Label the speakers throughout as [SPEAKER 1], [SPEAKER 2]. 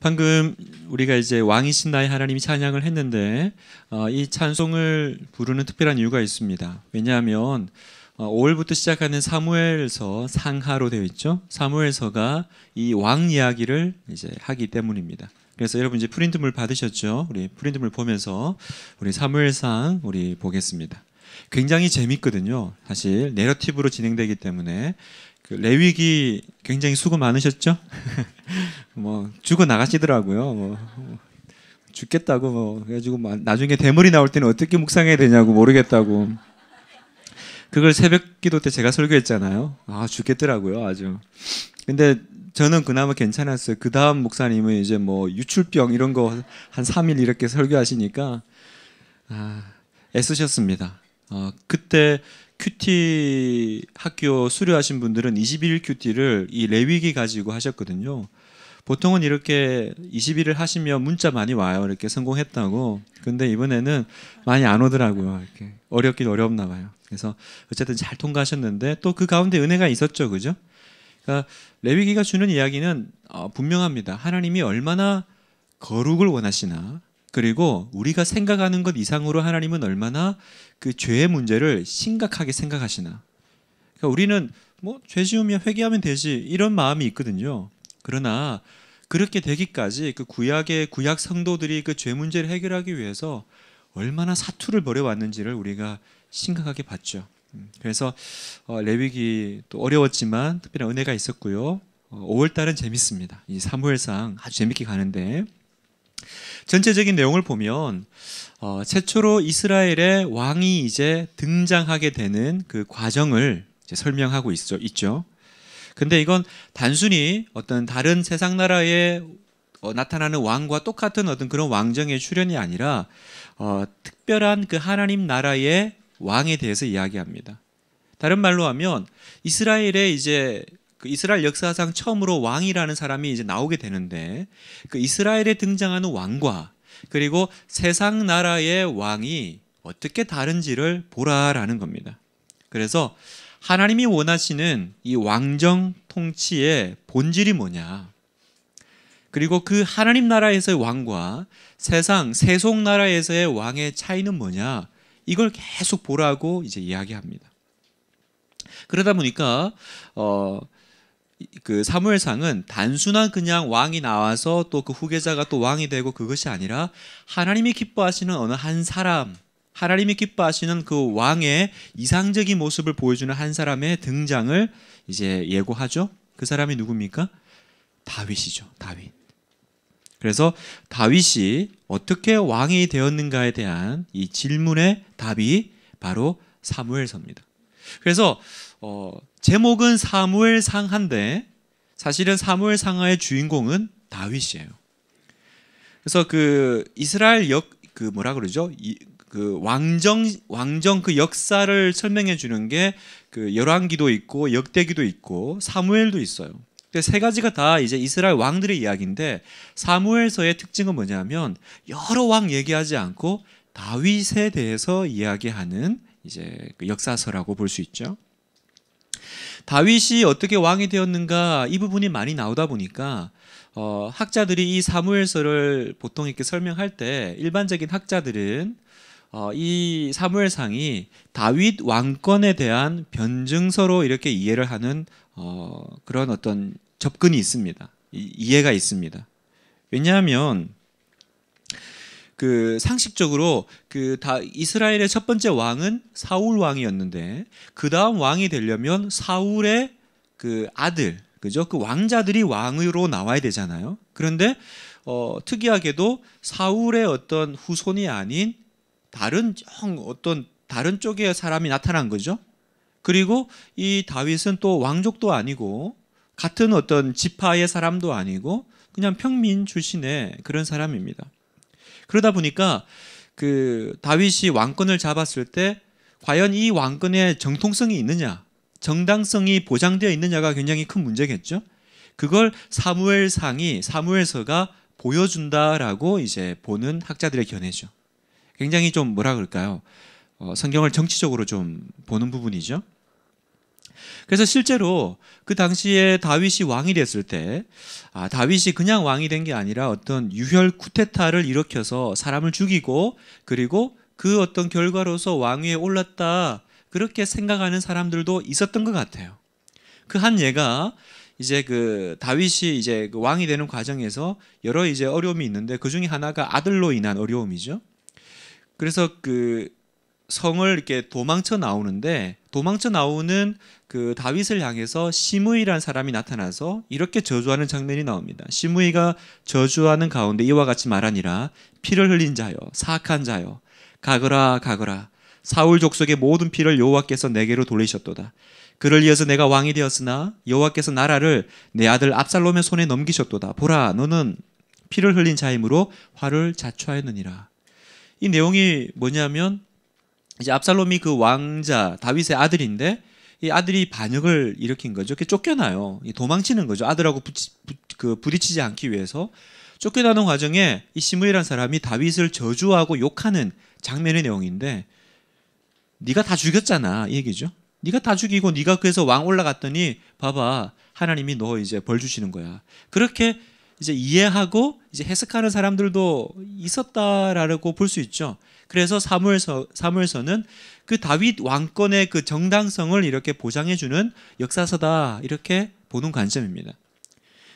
[SPEAKER 1] 방금 우리가 이제 왕이신 나의 하나님 이 찬양을 했는데 어, 이 찬송을 부르는 특별한 이유가 있습니다. 왜냐하면 어, 5월부터 시작하는 사무엘서 상하로 되어 있죠. 사무엘서가 이 왕 이야기를 이제 하기 때문입니다. 그래서 여러분 이제 프린트물 받으셨죠? 우리 프린트물 보면서 우리 사무엘상 우리 보겠습니다. 굉장히 재밌거든요. 사실 내러티브로 진행되기 때문에 그 레위기 굉장히 수고 많으셨죠? 뭐 죽어 나가시더라고요. 뭐 죽겠다고 뭐그가지고 나중에 대물이 나올 때는 어떻게 묵상해야 되냐고 모르겠다고. 그걸 새벽기도 때 제가 설교했잖아요. 아 죽겠더라고요, 아주. 근데 저는 그나마 괜찮았어요. 그 다음 목사님은 이제 뭐 유출병 이런 거 한 3일 이렇게 설교하시니까 아, 애쓰셨습니다. 어, 그때 큐티 학교 수료하신 분들은 21일 큐티를 이 레위기 가지고 하셨거든요. 보통은 이렇게 21일 하시면 문자 많이 와요. 이렇게 성공했다고. 근데 이번에는 많이 안 오더라고요. 이렇게 어렵긴 어렵나 봐요. 그래서 어쨌든 잘 통과하셨는데 또 그 가운데 은혜가 있었죠. 그죠? 그러니까 레위기가 주는 이야기는 어, 분명합니다. 하나님이 얼마나 거룩을 원하시나 그리고 우리가 생각하는 것 이상으로 하나님은 얼마나 그 죄의 문제를 심각하게 생각하시나. 그러니까 우리는 뭐 죄 지으면 회개하면 되지 이런 마음이 있거든요. 그러나 그렇게 되기까지 그 구약의 구약 성도들이 그 죄 문제를 해결하기 위해서 얼마나 사투를 벌여왔는지를 우리가 심각하게 봤죠. 음, 그래서 어, 레위기 또 어려웠지만 특별한 은혜가 있었고요. 5월 어, 달은 재밌습니다. 이 사무엘상 아주 재밌게 가는데 전체적인 내용을 보면 어, 최초로 이스라엘의 왕이 이제 등장하게 되는 그 과정을 설명하고 있어, 있죠. 근데 이건 단순히 어떤 다른 세상 나라의 어, 나타나는 왕과 똑같은 어떤 그런 왕정의 출현이 아니라 어, 특별한 그 하나님 나라의 왕에 대해서 이야기합니다. 다른 말로 하면 이스라엘의 이제 그 이스라엘 역사상 처음으로 왕이라는 사람이 이제 나오게 되는데 그 이스라엘에 등장하는 왕과 그리고 세상 나라의 왕이 어떻게 다른지를 보라라는 겁니다. 그래서 하나님이 원하시는 이 왕정 통치의 본질이 뭐냐? 그리고 그 하나님 나라에서의 왕과 세상 세속 나라에서의 왕의 차이는 뭐냐? 이걸 계속 보라고 이제 이야기합니다. 그러다 보니까 어그 사무엘상은 단순한 그냥 왕이 나와서 또 그 후계자가 또 왕이 되고 그것이 아니라 하나님이 기뻐하시는 어느 한 사람 하나님이 기뻐하시는 그 왕의 이상적인 모습을 보여주는 한 사람의 등장을 이제 예고하죠. 그 사람이 누굽니까? 다윗이죠. 다윗. 그래서 다윗이 어떻게 왕이 되었는가에 대한 이 질문의 답이 바로 사무엘서입니다. 그래서 어, 제목은 사무엘 상한데 사실은 사무엘 상하의 주인공은 다윗이에요. 그래서 그 이스라엘 역 그 뭐라 그러죠? 이, 그 왕정 왕정 그 역사를 설명해 주는 게 그 열왕기도 있고 역대기도 있고 사무엘도 있어요. 세 가지가 다 이제 이스라엘 왕들의 이야기인데 사무엘서의 특징은 뭐냐면 여러 왕 얘기하지 않고 다윗에 대해서 이야기하는 이제 그 역사서라고 볼 수 있죠. 다윗이 어떻게 왕이 되었는가 이 부분이 많이 나오다 보니까 어, 학자들이 이 사무엘서를 보통 이렇게 설명할 때 일반적인 학자들은 어, 이 사무엘상이 다윗 왕권에 대한 변증서로 이렇게 이해를 하는 어, 그런 어떤 접근이 있습니다. 이, 이해가 있습니다. 왜냐하면 그 상식적으로 그 다 이스라엘의 첫 번째 왕은 사울 왕이었는데 그 다음 왕이 되려면 사울의 그 아들 그죠 그 왕자들이 왕으로 나와야 되잖아요. 그런데 어, 특이하게도 사울의 어떤 후손이 아닌 다른 어떤 다른 쪽의 사람이 나타난 거죠. 그리고 이 다윗은 또 왕족도 아니고 같은 어떤 지파의 사람도 아니고 그냥 평민 출신의 그런 사람입니다. 그러다 보니까 그 다윗이 왕권을 잡았을 때 과연 이 왕권의 정통성이 있느냐, 정당성이 보장되어 있느냐가 굉장히 큰 문제겠죠. 그걸 사무엘상이 사무엘서가 보여준다라고 이제 보는 학자들의 견해죠. 굉장히 좀 뭐라 그럴까요? 어, 성경을 정치적으로 좀 보는 부분이죠. 그래서 실제로 그 당시에 다윗이 왕이 됐을 때, 아, 다윗이 그냥 왕이 된 게 아니라 어떤 유혈 쿠데타를 일으켜서 사람을 죽이고 그리고 그 어떤 결과로서 왕위에 올랐다 그렇게 생각하는 사람들도 있었던 것 같아요. 그 한 예가 이제 그 다윗이 이제 그 왕이 되는 과정에서 여러 이제 어려움이 있는데 그 중에 하나가 아들로 인한 어려움이죠. 그래서 그 성을 이렇게 도망쳐 나오는데 도망쳐 나오는 그 다윗을 향해서 시므이란 사람이 나타나서 이렇게 저주하는 장면이 나옵니다. 시므이가 저주하는 가운데 이와 같이 말하니라 피를 흘린 자여 사악한 자여 가거라 가거라 사울 족속의 모든 피를 여호와께서 내게로 돌리셨도다. 그를 이어서 내가 왕이 되었으나 여호와께서 나라를 내 아들 압살롬의 손에 넘기셨도다. 보라 너는 피를 흘린 자이므로 화를 자초하였느니라. 이 내용이 뭐냐면 이제 압살롬이 그 왕자 다윗의 아들인데 이 아들이 반역을 일으킨 거죠. 이렇게 쫓겨나요. 도망치는 거죠. 아들하고 부치, 부, 그 부딪히지 않기 위해서 쫓겨나는 과정에 이 시므이란 사람이 다윗을 저주하고 욕하는 장면의 내용인데 네가 다 죽였잖아 이 얘기죠. 네가 다 죽이고 네가 그래서 왕 올라갔더니 봐봐 하나님이 너 이제 벌 주시는 거야. 그렇게 이제 이해하고 이제 해석하는 사람들도 있었다라고 볼 수 있죠. 그래서 사무엘서 사무엘서는 그 다윗 왕권의 그 정당성을 이렇게 보장해 주는 역사서다 이렇게 보는 관점입니다.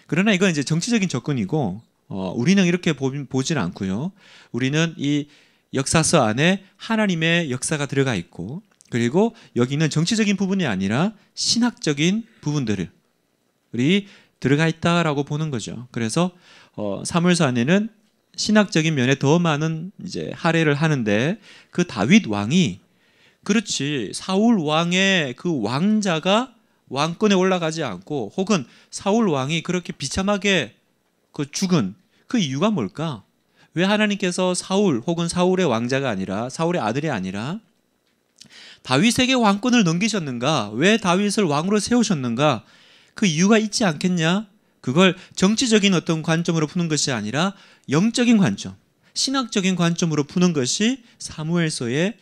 [SPEAKER 1] 그러나 이건 이제 정치적인 접근이고 어, 우리는 이렇게 보, 보진 않고요. 우리는 이 역사서 안에 하나님의 역사가 들어가 있고 그리고 여기는 정치적인 부분이 아니라 신학적인 부분들을 우리 들어가 있다라고 보는 거죠. 그래서 어, 사무엘서 안에는 신학적인 면에 더 많은 이제 할애를 하는데 그 다윗 왕이 그렇지 사울 왕의 그 왕자가 왕권에 올라가지 않고 혹은 사울 왕이 그렇게 비참하게 그 죽은 그 이유가 뭘까? 왜 하나님께서 사울 혹은 사울의 왕자가 아니라 사울의 아들이 아니라 다윗에게 왕권을 넘기셨는가? 왜 다윗을 왕으로 세우셨는가? 그 이유가 있지 않겠냐? 그걸 정치적인 어떤 관점으로 푸는 것이 아니라 영적인 관점, 신학적인 관점으로 푸는 것이 사무엘서에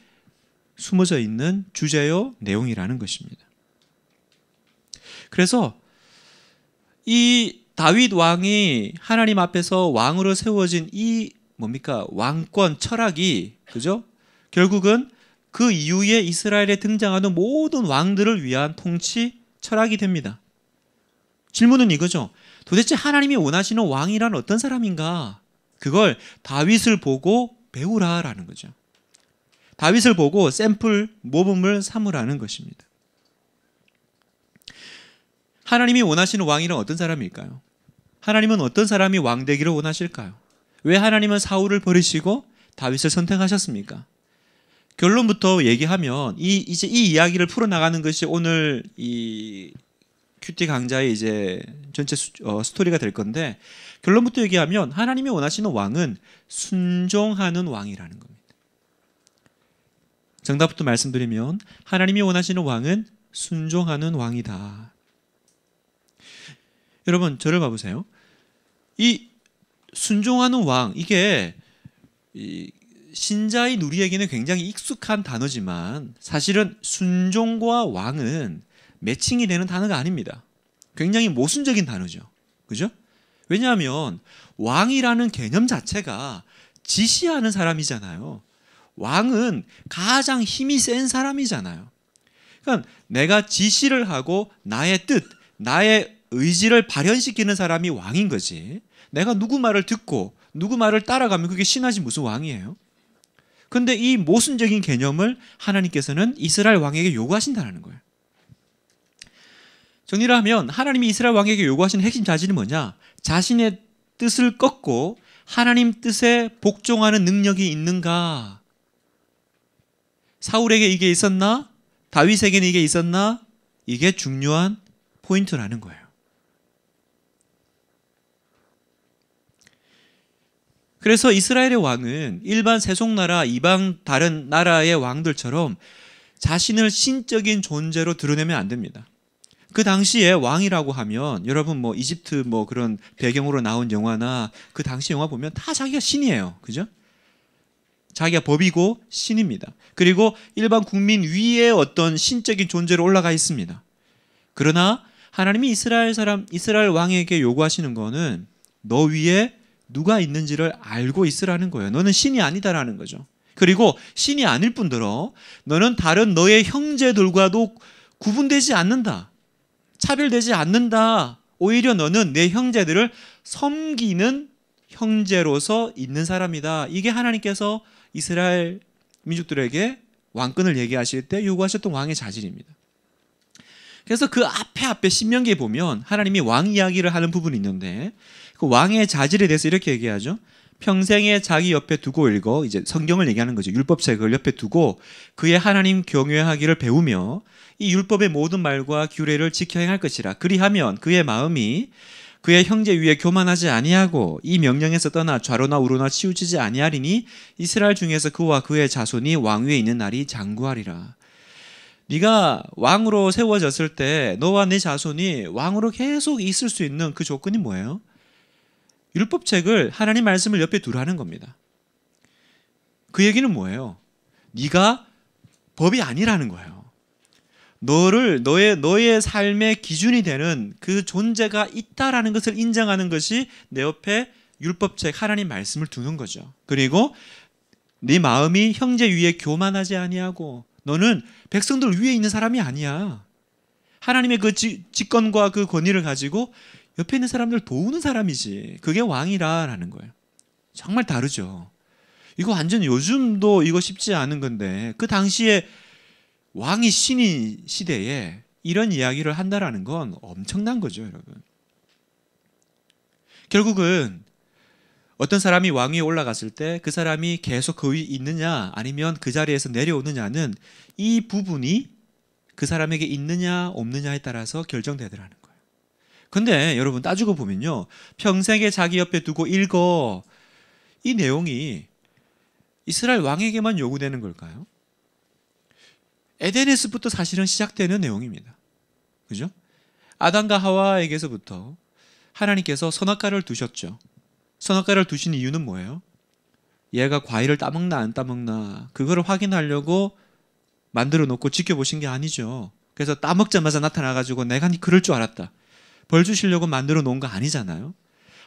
[SPEAKER 1] 숨어져 있는 주제요 내용이라는 것입니다. 그래서 이 다윗 왕이 하나님 앞에서 왕으로 세워진 이 뭡니까 왕권 철학이 그죠? 결국은 그 이후에 이스라엘에 등장하는 모든 왕들을 위한 통치 철학이 됩니다. 질문은 이거죠. 도대체 하나님이 원하시는 왕이란 어떤 사람인가? 그걸 다윗을 보고 배우라라는 거죠. 다윗을 보고 샘플 모범을 삼으라는 것입니다. 하나님이 원하시는 왕이란 어떤 사람일까요? 하나님은 어떤 사람이 왕 되기를 원하실까요? 왜 하나님은 사울을 버리시고 다윗을 선택하셨습니까? 결론부터 얘기하면 이 이제 이 이야기를 풀어 나가는 것이 오늘 이 큐티 강좌의 이제 전체 수, 어, 스토리가 될 건데 결론부터 얘기하면 하나님이 원하시는 왕은 순종하는 왕이라는 겁니다. 정답부터 말씀드리면 하나님이 원하시는 왕은 순종하는 왕이다. 여러분 저를 봐보세요. 이 순종하는 왕 이게 이 신자인 우리에게는 굉장히 익숙한 단어지만 사실은 순종과 왕은 매칭이 되는 단어가 아닙니다. 굉장히 모순적인 단어죠. 그죠? 왜냐하면 왕이라는 개념 자체가 지시하는 사람이잖아요. 왕은 가장 힘이 센 사람이잖아요. 그러니까 내가 지시를 하고 나의 뜻, 나의 의지를 발현시키는 사람이 왕인 거지. 내가 누구 말을 듣고 누구 말을 따라가면 그게 신하지 무슨 왕이에요? 근데 이 모순적인 개념을 하나님께서는 이스라엘 왕에게 요구하신다는 거예요. 정리를 하면 하나님이 이스라엘 왕에게 요구하신 핵심 자질이 뭐냐? 자신의 뜻을 꺾고 하나님 뜻에 복종하는 능력이 있는가? 사울에게 이게 있었나? 다윗에게는 이게 있었나? 이게 중요한 포인트라는 거예요. 그래서 이스라엘의 왕은 일반 세속 나라 이방 다른 나라의 왕들처럼 자신을 신적인 존재로 드러내면 안 됩니다. 그 당시에 왕이라고 하면 여러분 뭐 이집트 뭐 그런 배경으로 나온 영화나 그 당시 영화 보면 다 자기가 신이에요. 그죠? 자기가 법이고 신입니다. 그리고 일반 국민 위에 어떤 신적인 존재로 올라가 있습니다. 그러나 하나님이 이스라엘 사람 이스라엘 왕에게 요구하시는 거는 너 위에 누가 있는지를 알고 있으라는 거예요. 너는 신이 아니다라는 거죠. 그리고 신이 아닐 뿐더러 너는 다른 너의 형제들과도 구분되지 않는다. 차별되지 않는다. 오히려 너는 내 형제들을 섬기는 형제로서 있는 사람이다. 이게 하나님께서 이스라엘 민족들에게 왕권을 얘기하실 때 요구하셨던 왕의 자질입니다. 그래서 그 앞에 앞에 신명기에 보면 하나님이 왕 이야기를 하는 부분이 있는데 그 왕의 자질에 대해서 이렇게 얘기하죠. 평생에 자기 옆에 두고 읽어 이제 성경을 얘기하는 거죠. 율법책을 옆에 두고 그의 하나님 경외하기를 배우며 이 율법의 모든 말과 규례를 지켜 야할 것이라. 그리하면 그의 마음이 그의 형제 위에 교만하지 아니하고 이 명령에서 떠나 좌로나 우로나 치우치지 아니하리니 이스라엘 중에서 그와 그의 자손이 왕위에 있는 날이 장구하리라. 네가 왕으로 세워졌을 때 너와 네 자손이 왕으로 계속 있을 수 있는 그 조건이 뭐예요? 율법책을 하나님 말씀을 옆에 두라는 겁니다. 그 얘기는 뭐예요? 네가 법이 아니라는 거예요. 너를 너의 너의 삶의 기준이 되는 그 존재가 있다라는 것을 인정하는 것이 내 옆에 율법책 하나님 말씀을 두는 거죠. 그리고 네 마음이 형제 위에 교만하지 아니하고 너는 백성들 위에 있는 사람이 아니야. 하나님의 그 직권과 그 권위를 가지고 옆에 있는 사람들 도우는 사람이지. 그게 왕이라라는 거예요. 정말 다르죠. 이거 완전 요즘도 이거 쉽지 않은 건데 그 당시에 왕이 신인 시대에 이런 이야기를 한다라는 건 엄청난 거죠, 여러분. 결국은 어떤 사람이 왕위에 올라갔을 때 그 사람이 계속 그 위에 있느냐 아니면 그 자리에서 내려오느냐는 이 부분이 그 사람에게 있느냐 없느냐에 따라서 결정되더라는 근데 여러분 따지고 보면요. 평생에 자기 옆에 두고 읽어. 이 내용이 이스라엘 왕에게만 요구되는 걸까요? 에덴에서부터 사실은 시작되는 내용입니다. 그죠? 아담과 하와에게서부터 하나님께서 선악과를 두셨죠. 선악과를 두신 이유는 뭐예요? 얘가 과일을 따먹나 안 따먹나 그걸 확인하려고 만들어 놓고 지켜보신 게 아니죠. 그래서 따먹자마자 나타나가지고 내가 그럴 줄 알았다. 벌 주시려고 만들어 놓은 거 아니잖아요.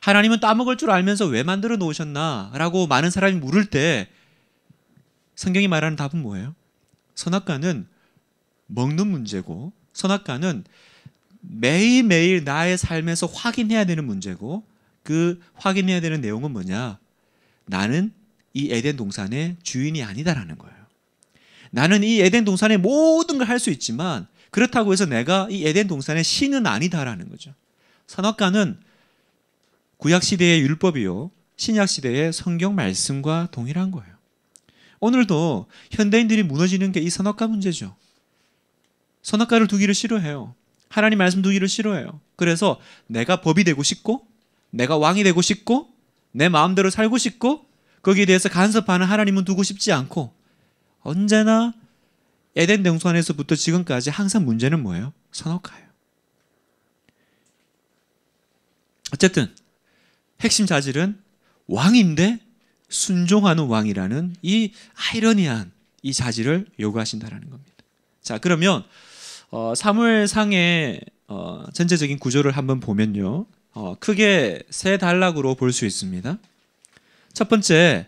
[SPEAKER 1] 하나님은 따먹을 줄 알면서 왜 만들어 놓으셨나? 라고 많은 사람이 물을 때 성경이 말하는 답은 뭐예요? 선악과는 먹는 문제고 선악과는 매일매일 나의 삶에서 확인해야 되는 문제고 그 확인해야 되는 내용은 뭐냐? 나는 이 에덴 동산의 주인이 아니다라는 거예요. 나는 이 에덴 동산의 모든 걸 할 수 있지만 그렇다고 해서 내가 이 에덴 동산의 신은 아니다라는 거죠. 선악과는 구약 시대의 율법이요 신약 시대의 성경 말씀과 동일한 거예요. 오늘도 현대인들이 무너지는 게 이 선악과 문제죠. 선악과를 두기를 싫어해요. 하나님 말씀 두기를 싫어해요. 그래서 내가 법이 되고 싶고 내가 왕이 되고 싶고 내 마음대로 살고 싶고 거기에 대해서 간섭하는 하나님은 두고 싶지 않고 언제나 에덴 동산에서부터 지금까지 항상 문제는 뭐예요? 선악과요 어쨌든 핵심 자질은 왕인데 순종하는 왕이라는 이 아이러니한 이 자질을 요구하신다라는 겁니다. 자 그러면 어, 사무엘상의 어, 전체적인 구조를 한번 보면요, 어, 크게 세 단락으로 볼 수 있습니다. 첫 번째,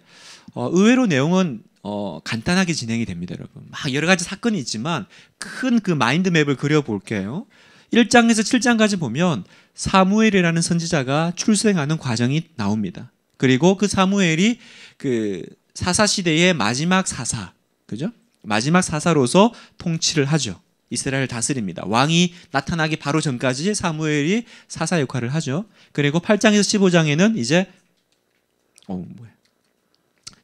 [SPEAKER 1] 어, 의외로 내용은 어, 간단하게 진행이 됩니다, 여러분. 막 여러 가지 사건이 있지만 큰 그 마인드맵을 그려볼게요. 1장에서 7장까지 보면 사무엘이라는 선지자가 출생하는 과정이 나옵니다. 그리고 그 사무엘이 그 사사 시대의 마지막 사사, 그죠? 마지막 사사로서 통치를 하죠. 이스라엘을 다스립니다. 왕이 나타나기 바로 전까지 사무엘이 사사 역할을 하죠. 그리고 8장에서 15장에는 이제 어 뭐야?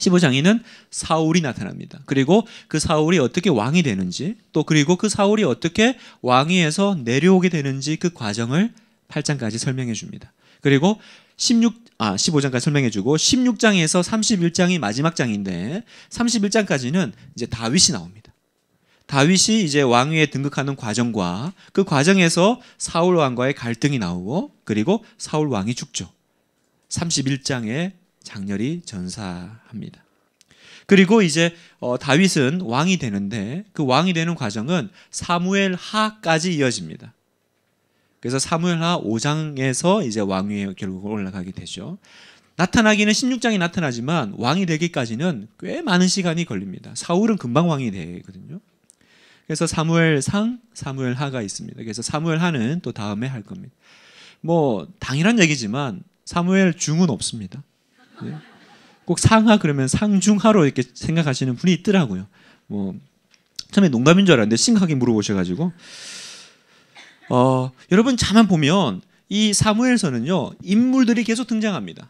[SPEAKER 1] 15장에는 사울이 나타납니다. 그리고 그 사울이 어떻게 왕이 되는지 또 그리고 그 사울이 어떻게 왕위에서 내려오게 되는지 그 과정을 8장까지 설명해 줍니다. 그리고 16, 아, 15장까지 설명해 주고 16장에서 31장이 마지막 장인데 31장까지는 이제 다윗이 나옵니다. 다윗이 이제 왕위에 등극하는 과정과 그 과정에서 사울 왕과의 갈등이 나오고 그리고 사울 왕이 죽죠. 31장에 장렬히 전사합니다. 그리고 이제 어, 다윗은 왕이 되는데 그 왕이 되는 과정은 사무엘 하까지 이어집니다. 그래서 사무엘 하 5장에서 이제 왕위에 결국 올라가게 되죠. 나타나기는 16장이 나타나지만 왕이 되기까지는 꽤 많은 시간이 걸립니다. 사울은 금방 왕이 되거든요. 그래서 사무엘 상, 사무엘 하가 있습니다. 그래서 사무엘 하는 또 다음에 할 겁니다. 뭐 당연한 얘기지만 사무엘 중은 없습니다. 꼭 상하 그러면 상중하로 이렇게 생각하시는 분이 있더라고요. 뭐 처음에 농담인 줄 알았는데 심각하게 물어보셔가지고 어, 여러분 자만 보면 이 사무엘서는요 인물들이 계속 등장합니다.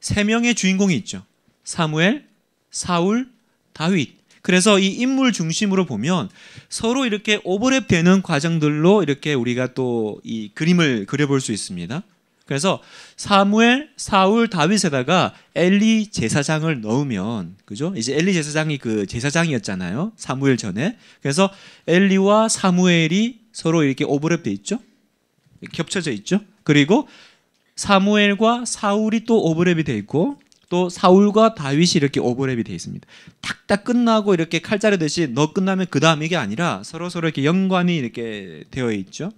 [SPEAKER 1] 세 명의 주인공이 있죠. 사무엘, 사울, 다윗. 그래서 이 인물 중심으로 보면 서로 이렇게 오버랩 되는 과정들로 이렇게 우리가 또 이 그림을 그려볼 수 있습니다. 그래서 사무엘, 사울, 다윗에다가 엘리 제사장을 넣으면 그죠? 이제 엘리 제사장이 그 제사장이었잖아요. 사무엘 전에. 그래서 엘리와 사무엘이 서로 이렇게 오버랩돼 있죠? 겹쳐져 있죠? 그리고 사무엘과 사울이 또 오버랩이 돼 있고 또 사울과 다윗이 이렇게 오버랩이 돼 있습니다. 딱딱 끝나고 이렇게 칼자르듯이 너 끝나면 그 다음 이게 아니라 서로 서로 이렇게 연관이 이렇게 되어 있죠.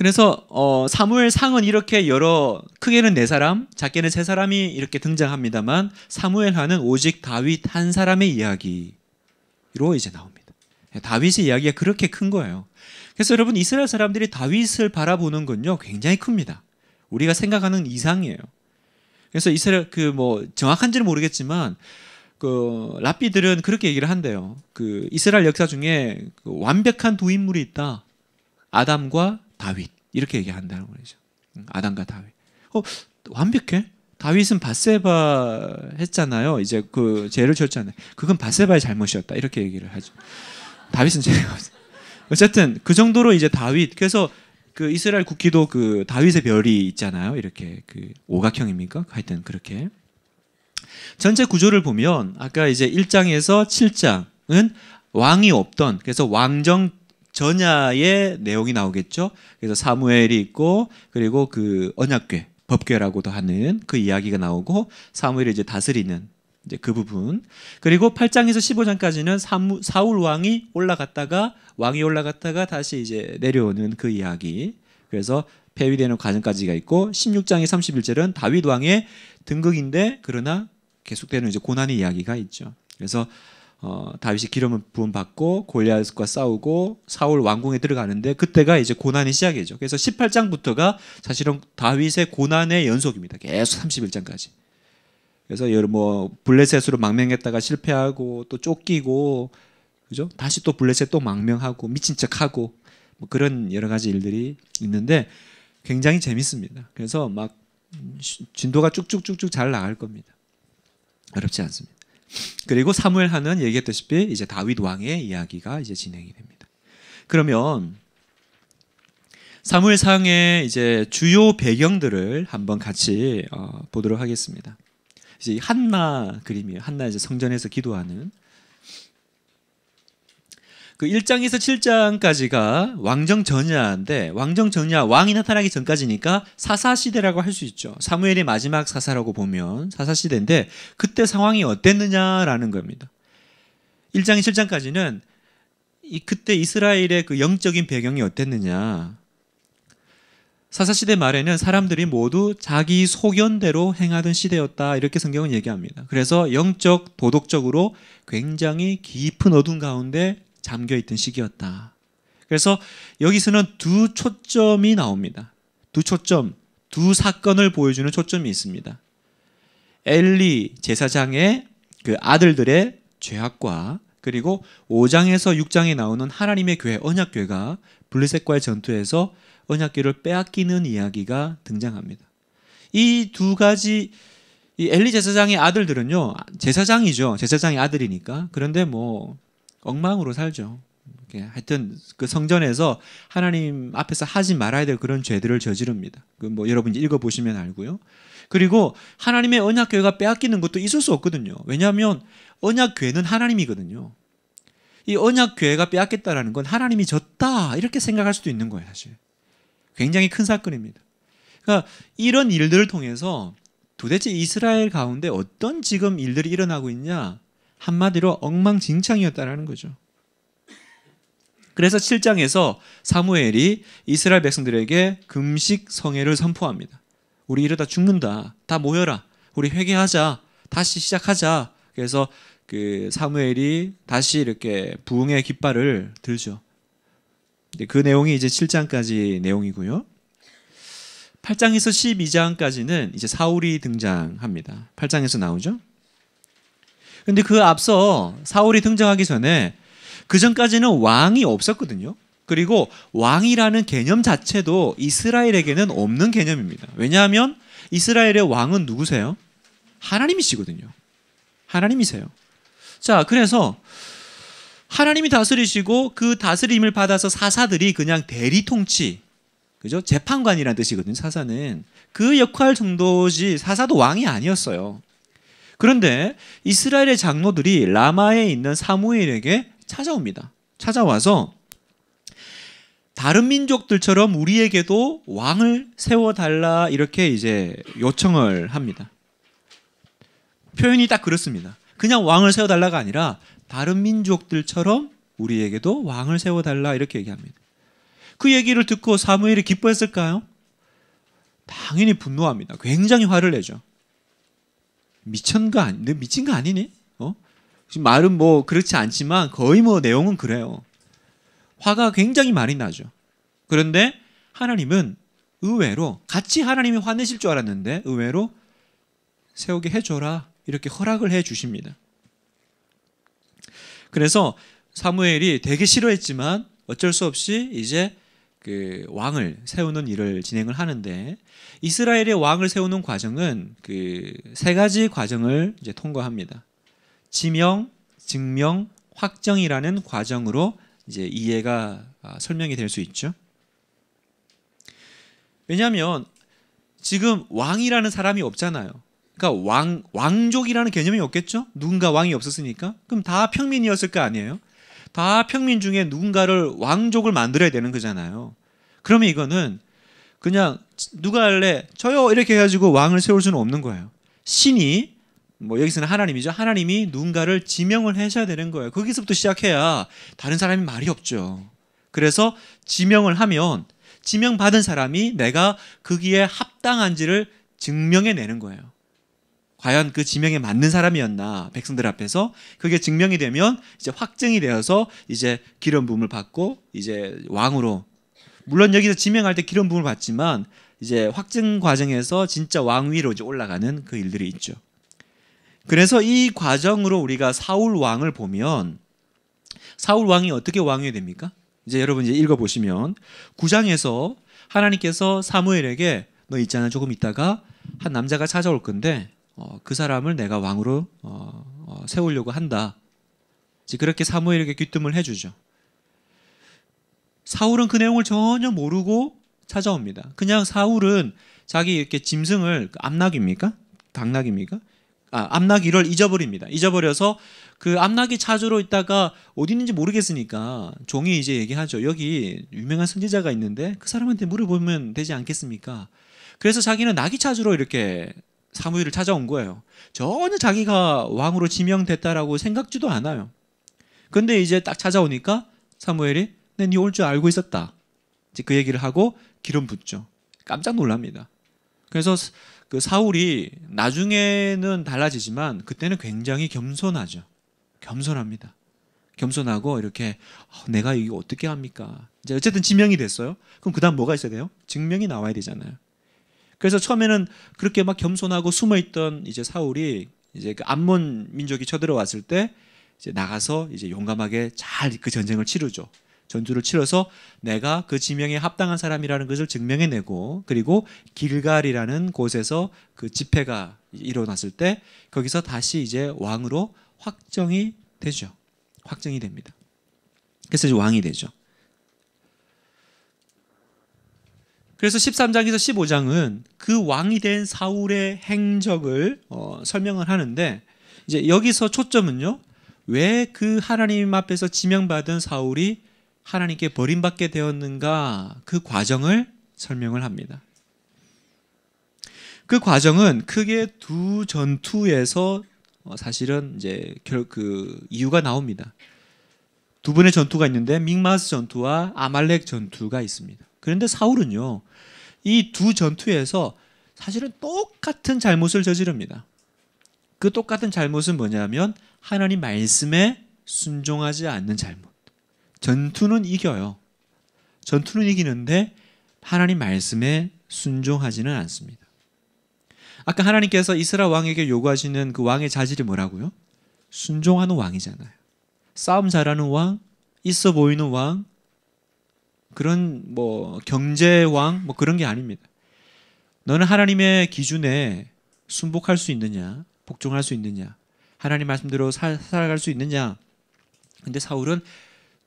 [SPEAKER 1] 그래서 어, 사무엘 상은 이렇게 여러 크게는 네 사람, 작게는 세 사람이 이렇게 등장합니다만 사무엘 하는 오직 다윗 한 사람의 이야기로 이제 나옵니다. 예, 다윗의 이야기가 그렇게 큰 거예요. 그래서 여러분 이스라엘 사람들이 다윗을 바라보는 건요 굉장히 큽니다. 우리가 생각하는 이상이에요. 그래서 이스라엘 그뭐 정확한지는 모르겠지만 그 랍비들은 그렇게 얘기를 한대요. 그 이스라엘 역사 중에 그 완벽한 두 인물이 있다. 아담과 다윗 이렇게 얘기한다는 거죠. 아담과 다윗. 어 완벽해? 다윗은 바세바 했잖아요. 이제 그 죄를 쳤잖아요. 그건 바세바의 잘못이었다 이렇게 얘기를 하죠. 다윗은 죄가 없어. 어쨌든 그 정도로 이제 다윗 그래서 그 이스라엘 국기도 그 다윗의 별이 있잖아요. 이렇게 그 오각형입니까? 하여튼 그렇게 전체 구조를 보면 아까 이제 1장에서 7장은 왕이 없던 그래서 왕정 전야의 내용이 나오겠죠. 그래서 사무엘이 있고 그리고 그 언약궤 법궤라고도 하는 그 이야기가 나오고 사무엘이 이제 다스리는 이제 그 부분. 그리고 8장에서 15장까지는 사무, 사울 왕이 올라갔다가 왕이 올라갔다가 다시 이제 내려오는 그 이야기. 그래서 폐위되는 과정까지가 있고 16장의 31절은 다윗 왕의 등극인데 그러나 계속되는 이제 고난의 이야기가 있죠. 그래서 어, 다윗이 기름을 부음 받고 골리앗과 싸우고 사울 왕궁에 들어가는데 그때가 이제 고난이 시작이죠. 그래서 18장부터가 사실은 다윗의 고난의 연속입니다. 계속 31장까지. 그래서 여러 뭐 블레셋으로 망명했다가 실패하고 또 쫓기고 그죠? 다시 또 블레셋 또 망명하고 미친 척하고 뭐 그런 여러 가지 일들이 있는데 굉장히 재밌습니다. 그래서 막 음, 진도가 쭉쭉쭉쭉 잘 나갈 겁니다. 어렵지 않습니다. 그리고 사무엘하는 얘기했듯이 이제 다윗 왕의 이야기가 이제 진행이 됩니다. 그러면 사무엘상의 이제 주요 배경들을 한번 같이 어, 보도록 하겠습니다. 이제 한나 그림이에요. 한나 이제 성전에서 기도하는 그 1장에서 7장까지가 왕정 전야인데 왕정 전야 왕이 나타나기 전까지니까 사사 시대라고 할 수 있죠. 사무엘의 마지막 사사라고 보면 사사 시대인데 그때 상황이 어땠느냐라는 겁니다. 1장이 7장까지는 이 그때 이스라엘의 그 영적인 배경이 어땠느냐. 사사 시대 말에는 사람들이 모두 자기 소견대로 행하던 시대였다 이렇게 성경은 얘기합니다. 그래서 영적 도덕적으로 굉장히 깊은 어둠 가운데 잠겨 있던 시기였다. 그래서 여기서는 두 초점이 나옵니다. 두 초점, 두 사건을 보여주는 초점이 있습니다. 엘리 제사장의 그 아들들의 죄악과 그리고 5장에서 6장에 나오는 하나님의 교회 언약교회가 블레셋과의 전투에서 언약교를 빼앗기는 이야기가 등장합니다. 이 두 가지 이 엘리 제사장의 아들들은요 제사장이죠 제사장의 아들이니까 그런데 뭐 엉망으로 살죠. 하여튼 그 성전에서 하나님 앞에서 하지 말아야 될 그런 죄들을 저지릅니다. 그 뭐 여러분 읽어 보시면 알고요. 그리고 하나님의 언약 교회가 빼앗기는 것도 있을 수 없거든요. 왜냐하면 언약 교회는 하나님이거든요. 이 언약 교회가 빼앗겼다라는 건 하나님이 졌다 이렇게 생각할 수도 있는 거예요, 사실. 굉장히 큰 사건입니다. 그러니까 이런 일들을 통해서 도대체 이스라엘 가운데 어떤 지금 일들이 일어나고 있냐? 한마디로 엉망진창이었다라는 거죠. 그래서 7장에서 사무엘이 이스라엘 백성들에게 금식 성애를 선포합니다. 우리 이러다 죽는다. 다 모여라. 우리 회개하자. 다시 시작하자. 그래서 그 사무엘이 다시 이렇게 부흥의 깃발을 들죠. 그 내용이 이제 7장까지 내용이고요. 8장에서 12장까지는 이제 사울이 등장합니다. 8장에서 나오죠. 근데 그 앞서 사울이 등장하기 전에 그 전까지는 왕이 없었거든요. 그리고 왕이라는 개념 자체도 이스라엘에게는 없는 개념입니다. 왜냐하면 이스라엘의 왕은 누구세요? 하나님이시거든요. 하나님이세요. 자, 그래서 하나님이 다스리시고 그 다스림을 받아서 사사들이 그냥 대리 통치, 그죠? 재판관이라는 뜻이거든요. 사사는 그 역할 정도지 사사도 왕이 아니었어요. 그런데 이스라엘의 장로들이 라마에 있는 사무엘에게 찾아옵니다. 찾아와서 다른 민족들처럼 우리에게도 왕을 세워달라 이렇게 이제 요청을 합니다. 표현이 딱 그렇습니다. 그냥 왕을 세워달라가 아니라 다른 민족들처럼 우리에게도 왕을 세워달라 이렇게 얘기합니다. 그 얘기를 듣고 사무엘이 기뻐했을까요? 당연히 분노합니다. 굉장히 화를 내죠. 미친 거 아니, 미친 거 아니니? 어? 지금 말은 뭐 그렇지 않지만 거의 뭐 내용은 그래요. 화가 굉장히 많이 나죠. 그런데 하나님은 의외로 같이 하나님이 화내실 줄 알았는데 의외로 세우게 해줘라 이렇게 허락을 해 주십니다. 그래서 사무엘이 되게 싫어했지만 어쩔 수 없이 이제 그 왕을 세우는 일을 진행을 하는데 이스라엘의 왕을 세우는 과정은 그 세 가지 과정을 이제 통과합니다. 지명, 증명, 확정이라는 과정으로 이제 이해가 아, 설명이 될 수 있죠. 왜냐하면 지금 왕이라는 사람이 없잖아요. 그러니까 왕 왕족이라는 개념이 없겠죠. 누군가 왕이 없었으니까 그럼 다 평민이었을 거 아니에요. 다 평민 중에 누군가를 왕족을 만들어야 되는 거잖아요. 그러면 이거는 그냥 누가 할래? 저요 이렇게 해가지고 왕을 세울 수는 없는 거예요. 신이 뭐 여기서는 하나님이죠. 하나님이 누군가를 지명을 하셔야 되는 거예요. 거기서부터 시작해야 다른 사람이 말이 없죠. 그래서 지명을 하면 지명받은 사람이 내가 거기에 합당한지를 증명해 내는 거예요. 과연 그 지명에 맞는 사람이었나 백성들 앞에서 그게 증명이 되면 이제 확증이 되어서 이제 기름 부음을 받고 이제 왕으로 물론 여기서 지명할 때 기름 부음을 받지만 이제 확증 과정에서 진짜 왕위로 이제 올라가는 그 일들이 있죠. 그래서 이 과정으로 우리가 사울 왕을 보면 사울 왕이 어떻게 왕이 됩니까? 이제 여러분 이제 읽어 보시면 9장에서 하나님께서 사무엘에게 너 있잖아 조금 있다가 한 남자가 찾아올 건데 어, 그 사람을 내가 왕으로 어, 어, 세우려고 한다. 그렇게 사무엘에게 귀뜸을 해주죠. 사울은 그 내용을 전혀 모르고 찾아옵니다. 그냥 사울은 자기 이렇게 짐승을 그 암낙입니까? 당낙입니까? 아, 암나이를 잊어버립니다. 잊어버려서 그암나이 찾으러 있다가 어디 있는지 모르겠으니까 종이 이제 얘기하죠. 여기 유명한 선지자가 있는데 그 사람한테 물어보면 되지 않겠습니까? 그래서 자기는 나귀 찾으러 이렇게 사무엘을 찾아온 거예요. 전혀 자기가 왕으로 지명됐다라고 생각지도 않아요. 근데 이제 딱 찾아오니까 사무엘이 내니 네, 네 올 줄 알고 있었다. 이제 그 얘기를 하고 기름 붓죠. 깜짝 놀랍니다. 그래서 그 사울이 나중에는 달라지지만 그때는 굉장히 겸손하죠. 겸손합니다. 겸손하고 이렇게 어, 내가 이거 어떻게 합니까? 이제 어쨌든 지명이 됐어요. 그럼 그다음 뭐가 있어야 돼요? 증명이 나와야 되잖아요. 그래서 처음에는 그렇게 막 겸손하고 숨어 있던 이제 사울이 이제 그 암몬 민족이 쳐들어왔을 때 이제 나가서 이제 용감하게 잘 그 전쟁을 치르죠. 전투를 치러서 내가 그 지명에 합당한 사람이라는 것을 증명해내고 그리고 길갈이라는 곳에서 그 집회가 일어났을 때 거기서 다시 이제 왕으로 확정이 되죠. 확정이 됩니다. 그래서 왕이 되죠. 그래서 13장에서 15장은 그 왕이 된 사울의 행적을 어, 설명을 하는데 이제 여기서 초점은요. 왜 그 하나님 앞에서 지명받은 사울이 하나님께 버림받게 되었는가 그 과정을 설명을 합니다. 그 과정은 크게 두 전투에서 어, 사실은 이제 결, 그 이유가 나옵니다. 두 번의 전투가 있는데 믹마스 전투와 아말렉 전투가 있습니다. 그런데 사울은요 이두 전투에서 사실은 똑같은 잘못을 저지릅니다. 그 똑같은 잘못은 뭐냐면 하나님 말씀에 순종하지 않는 잘못. 전투는 이겨요. 전투는 이기는데 하나님 말씀에 순종하지는 않습니다. 아까 하나님께서 이스라엘 왕에게 요구하시는 그 왕의 자질이 뭐라고요? 순종하는 왕이잖아요. 싸움 잘하는 왕, 있어 보이는 왕, 그런 뭐 경제왕 뭐 그런 게 아닙니다. 너는 하나님의 기준에 순복할 수 있느냐, 복종할 수 있느냐, 하나님 말씀대로 살, 살아갈 수 있느냐. 근데 사울은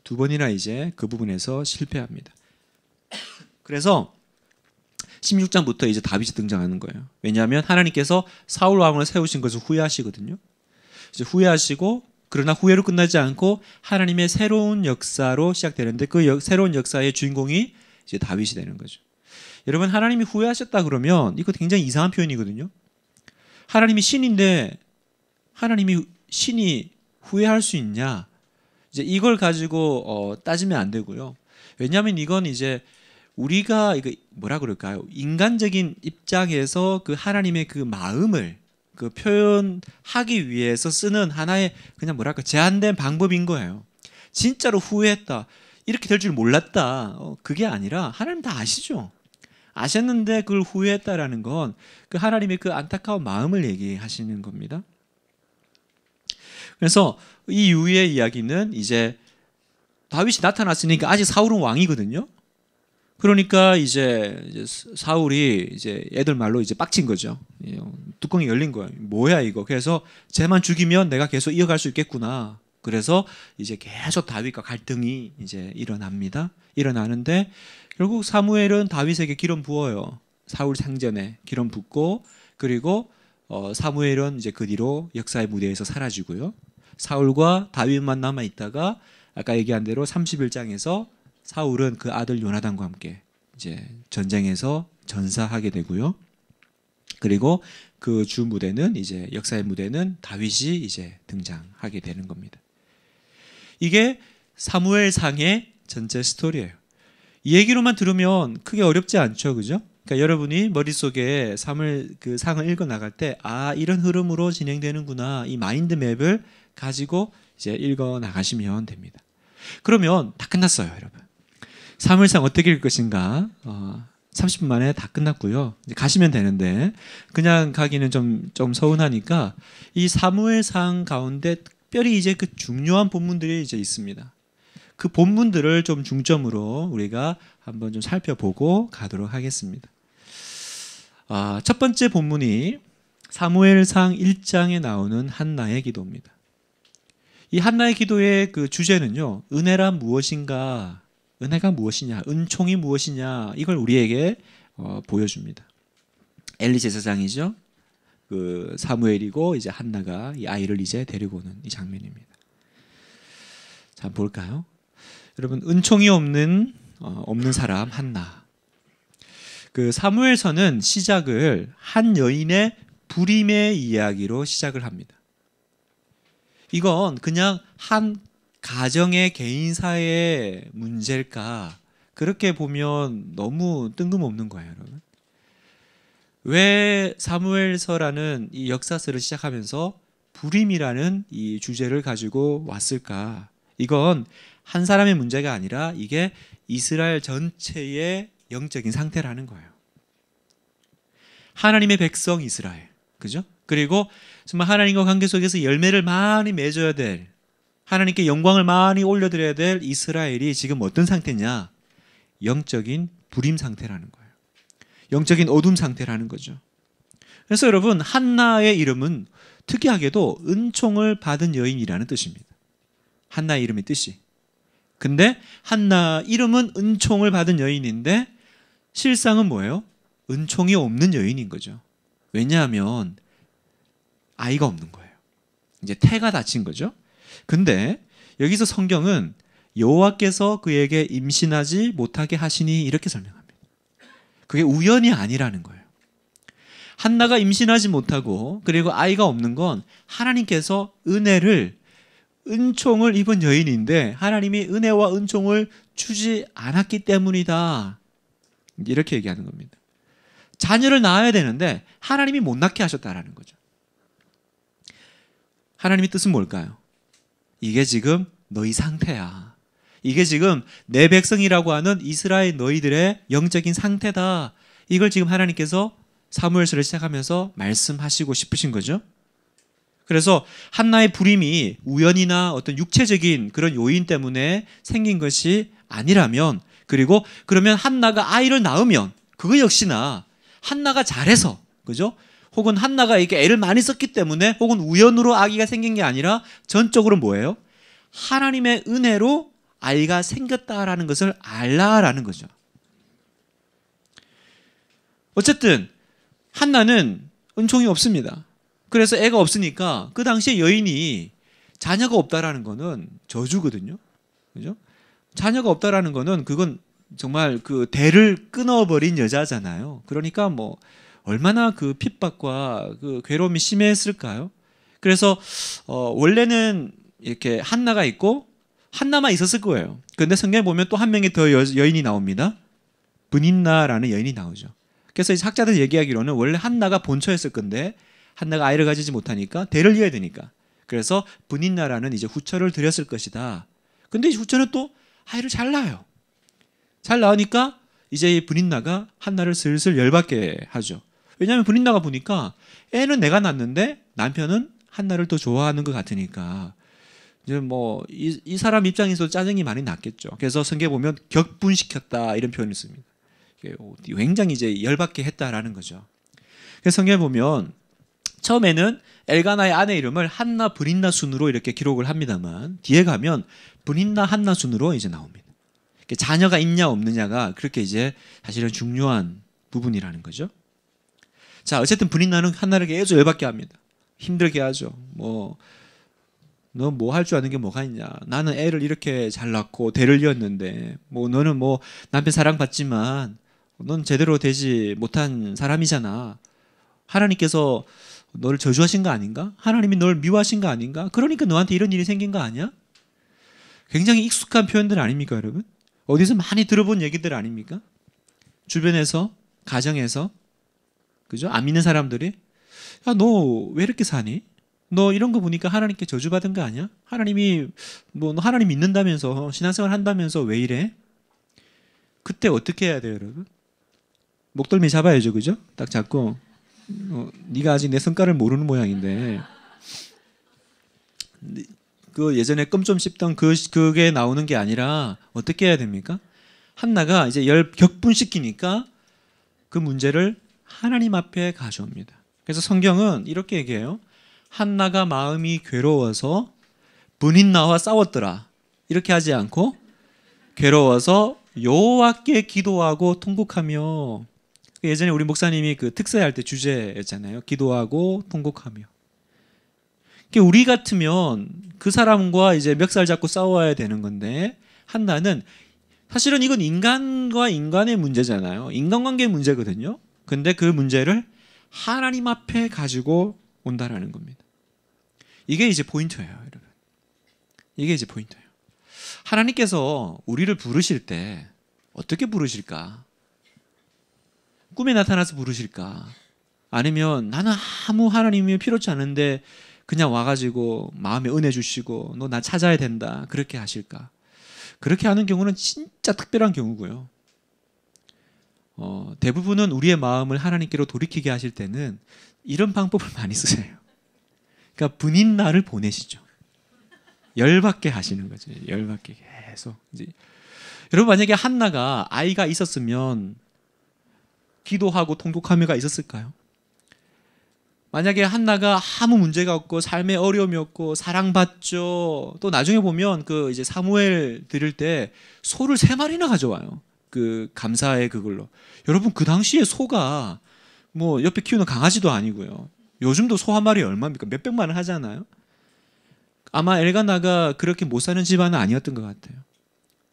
[SPEAKER 1] 두 번이나 이제 그 부분에서 실패합니다. 그래서 16장부터 이제 다윗이 등장하는 거예요. 왜냐하면 하나님께서 사울 왕을 세우신 것을 후회하시거든요. 이제 후회하시고 그러나 후회로 끝나지 않고 하나님의 새로운 역사로 시작되는데 그 역, 새로운 역사의 주인공이 이제 다윗이 되는 거죠. 여러분 하나님이 후회하셨다 그러면 이거 굉장히 이상한 표현이거든요. 하나님이 신인데 하나님이 신이 후회할 수 있냐? 이제 이걸 가지고 어, 따지면 안 되고요. 왜냐하면 이건 이제 우리가 이거 뭐라 그럴까요? 인간적인 입장에서 그 하나님의 그 마음을 그 표현하기 위해서 쓰는 하나의 그냥 뭐랄까 제한된 방법인 거예요. 진짜로 후회했다. 이렇게 될 줄 몰랐다. 어, 그게 아니라 하나님 다 아시죠. 아셨는데 그걸 후회했다라는 건 그 하나님의 그 안타까운 마음을 얘기하시는 겁니다. 그래서 이 이후의 이야기는 이제 다윗이 나타났으니까 아직 사울은 왕이거든요. 그러니까 이제, 이제 사울이 이제 애들 말로 이제 빡친 거죠. 예, 뚜껑이 열린 거예요. 뭐야 이거? 그래서 쟤만 죽이면 내가 계속 이어갈 수 있겠구나. 그래서 이제 계속 다윗과 갈등이 이제 일어납니다. 일어나는데 결국 사무엘은 다윗에게 기름 부어요. 사울 생전에 기름 붓고 그리고 어, 사무엘은 이제 그 뒤로 역사의 무대에서 사라지고요. 사울과 다윗만 남아 있다가 아까 얘기한 대로 31장에서 사울은 그 아들 요나단과 함께 이제 전쟁에서 전사하게 되고요. 그리고 그 주 무대는 이제 역사의 무대는 다윗이 이제 등장하게 되는 겁니다. 이게 사무엘 상의 전체 스토리예요. 이 얘기로만 들으면 크게 어렵지 않죠, 그죠? 그러니까 여러분이 머릿속에 삼을 그 상을 읽어 나갈 때 아, 이런 흐름으로 진행되는구나. 이 마인드 맵을 가지고 이제 읽어 나가시면 됩니다. 그러면 다 끝났어요, 여러분. 사물상 어떻게 읽을 것인가 어, 30분 만에 다 끝났고요. 이제 가시면 되는데 그냥 가기는 좀 좀 서운하니까 이 사무엘상 가운데 특별히 이제 그 중요한 본문들이 이제 있습니다. 그 본문들을 좀 중점으로 우리가 한번 좀 살펴보고 가도록 하겠습니다. 아, 첫 번째 본문이 사무엘상 1장에 나오는 한나의 기도입니다. 이 한나의 기도의 그 주제는요, 은혜란 무엇인가 은혜가 무엇이냐, 은총이 무엇이냐 이걸 우리에게 어, 보여줍니다. 엘리 제사장이죠. 그 사무엘이고 이제 한나가 이 아이를 이제 데리고 오는 이 장면입니다. 자 볼까요? 여러분 은총이 없는 어, 없는 사람 한나. 그 사무엘서는 시작을 한 여인의 불임의 이야기로 시작을 합니다. 이건 그냥 한 가정의 개인사의 문제일까? 그렇게 보면 너무 뜬금없는 거예요, 여러분. 왜 사무엘서라는 이 역사서를 시작하면서 불임이라는 이 주제를 가지고 왔을까? 이건 한 사람의 문제가 아니라 이게 이스라엘 전체의 영적인 상태라는 거예요. 하나님의 백성 이스라엘. 그죠? 그리고 정말 하나님과 관계 속에서 열매를 많이 맺어야 될 하나님께 영광을 많이 올려드려야 될 이스라엘이 지금 어떤 상태냐? 영적인 불임 상태라는 거예요. 영적인 어둠 상태라는 거죠. 그래서 여러분 한나의 이름은 특이하게도 은총을 받은 여인이라는 뜻입니다. 한나 의 이름의 뜻이. 근데 한나 이름은 은총을 받은 여인인데 실상은 뭐예요? 은총이 없는 여인인 거죠. 왜냐하면 아이가 없는 거예요. 이제 태가 다친 거죠. 근데 여기서 성경은 여호와께서 그에게 임신하지 못하게 하시니 이렇게 설명합니다. 그게 우연이 아니라는 거예요. 한나가 임신하지 못하고 그리고 아이가 없는 건 하나님께서 은혜를 은총을 입은 여인인데 하나님이 은혜와 은총을 주지 않았기 때문이다. 이렇게 얘기하는 겁니다. 자녀를 낳아야 되는데 하나님이 못 낳게 하셨다라는 거죠. 하나님의 뜻은 뭘까요? 이게 지금 너희 상태야. 이게 지금 내 백성이라고 하는 이스라엘 너희들의 영적인 상태다. 이걸 지금 하나님께서 사무엘서를 시작하면서 말씀하시고 싶으신 거죠. 그래서 한나의 불임이 우연이나 어떤 육체적인 그런 요인 때문에 생긴 것이 아니라면 그리고 그러면 한나가 아이를 낳으면 그거 역시나 한나가 잘해서 그죠? 혹은 한나가 이게 렇 애를 많이 썼기 때문에 혹은 우연으로 아기가 생긴 게 아니라 전적으로 뭐예요? 하나님의 은혜로 아이가 생겼다라는 것을 알라라는 거죠. 어쨌든 한나는 은총이 없습니다. 그래서 애가 없으니까 그 당시에 여인이 자녀가 없다라는 거는 저주거든요. 그죠? 자녀가 없다라는 거는 그건 정말 그 대를 끊어버린 여자잖아요. 그러니까 뭐 얼마나 그 핍박과 그 괴로움이 심했을까요? 그래서 어, 원래는 이렇게 한나가 있고 한나만 있었을 거예요. 그런데 성경에 보면 또 한 명이 더 여, 인이 나옵니다. 분인나라는 여인이 나오죠. 그래서 이제 학자들 얘기하기로는 원래 한나가 본처였을 건데 한나가 아이를 가지지 못하니까 대를 이어야 되니까 그래서 분인나라는 이제 후처를 드렸을 것이다. 근데 이 후처는 또 아이를 잘 낳아요. 잘 낳으니까 이제 이 분인나가 한나를 슬슬 열받게 하죠. 왜냐하면 브린다가 보니까 애는 내가 낳는데 남편은 한나를 더 좋아하는 것 같으니까 이제 뭐이 이 사람 입장에서 짜증이 많이 났겠죠. 그래서 성경 보면 격분시켰다 이런 표현이있습니다 굉장히 이제 열받게 했다라는 거죠. 그래서 성경 보면 처음에는 엘가나의 아내 이름을 한나 브린나 순으로 이렇게 기록을 합니다만 뒤에 가면 브린나 한나 순으로 이제 나옵니다. 자녀가 있냐 없느냐가 그렇게 이제 사실은 중요한 부분이라는 거죠. 자, 어쨌든 분인나는 한나를 계속 열받게 합니다. 힘들게 하죠. 뭐, 너 뭐 할 줄 아는 게 뭐가 있냐. 나는 애를 이렇게 잘 낳고 대를 이었는데, 뭐, 너는 뭐 남편 사랑받지만, 넌 제대로 되지 못한 사람이잖아. 하나님께서 너를 저주하신 거 아닌가? 하나님이 너를 미워하신 거 아닌가? 그러니까 너한테 이런 일이 생긴 거 아니야? 굉장히 익숙한 표현들 아닙니까, 여러분? 어디서 많이 들어본 얘기들 아닙니까? 주변에서, 가정에서, 그죠? 안 믿는 사람들이 야너 왜 이렇게 사니? 너 이런 거 보니까 하나님께 저주받은 거 아니야? 하나님이 뭐너 하나님 믿는다면서 어, 신앙생활 한다면서 왜 이래? 그때 어떻게 해야 돼요, 여러분? 목덜미 잡아야죠, 그죠? 딱 잡고 어, 네가 아직 내 성과를 모르는 모양인데 그 예전에 껌좀 씹던 그 그게 나오는 게 아니라 어떻게 해야 됩니까? 한나가 이제 열 격분시키니까 그 문제를 하나님 앞에 가져옵니다. 그래서 성경은 이렇게 얘기해요. 한나가 마음이 괴로워서 분인 나와 싸웠더라. 이렇게 하지 않고 괴로워서 여호와께 기도하고 통곡하며 그 예전에 우리 목사님이 그 특사할 때 주제였잖아요. 기도하고 통곡하며. 우리 같으면 그 사람과 이제 멱살 잡고 싸워야 되는 건데 한나는 사실은 이건 인간과 인간의 문제잖아요. 인간관계 문제거든요. 근데 그 문제를 하나님 앞에 가지고 온다라는 겁니다. 이게 이제 포인트예요, 여러분. 이게 이제 포인트예요. 하나님께서 우리를 부르실 때 어떻게 부르실까? 꿈에 나타나서 부르실까? 아니면 나는 아무 하나님이 필요치 않은데 그냥 와가지고 마음에 은혜 주시고 너 나 찾아야 된다 그렇게 하실까? 그렇게 하는 경우는 진짜 특별한 경우고요. 어, 대부분은 우리의 마음을 하나님께로 돌이키게 하실 때는 이런 방법을 많이 쓰세요. 그러니까 분인 날을 보내시죠. 열받게 하시는 거죠. 열받게 계속. 이제 여러분 만약에 한나가 아이가 있었으면 기도하고 통독하며가 있었을까요? 만약에 한나가 아무 문제가 없고 삶에 어려움이 없고 사랑받죠. 또 나중에 보면 그 이제 사무엘 드릴 때 소를 세 마리나 가져와요. 그 감사의 그걸로. 여러분 그 당시에 소가 뭐 옆에 키우는 강아지도 아니고요. 요즘도 소 한 마리 얼마입니까? 몇 백만 원 하잖아요. 아마 엘가나가 그렇게 못 사는 집안은 아니었던 것 같아요.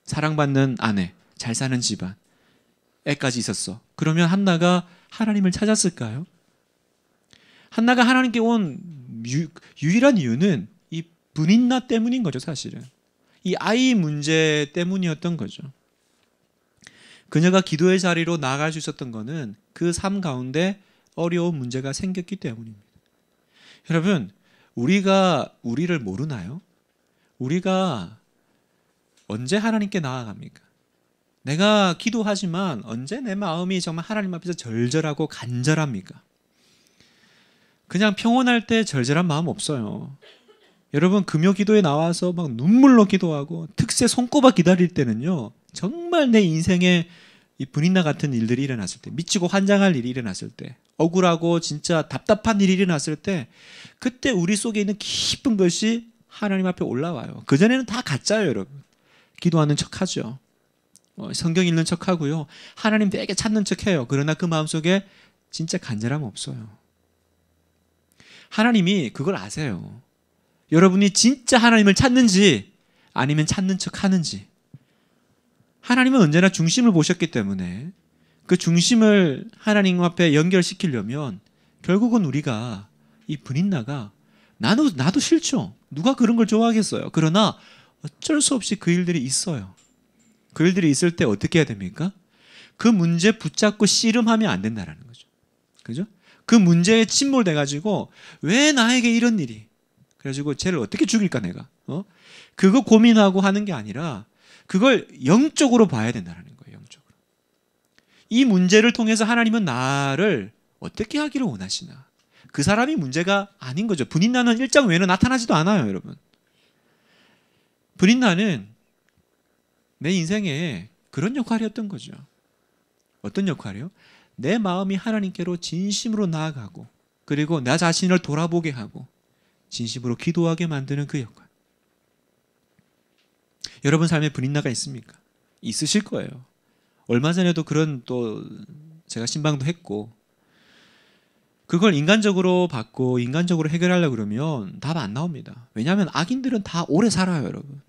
[SPEAKER 1] 사랑받는 아내, 잘 사는 집안, 애까지 있었어. 그러면 한나가 하나님을 찾았을까요? 한나가 하나님께 온 유, 유일한 이유는 이 분인나 때문인 거죠, 사실은. 이 아이 문제 때문이었던 거죠. 그녀가 기도의 자리로 나아갈 수 있었던 것은 그 삶 가운데 어려운 문제가 생겼기 때문입니다. 여러분, 우리가 우리를 모르나요? 우리가 언제 하나님께 나아갑니까? 내가 기도하지만 언제 내 마음이 정말 하나님 앞에서 절절하고 간절합니까? 그냥 평온할 때 절절한 마음 없어요. 여러분 금요 기도에 나와서 막 눈물로 기도하고 특세 손꼽아 기다릴 때는요. 정말 내 인생의 이분인나 같은 일들이 일어났을 때, 미치고 환장할 일이 일어났을 때, 억울하고 진짜 답답한 일이 일어났을 때, 그때 우리 속에 있는 깊은 것이 하나님 앞에 올라와요. 그전에는 다 가짜예요, 여러분. 기도하는 척 하죠. 어, 성경 읽는 척 하고요. 하나님 되게 찾는 척 해요. 그러나 그 마음속에 진짜 간절함 없어요. 하나님이 그걸 아세요. 여러분이 진짜 하나님을 찾는지 아니면 찾는 척 하는지 하나님은 언제나 중심을 보셨기 때문에 그 중심을 하나님 앞에 연결시키려면 결국은 우리가 이 분인나가 나도 나도 싫죠. 누가 그런 걸 좋아하겠어요. 그러나 어쩔 수 없이 그 일들이 있어요. 그 일들이 있을 때 어떻게 해야 됩니까? 그 문제 붙잡고 씨름하면 안 된다라는 거죠. 그죠? 그 문제에 침몰돼 가지고 왜 나에게 이런 일이? 그래가지고 쟤를 어떻게 죽일까 내가? 어? 그거 고민하고 하는 게 아니라 그걸 영적으로 봐야 된다는 거예요. 영적으로. 이 문제를 통해서 하나님은 나를 어떻게 하기를 원하시나. 그 사람이 문제가 아닌 거죠. 분인나는 일장 외에는 나타나지도 않아요, 여러분. 분인나는 내 인생에 그런 역할이었던 거죠. 어떤 역할이요? 내 마음이 하나님께로 진심으로 나아가고 그리고 나 자신을 돌아보게 하고 진심으로 기도하게 만드는 그 역할. 여러분 삶에 분인나가 있습니까? 있으실 거예요. 얼마 전에도 그런 또 제가 신방도 했고 그걸 인간적으로 받고 인간적으로 해결하려 그러면 답 안 나옵니다. 왜냐하면 악인들은 다 오래 살아요, 여러분.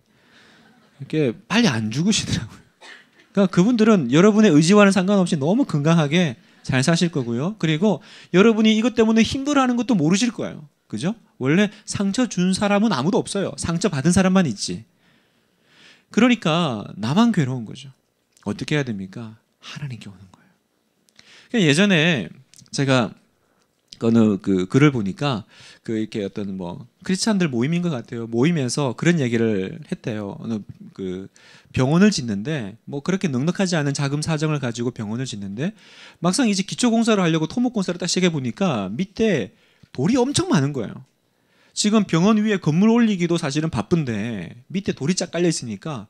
[SPEAKER 1] 이렇게 빨리 안 죽으시더라고요. 그러니까 그분들은 여러분의 의지와는 상관없이 너무 건강하게 잘 사실 거고요. 그리고 여러분이 이것 때문에 힘들어하는 것도 모르실 거예요. 그죠? 원래 상처 준 사람은 아무도 없어요. 상처 받은 사람만 있지. 그러니까 나만 괴로운 거죠. 어떻게 해야 됩니까? 하나님께 오는 거예요. 그러니까 예전에 제가 어느 그 글을 보니까 그 이렇게 어떤 뭐 크리스찬들 모임인 것 같아요. 모임에서 그런 얘기를 했대요. 어느 그 병원을 짓는데 뭐 그렇게 넉넉하지 않은 자금 사정을 가지고 병원을 짓는데 막상 이제 기초 공사를 하려고 토목 공사를 딱 시작해 보니까 밑에 돌이 엄청 많은 거예요. 지금 병원 위에 건물 올리기도 사실은 바쁜데 밑에 돌이 쫙 깔려 있으니까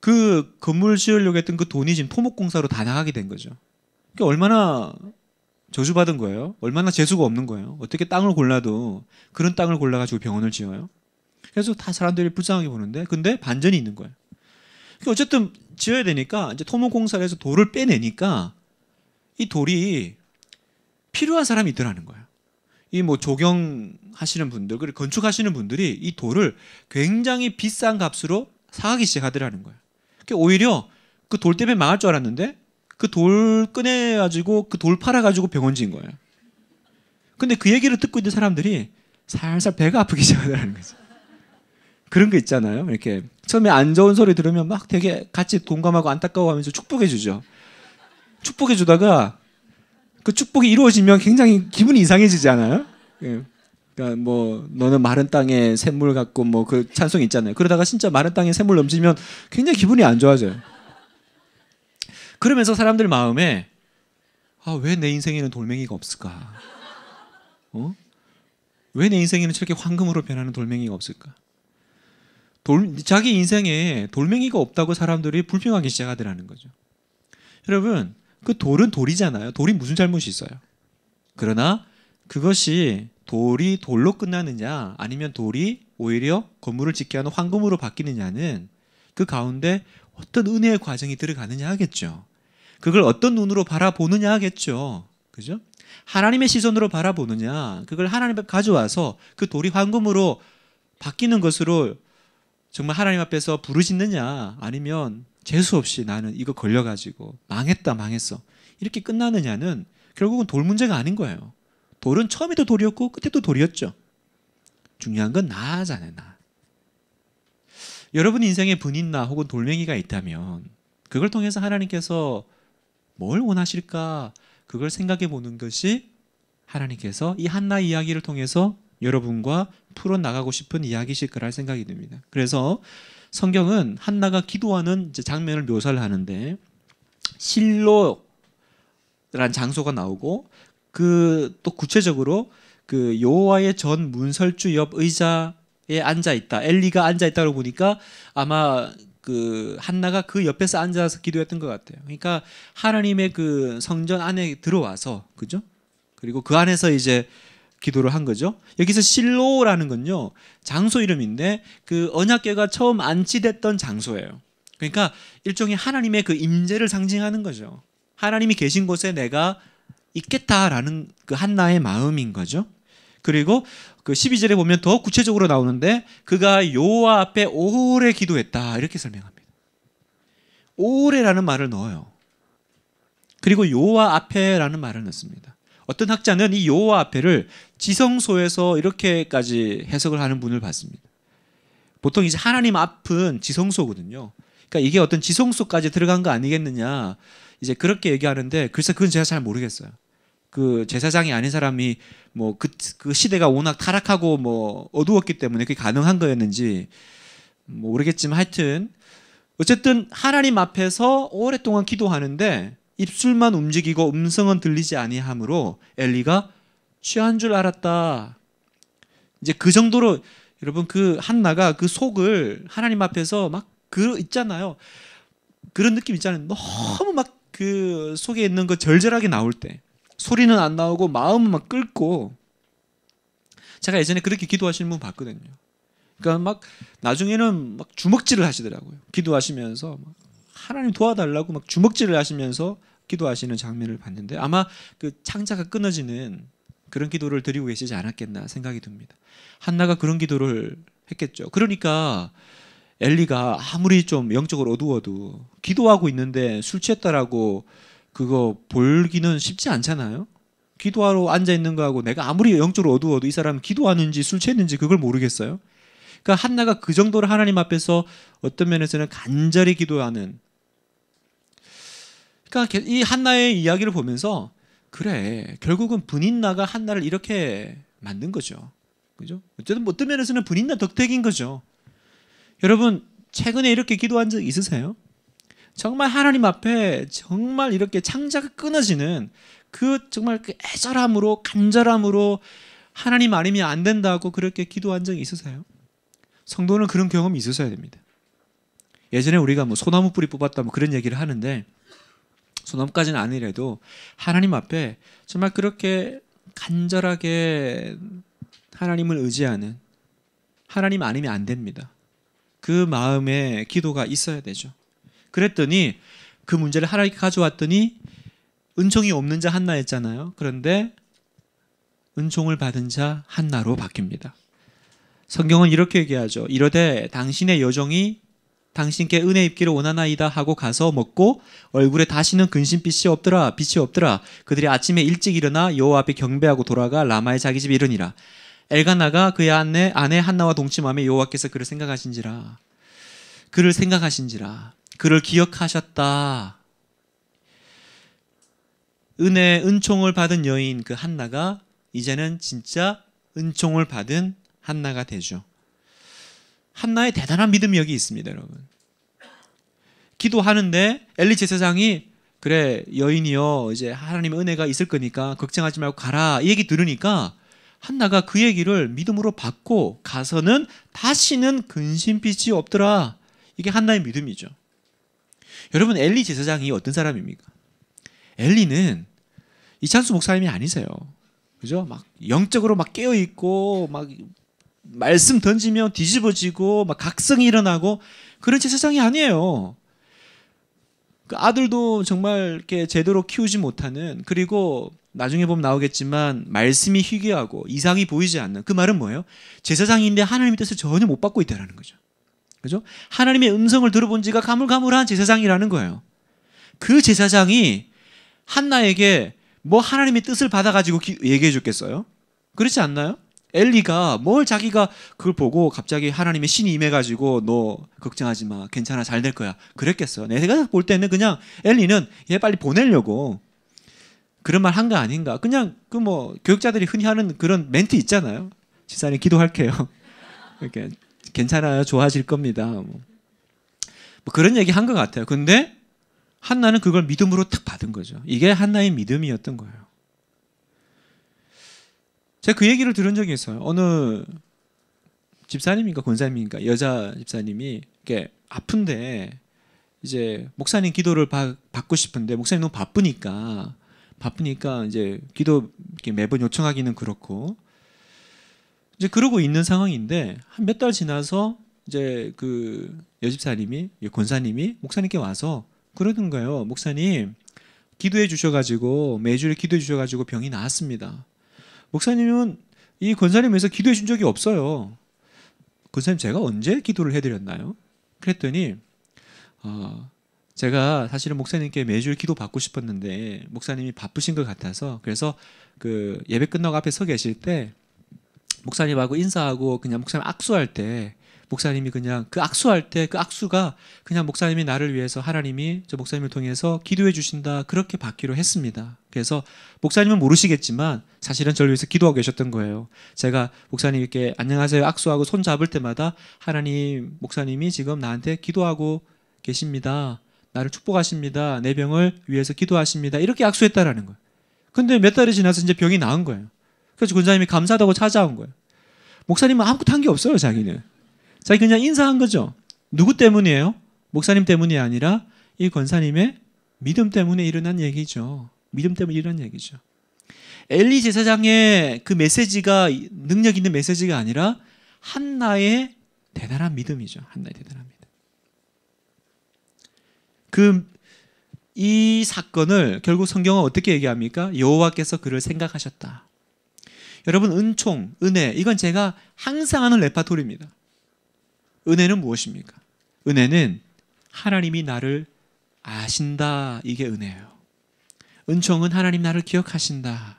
[SPEAKER 1] 그 건물 지으려고 했던 그 돈이 지금 토목공사로 다 나가게 된 거죠. 그러 그러니까 얼마나 저주받은 거예요? 얼마나 재수가 없는 거예요? 어떻게 땅을 골라도 그런 땅을 골라가지고 병원을 지어요? 그래서 다 사람들이 불쌍하게 보는데 근데 반전이 있는 거예요. 그러 그러니까 어쨌든 지어야 되니까 이제 토목공사에서 돌을 빼내니까 이 돌이 필요한 사람이 있더라는 거예요. 이 뭐 조경 하시는 분들 그리고 건축하시는 분들이 이 돌을 굉장히 비싼 값으로 사기 시작하더라는 거예요. 그러니까 오히려 그 돌 때문에 망할 줄 알았는데 그 돌 꺼내가지고 그 돌 팔아가지고 병원 지은 거예요. 근데 그 얘기를 듣고 있는 사람들이 살살 배가 아프기 시작하더라는 거죠. 그런 거 있잖아요. 이렇게 처음에 안 좋은 소리 들으면 막 되게 같이 동감하고 안타까워하면서 축복해 주죠. 축복해 주다가 그 축복이 이루어지면 굉장히 기분이 이상해지지 않아요? 예. 그러니까 뭐 너는 마른 땅에 샘물 갖고 뭐 그 찬송 있잖아요. 그러다가 진짜 마른 땅에 샘물 넘치면 굉장히 기분이 안 좋아져요. 그러면서 사람들 마음에 아왜 내 인생에는 돌멩이가 없을까? 어? 왜 내 인생에는 저렇게 황금으로 변하는 돌멩이가 없을까? 돌, 자기 인생에 돌멩이가 없다고 사람들이 불평하기 시작하더라는 거죠. 여러분, 그 돌은 돌이잖아요. 돌이 무슨 잘못이 있어요? 그러나 그것이 돌이 돌로 끝나느냐 아니면 돌이 오히려 건물을 짓게 하는 황금으로 바뀌느냐는 그 가운데 어떤 은혜의 과정이 들어가느냐 하겠죠. 그걸 어떤 눈으로 바라보느냐 하겠죠. 그죠? 하나님의 시선으로 바라보느냐, 그걸 하나님 앞에 가져와서 그 돌이 황금으로 바뀌는 것으로 정말 하나님 앞에서 부르짖느냐, 아니면 재수 없이 나는 이거 걸려가지고 망했다, 망했어. 이렇게 끝나느냐는 결국은 돌 문제가 아닌 거예요. 돌은 처음에도 돌이었고 끝에도 돌이었죠. 중요한 건 나잖아요. 나. 여러분 인생에 분인나 혹은 돌멩이가 있다면 그걸 통해서 하나님께서 뭘 원하실까 그걸 생각해 보는 것이 하나님께서 이 한나 이야기를 통해서 여러분과 풀어 나가고 싶은 이야기실 거라 생각이 듭니다. 그래서 성경은 한나가 기도하는 장면을 묘사를 하는데 실로란 장소가 나오고 그또 구체적으로 그 여호와의 전 문설주 옆 의자에 앉아 있다. 엘리가 앉아 있다고 보니까 아마 그 한나가 그 옆에서 앉아서 기도했던 것 같아요. 그러니까 하나님의 그 성전 안에 들어와서 그죠? 그리고 그 안에서 이제 기도를 한 거죠. 여기서 실로라는 건요 장소 이름인데 그 언약궤가 처음 안치됐던 장소예요. 그러니까 일종의 하나님의 그 임재를 상징하는 거죠. 하나님이 계신 곳에 내가 있겠다라는 그 한나의 마음인 거죠. 그리고 그 12절에 보면 더 구체적으로 나오는데 그가 여호와 앞에 오래 기도했다 이렇게 설명합니다. 오래라는 말을 넣어요. 그리고 여호와 앞에라는 말을 넣습니다. 어떤 학자는 이 여호와 앞에를 지성소에서 이렇게까지 해석을 하는 분을 봤습니다. 보통 이제 하나님 앞은 지성소거든요. 그러니까 이게 어떤 지성소까지 들어간 거 아니겠느냐 이제 그렇게 얘기하는데 글쎄 그건 제가 잘 모르겠어요. 그 제사장이 아닌 사람이 뭐 그 그 시대가 워낙 타락하고 뭐 어두웠기 때문에 그게 가능한 거였는지 뭐 모르겠지만 하여튼 어쨌든 하나님 앞에서 오랫동안 기도하는데 입술만 움직이고 음성은 들리지 아니하므로 엘리가 취한 줄 알았다. 이제 그 정도로 여러분 그 한나가 그 속을 하나님 앞에서 막 그 있잖아요. 그런 느낌 있잖아요. 너무 막 그 속에 있는 거 절절하게 나올 때. 소리는 안 나오고 마음은막 끓고 제가 예전에 그렇게 기도하시는 분 봤거든요. 그러니까 막 나중에는 막 주먹질을 하시더라고요. 기도하시면서 하나님 도와달라고 막 주먹질을 하시면서 기도하시는 장면을 봤는데 아마 그 창자가 끊어지는 그런 기도를 드리고 계시지 않았겠나 생각이 듭니다. 한나가 그런 기도를 했겠죠. 그러니까 엘리가 아무리 좀 영적으로 어두워도 기도하고 있는데 술 취했다라고 그거 볼기는 쉽지 않잖아요. 기도하러 앉아 있는 거하고 내가 아무리 영적으로 어두워도 이 사람 기도하는지 술 취했는지 그걸 모르겠어요. 그러니까 한나가 그 정도로 하나님 앞에서 어떤 면에서는 간절히 기도하는. 그러니까 이 한나의 이야기를 보면서 그래 결국은 분인나가 한나를 이렇게 만든 거죠. 그죠? 어쨌든 뭐 어떤 면에서는 분인나 덕택인 거죠. 여러분 최근에 이렇게 기도한 적 있으세요? 정말 하나님 앞에 정말 이렇게 창자가 끊어지는 그 정말 그 애절함으로 간절함으로 하나님 아니면 안 된다고 그렇게 기도한 적이 있으세요? 성도는 그런 경험이 있으셔야 됩니다. 예전에 우리가 뭐 소나무 뿌리 뽑았다 뭐 그런 얘기를 하는데 소나무까지는 아니래도 하나님 앞에 정말 그렇게 간절하게 하나님을 의지하는 하나님 아니면 안 됩니다. 그 마음에 기도가 있어야 되죠. 그랬더니 그 문제를 하나님께 가져왔더니 은총이 없는 자 한나였잖아요. 그런데 은총을 받은 자 한나로 바뀝니다. 성경은 이렇게 얘기하죠. 이러되 당신의 여정이 당신께 은혜 입기를 원하나이다 하고 가서 먹고 얼굴에 다시는 근심빛이 없더라 빛이 없더라 그들이 아침에 일찍 일어나 여호와 앞에 경배하고 돌아가 라마의 자기 집에 이르니라 엘가나가 그의 아내, 아내 한나와 동침하며 여호와께서 그를 생각하신지라 그를 생각하신지라 그를 기억하셨다. 은혜 은총을 받은 여인 그 한나가 이제는 진짜 은총을 받은 한나가 되죠. 한나의 대단한 믿음이 여기 있습니다, 여러분. 기도하는데 엘리 제사장이 그래 여인이여 이제 하나님의 은혜가 있을 거니까 걱정하지 말고 가라 이 얘기 들으니까 한나가 그 얘기를 믿음으로 받고 가서는 다시는 근심빛이 없더라 이게 한나의 믿음이죠. 여러분 엘리 제사장이 어떤 사람입니까? 엘리는 이찬수 목사님이 아니세요. 그죠? 막 영적으로 막 깨어 있고 막 말씀 던지면 뒤집어지고 막 각성이 일어나고 그런 제사장이 아니에요. 그 아들도 정말 이렇게 제대로 키우지 못하는 그리고 나중에 보면 나오겠지만 말씀이 희귀하고 이상이 보이지 않는 그 말은 뭐예요? 제사장인데 하나님 뜻을 전혀 못 받고 있다라는 거죠. 그죠? 하나님의 음성을 들어본 지가 가물가물한 제사장이라는 거예요. 그 제사장이 한나에게 뭐 하나님의 뜻을 받아가지고 얘기해 줬겠어요? 그렇지 않나요? 엘리가 뭘 자기가 그걸 보고 갑자기 하나님의 신이 임해가지고 너 걱정하지 마 괜찮아 잘 될 거야 그랬겠어요 내가 볼 때는 그냥 엘리는 얘 빨리 보내려고 그런 말 한 거 아닌가 그냥 그 뭐 교육자들이 흔히 하는 그런 멘트 있잖아요 지사님 기도할게요 이렇게 괜찮아요. 좋아하실 겁니다. 뭐. 뭐, 그런 얘기 한 것 같아요. 근데 한나는 그걸 믿음으로 탁 받은 거죠. 이게 한나의 믿음이었던 거예요. 제가 그 얘기를 들은 적이 있어요. 어느 집사님인가 권사님인가 여자 집사님이 이게 아픈데 이제 목사님 기도를 바, 받고 싶은데 목사님 너무 바쁘니까 바쁘니까 이제 기도 매번 요청하기는 그렇고 이제 그러고 있는 상황인데 한 몇 달 지나서 이제 그 여집사님이 예, 권사님이 목사님께 와서 그러는 거예요. 목사님 기도해 주셔가지고 매주 기도해 주셔가지고 병이 나았습니다. 목사님은 이 권사님에서 기도해 준 적이 없어요. 권사님 제가 언제 기도를 해드렸나요? 그랬더니 어, 제가 사실은 목사님께 매주 기도 받고 싶었는데 목사님이 바쁘신 것 같아서 그래서 그 예배 끝나고 앞에 서 계실 때 목사님하고 인사하고 그냥 목사님 악수할 때 목사님이 그냥 그 악수할 때 그 악수가 그냥 목사님이 나를 위해서 하나님이 저 목사님을 통해서 기도해 주신다 그렇게 받기로 했습니다. 그래서 목사님은 모르시겠지만 사실은 저를 위해서 기도하고 계셨던 거예요. 제가 목사님께 안녕하세요 악수하고 손 잡을 때마다 하나님 목사님이 지금 나한테 기도하고 계십니다. 나를 축복하십니다. 내 병을 위해서 기도하십니다. 이렇게 악수했다라는 거예요. 근데 몇 달이 지나서 이제 병이 나은 거예요. 그래서 군사님이 감사하다고 찾아온 거예요. 목사님은 아무것도 한 게 없어요, 자기는. 자기 그냥 인사한 거죠. 누구 때문이에요? 목사님 때문이 아니라 이 권사님의 믿음 때문에 일어난 얘기죠. 믿음 때문에 일어난 얘기죠. 엘리 제사장의 그 메시지가 능력 있는 메시지가 아니라 한나의 대단한 믿음이죠. 한나의 대단한 믿음. 그이 사건을 결국 성경은 어떻게 얘기합니까? 여호와께서 그를 생각하셨다. 여러분 은총, 은혜 이건 제가 항상 하는 레파토리입니다. 은혜는 무엇입니까? 은혜는 하나님이 나를 아신다 이게 은혜예요. 은총은 하나님 나를 기억하신다.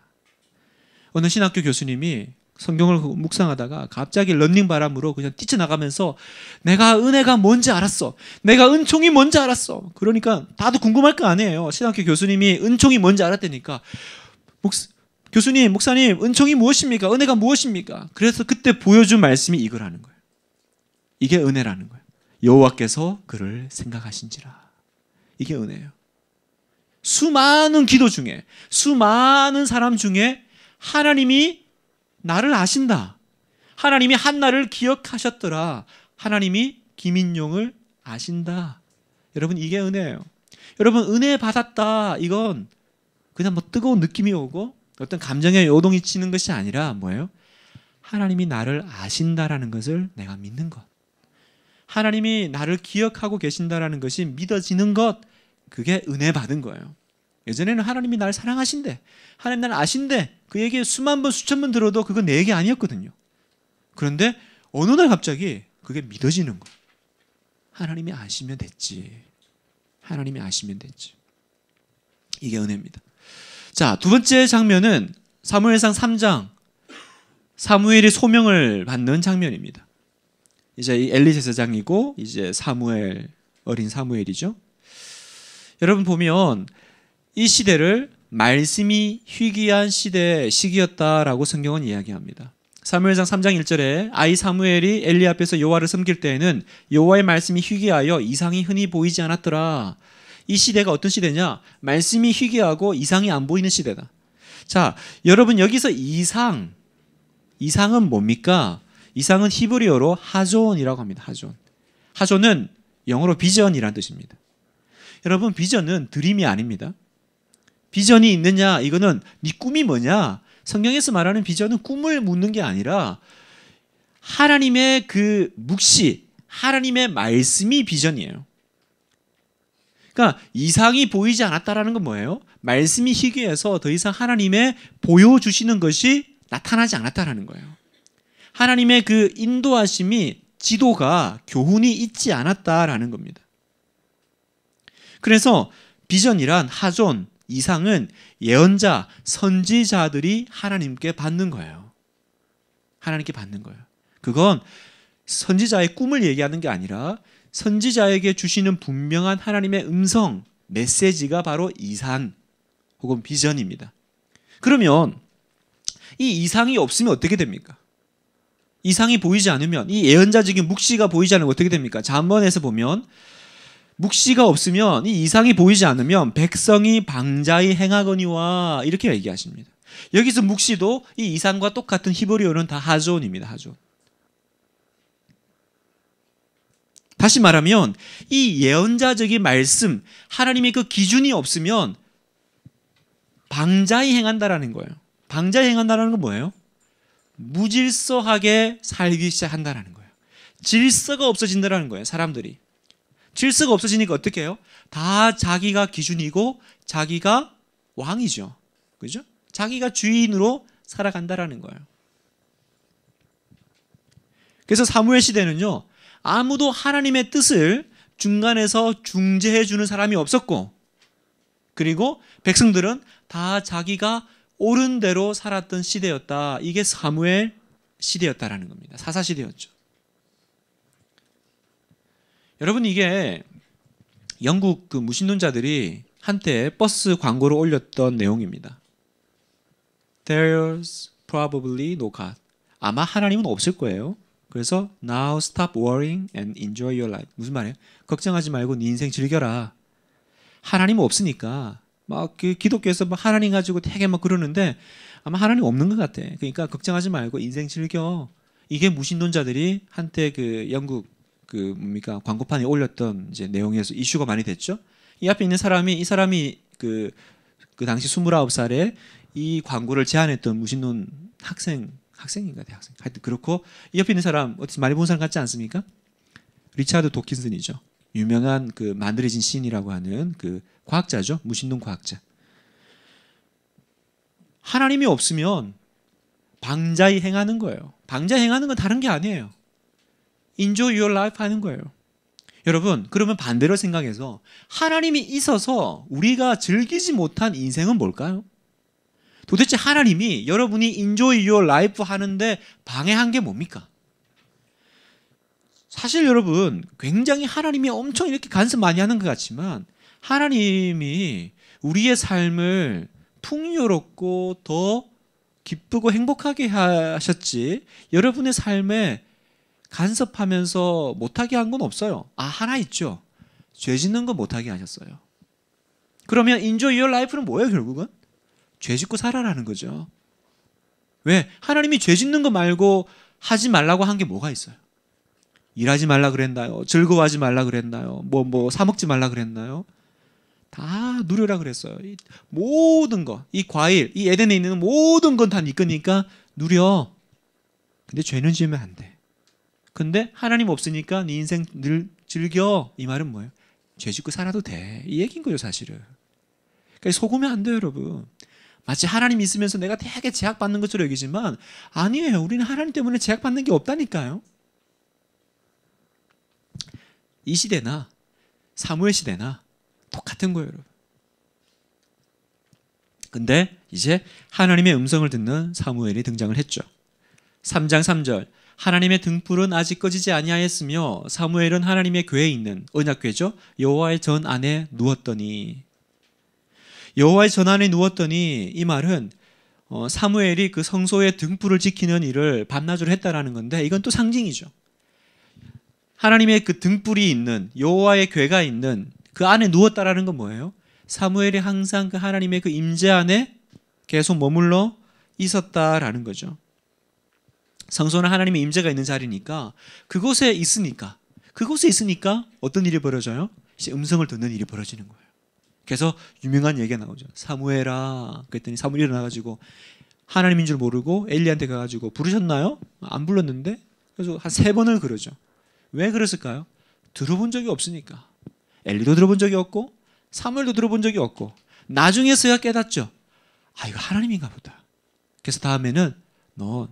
[SPEAKER 1] 어느 신학교 교수님이 성경을 묵상하다가 갑자기 런닝 바람으로 그냥 뛰쳐나가면서 내가 은혜가 뭔지 알았어. 내가 은총이 뭔지 알았어. 그러니까 다들 궁금할 거 아니에요. 신학교 교수님이 은총이 뭔지 알았다니까. 교수님, 목사님, 은총이 무엇입니까? 은혜가 무엇입니까? 그래서 그때 보여준 말씀이 이거라는 거예요. 이게 은혜라는 거예요. 여호와께서 그를 생각하신지라. 이게 은혜예요. 수많은 기도 중에, 수많은 사람 중에 하나님이 나를 아신다. 하나님이 한나를 기억하셨더라. 하나님이 김인용을 아신다. 여러분 이게 은혜예요. 여러분 은혜 받았다. 이건 그냥 뭐 뜨거운 느낌이 오고 어떤 감정에 요동이 치는 것이 아니라 뭐예요? 하나님이 나를 아신다라는 것을 내가 믿는 것. 하나님이 나를 기억하고 계신다라는 것이 믿어지는 것. 그게 은혜 받은 거예요. 예전에는 하나님이 나를 사랑하신대. 하나님 나를 아신대. 그 얘기 수만 번, 수천 번 들어도 그건 내 얘기 아니었거든요. 그런데 어느 날 갑자기 그게 믿어지는 거예요. 하나님이 아시면 됐지. 하나님이 아시면 됐지. 이게 은혜입니다. 자, 두 번째 장면은 사무엘상 3장 사무엘이 소명을 받는 장면입니다. 이제 엘리 제사장이고 이제 사무엘 어린 사무엘이죠. 여러분 보면 이 시대를 말씀이 희귀한 시대 시기였다라고 성경은 이야기합니다. 사무엘상 3장 1절에 아이 사무엘이 엘리 앞에서 여호와를 섬길 때에는 여호와의 말씀이 희귀하여 이상이 흔히 보이지 않았더라. 이 시대가 어떤 시대냐? 말씀이 희귀하고 이상이 안 보이는 시대다. 자, 여러분 여기서 이상 이상은 뭡니까? 이상은 히브리어로 하존이라고 합니다. 하존. 하존은 영어로 비전이란 뜻입니다. 여러분 비전은 드림이 아닙니다. 비전이 있느냐? 이거는 네 꿈이 뭐냐? 성경에서 말하는 비전은 꿈을 묻는 게 아니라 하나님의 그 묵시, 하나님의 말씀이 비전이에요. 그러니까 이상이 보이지 않았다라는 건 뭐예요? 말씀이 희귀해서 더 이상 하나님의 보여 주시는 것이 나타나지 않았다라는 거예요. 하나님의 그 인도하심이 지도가 교훈이 있지 않았다라는 겁니다. 그래서 비전이란 하존, 이상은 예언자, 선지자들이 하나님께 받는 거예요. 하나님께 받는 거예요. 그건 선지자의 꿈을 얘기하는 게 아니라 선지자에게 주시는 분명한 하나님의 음성, 메시지가 바로 이상 혹은 비전입니다. 그러면 이 이상이 없으면 어떻게 됩니까? 이상이 보이지 않으면 이 예언자적인 묵시가 보이지 않으면 어떻게 됩니까? 잠언에서 보면 묵시가 없으면 이 이상이 보이지 않으면 백성이 방자의 행하거니와 이렇게 얘기하십니다. 여기서 묵시도 이 이상과 똑같은 히브리어는 다 하존입니다. 하존. 다시 말하면 이 예언자적인 말씀, 하나님의 그 기준이 없으면 방자히 행한다라는 거예요. 방자히 행한다라는 건 뭐예요? 무질서하게 살기 시작한다라는 거예요. 질서가 없어진다라는 거예요, 사람들이. 질서가 없어지니까 어떻게 해요? 다 자기가 기준이고 자기가 왕이죠. 그죠? 자기가 주인으로 살아간다라는 거예요. 그래서 사무엘 시대는요. 아무도 하나님의 뜻을 중간에서 중재해 주는 사람이 없었고 그리고 백성들은 다 자기가 옳은 대로 살았던 시대였다. 이게 사무엘 시대였다라는 겁니다. 사사 시대였죠. 여러분 이게 영국 그 무신론자들이 한때 버스 광고를 올렸던 내용입니다. There's probably no God. 아마 하나님은 없을 거예요. 그래서 now stop worrying and enjoy your life. 무슨 말이에요? 걱정하지 말고 네 인생 즐겨라. 하나님 없으니까 막 그 기독교에서 막 하나님 가지고 되게 막 그러는데 아마 하나님 없는 것 같아. 그러니까 걱정하지 말고 인생 즐겨. 이게 무신론자들이 한테그 영국 그 뭡니까 광고판에 올렸던 이제 내용에서 이슈가 많이 됐죠. 이 앞에 있는 사람이 이 사람이 그그 그 당시 스물아홉 살에이 광고를 제안했던 무신론 학생 학생인가 대학생. 하여튼 그렇고 이 옆에 있는 사람 어디서 많이 본 사람 같지 않습니까? 리차드 도킨슨이죠. 유명한 그 만들어진 신이라고 하는 그 과학자죠. 무신론 과학자. 하나님이 없으면 방자히 행하는 거예요. 방자 행하는 건 다른 게 아니에요. Enjoy your life 하는 거예요. 여러분, 그러면 반대로 생각해서 하나님이 있어서 우리가 즐기지 못한 인생은 뭘까요? 도대체 하나님이 여러분이 enjoy your life 하는데 방해한 게 뭡니까? 사실 여러분 굉장히 하나님이 엄청 이렇게 간섭 많이 하는 것 같지만 하나님이 우리의 삶을 풍요롭고 더 기쁘고 행복하게 하셨지 여러분의 삶에 간섭하면서 못하게 한 건 없어요. 아 하나 있죠. 죄 짓는 건 못하게 하셨어요. 그러면 인조 이어 라이프는 뭐예요 결국은? 죄 짓고 살아라는 거죠. 왜? 하나님이 죄 짓는 거 말고 하지 말라고 한 게 뭐가 있어요? 일하지 말라 그랬나요? 즐거워하지 말라 그랬나요? 뭐, 뭐, 사먹지 말라 그랬나요? 다 누려라 그랬어요. 이 모든 거, 이 과일, 이 에덴에 있는 모든 건 다네 거니까 누려. 근데 죄는 지으면 안 돼. 근데 하나님 없으니까 네 인생 늘 즐겨. 이 말은 뭐예요? 죄 짓고 살아도 돼. 이 얘기인 거죠, 사실은. 그러니까 속으면 안 돼요, 여러분. 마치 하나님 있으면서 내가 되게 제약받는 것처럼 여기지만 아니에요. 우리는 하나님 때문에 제약받는 게 없다니까요. 이 시대나 사무엘 시대나 똑같은 거예요, 여러분. 근데 이제 하나님의 음성을 듣는 사무엘이 등장을 했죠. 3장 3절 하나님의 등불은 아직 꺼지지 아니하였으며 사무엘은 하나님의 교회에 있는 언약궤죠 여호와의 전 안에 누웠더니 여호와의 전안에 누웠더니 이 말은 어, 사무엘이 그 성소의 등불을 지키는 일을 밤낮으로 했다라는 건데 이건 또 상징이죠. 하나님의 그 등불이 있는 여호와의 궤가 있는 그 안에 누웠다라는 건 뭐예요? 사무엘이 항상 그 하나님의 그 임재 안에 계속 머물러 있었다라는 거죠. 성소는 하나님의 임재가 있는 자리니까 그곳에 있으니까 그곳에 있으니까 어떤 일이 벌어져요? 음성을 듣는 일이 벌어지는 거예요. 그래서 유명한 얘기가 나오죠. 사무엘아. 그랬더니 사무엘이 일어나가지고 하나님인 줄 모르고 엘리한테 가가지고 부르셨나요? 안 불렀는데 그래서 한 세 번을 그러죠. 왜 그랬을까요? 들어본 적이 없으니까. 엘리도 들어본 적이 없고 사무엘도 들어본 적이 없고 나중에서야 깨닫죠. 아 이거 하나님인가 보다. 그래서 다음에는 너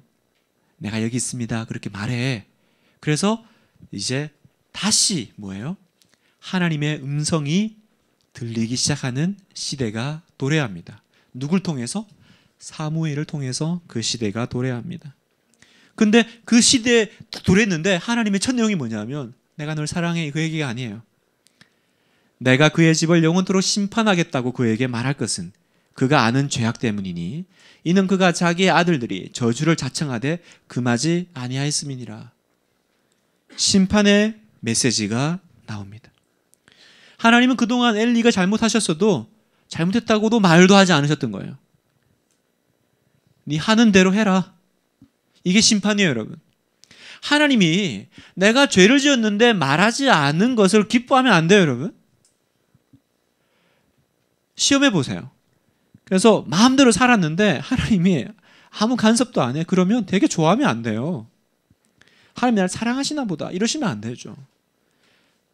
[SPEAKER 1] 내가 여기 있습니다. 그렇게 말해. 그래서 이제 다시 뭐예요? 하나님의 음성이 들리기 시작하는 시대가 도래합니다. 누굴 통해서? 사무엘을 통해서 그 시대가 도래합니다. 근데 그 시대에 도래했는데 하나님의 첫 내용이 뭐냐면 내가 널 사랑해 그 얘기가 아니에요. 내가 그의 집을 영원토록 심판하겠다고 그에게 말할 것은 그가 아는 죄악 때문이니 이는 그가 자기의 아들들이 저주를 자청하되 금하지 아니하였음이니라. 심판의 메시지가 나옵니다. 하나님은 그동안 엘리가 잘못하셨어도 잘못했다고도 말도 하지 않으셨던 거예요. 네 하는 대로 해라. 이게 심판이에요, 여러분. 하나님이 내가 죄를 지었는데 말하지 않은 것을 기뻐하면 안 돼요, 여러분. 시험해 보세요. 그래서 마음대로 살았는데 하나님이 아무 간섭도 안 해. 그러면 되게 좋아하면 안 돼요. 하나님 나를 사랑하시나 보다. 이러시면 안 되죠.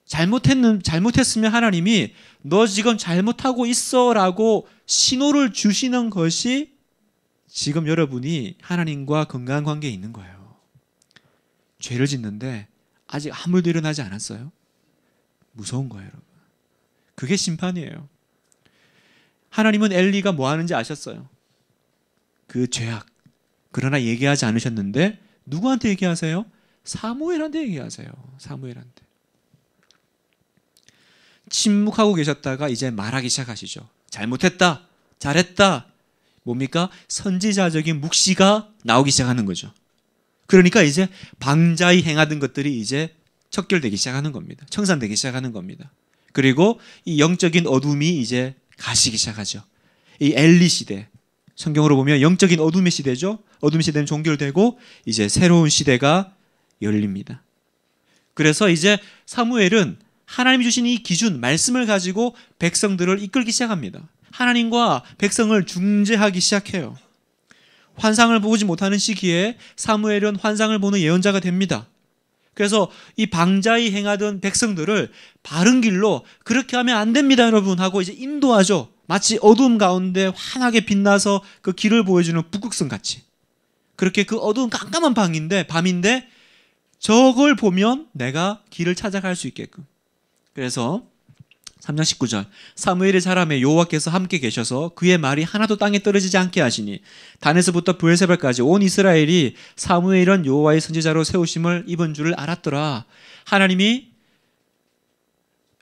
[SPEAKER 1] 잘못했는 잘못했으면 하나님이 너 지금 잘못하고 있어라고 신호를 주시는 것이 지금 여러분이 하나님과 건강한 관계에 있는 거예요. 죄를 짓는데 아직 아무 일도 일어나지 않았어요. 무서운 거예요, 여러분. 그게 심판이에요. 하나님은 엘리가 뭐 하는지 아셨어요. 그 죄악. 그러나 얘기하지 않으셨는데 누구한테 얘기하세요? 사무엘한테 얘기하세요. 사무엘한테. 침묵하고 계셨다가 이제 말하기 시작하시죠. 잘못했다. 잘했다. 뭡니까? 선지자적인 묵시가 나오기 시작하는 거죠. 그러니까 이제 방자히 행하던 것들이 이제 척결되기 시작하는 겁니다. 청산되기 시작하는 겁니다. 그리고 이 영적인 어둠이 이제 가시기 시작하죠. 이 엘리 시대. 성경으로 보면 영적인 어둠의 시대죠. 어둠 시대는 종결되고 이제 새로운 시대가 열립니다. 그래서 이제 사무엘은 하나님이 주신 이 기준, 말씀을 가지고 백성들을 이끌기 시작합니다. 하나님과 백성을 중재하기 시작해요. 환상을 보지 못하는 시기에 사무엘은 환상을 보는 예언자가 됩니다. 그래서 이방자이 행하던 백성들을 바른 길로 그렇게 하면 안 됩니다, 여러분 하고 이제 인도하죠. 마치 어두움 가운데 환하게 빛나서 그 길을 보여주는 북극성 같이. 그렇게 그 어두운 깜깜한 방인데 밤인데 저걸 보면 내가 길을 찾아갈 수 있게끔 그래서 3장 19절 사무엘의 사람의 여호와께서 함께 계셔서 그의 말이 하나도 땅에 떨어지지 않게 하시니 단에서부터 부엘세발까지 온 이스라엘이 사무엘은 여호와의 선지자로 세우심을 입은 줄을 알았더라. 하나님이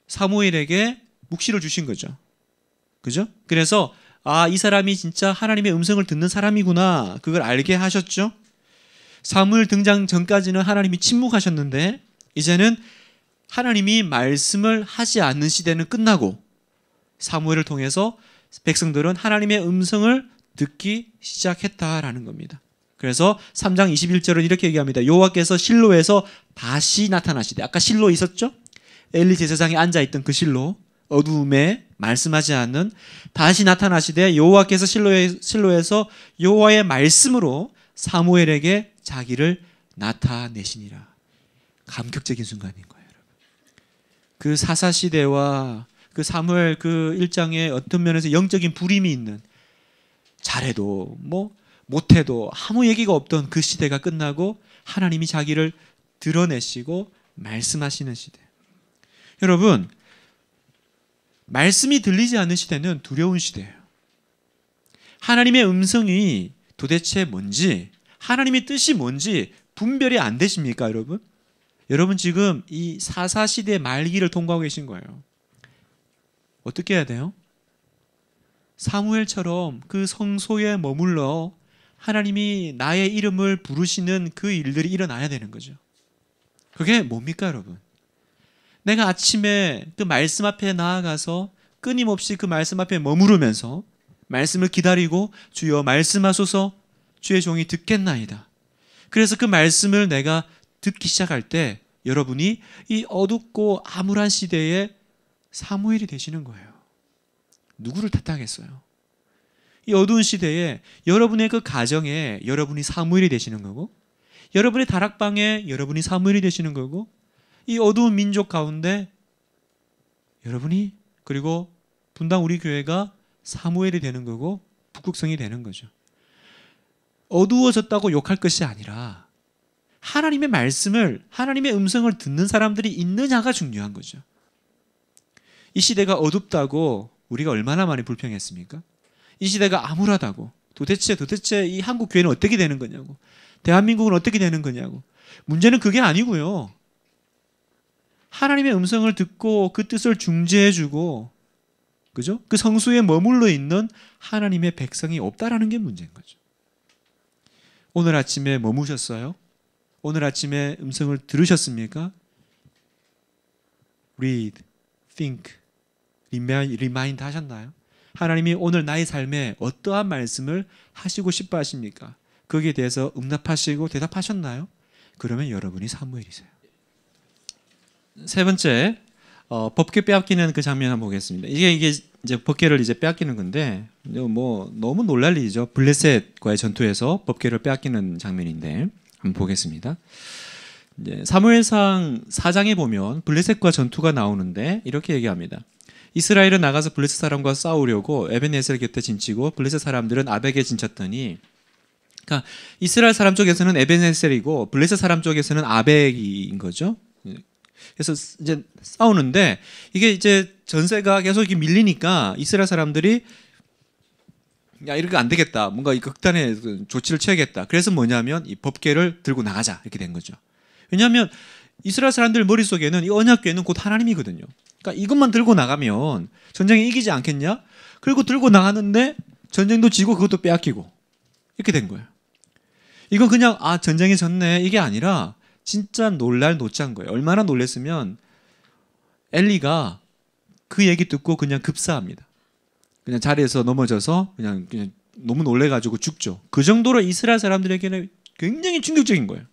[SPEAKER 1] 사무엘에게 묵시를 주신 거죠. 그죠? 그래서 아, 이 사람이 진짜 하나님의 음성을 듣는 사람이구나. 그걸 알게 하셨죠. 사무엘 등장 전까지는 하나님이 침묵하셨는데 이제는 하나님이 말씀을 하지 않는 시대는 끝나고 사무엘을 통해서 백성들은 하나님의 음성을 듣기 시작했다라는 겁니다. 그래서 3장 21절은 이렇게 얘기합니다. 여호와께서 실로에서 다시 나타나시되 아까 실로 있었죠? 엘리 제사장이 앉아 있던 그 실로 어두움에 말씀하지 않는 다시 나타나시되 여호와께서 실로에, 실로에서 여호와의 말씀으로 사무엘에게 자기를 나타내시니라. 감격적인 순간인 거예요. 그 사사 시대와 그 사무엘 그 일장에 어떤 면에서 영적인 불임이 있는 잘해도 뭐 못해도 아무 얘기가 없던 그 시대가 끝나고 하나님이 자기를 드러내시고 말씀하시는 시대. 여러분 말씀이 들리지 않는 시대는 두려운 시대예요. 하나님의 음성이 도대체 뭔지 하나님의 뜻이 뭔지 분별이 안 되십니까, 여러분? 여러분 지금 이 사사 시대 말기를 통과하고 계신 거예요. 어떻게 해야 돼요? 사무엘처럼 그 성소에 머물러 하나님이 나의 이름을 부르시는 그 일들이 일어나야 되는 거죠. 그게 뭡니까, 여러분? 내가 아침에 그 말씀 앞에 나아가서 끊임없이 그 말씀 앞에 머무르면서 말씀을 기다리고 주여 말씀하소서 주의 종이 듣겠나이다. 그래서 그 말씀을 내가 듣기 시작할 때 여러분이 이 어둡고 암울한 시대에 사무엘이 되시는 거예요. 누구를 탓하겠어요? 이 어두운 시대에 여러분의 그 가정에 여러분이 사무엘이 되시는 거고 여러분의 다락방에 여러분이 사무엘이 되시는 거고 이 어두운 민족 가운데 여러분이 그리고 분당 우리 교회가 사무엘이 되는 거고 북극성이 되는 거죠. 어두워졌다고 욕할 것이 아니라 하나님의 말씀을 하나님의 음성을 듣는 사람들이 있느냐가 중요한 거죠. 이 시대가 어둡다고 우리가 얼마나 많이 불평했습니까? 이 시대가 암울하다고 도대체 도대체 이 한국 교회는 어떻게 되는 거냐고 대한민국은 어떻게 되는 거냐고 문제는 그게 아니고요. 하나님의 음성을 듣고 그 뜻을 중재해주고 그죠? 그 성수에 머물러 있는 하나님의 백성이 없다라는 게 문제인 거죠. 오늘 아침에 머무셨어요? 오늘 아침에 음성을 들으셨습니까? read, think, remind 하셨나요? 하나님이 오늘 나의 삶에 어떠한 말씀을 하시고 싶어 하십니까? 거기에 대해서 응답하시고 대답하셨나요? 그러면 여러분이 사무엘이세요. 세 번째 어, 법궤 빼앗기는 그 장면 한번 보겠습니다. 이게 이게 이제 법궤를 이제 빼앗기는 건데 뭐 너무 놀랄 일이죠. 블레셋과의 전투에서 법궤를 빼앗기는 장면인데 보겠습니다. 사무엘상 4장에 보면 블레셋과 전투가 나오는데 이렇게 얘기합니다. 이스라엘은 나가서 블레셋 사람과 싸우려고 에벤에셀 곁에 진치고 블레셋 사람들은 아벡에 진쳤더니 그러니까 이스라엘 사람 쪽에서는 에벤에셀이고 블레셋 사람 쪽에서는 아벡인 거죠. 그래서 이제 싸우는데 이게 이제 전세가 계속 밀리니까 이스라엘 사람들이 야 이렇게 안 되겠다. 뭔가 이 극단의 그 조치를 취하겠다. 그래서 뭐냐면 이 법계를 들고 나가자 이렇게 된 거죠. 왜냐하면 이스라엘 사람들 머릿속에는 이 언약궤는 곧 하나님이거든요. 그러니까 이것만 들고 나가면 전쟁에 이기지 않겠냐? 그리고 들고 나가는데 전쟁도 지고 그것도 빼앗기고 이렇게 된 거예요. 이건 그냥 아전쟁이 졌네 이게 아니라 진짜 놀랄 놓 노짠 거예요. 얼마나 놀랬으면 엘리가 그 얘기 듣고 그냥 급사합니다. 그냥 자리에서 넘어져서 그냥, 그냥 너무 놀래가지고 죽죠. 그 정도로 이스라엘 사람들에게는 굉장히 충격적인 거예요.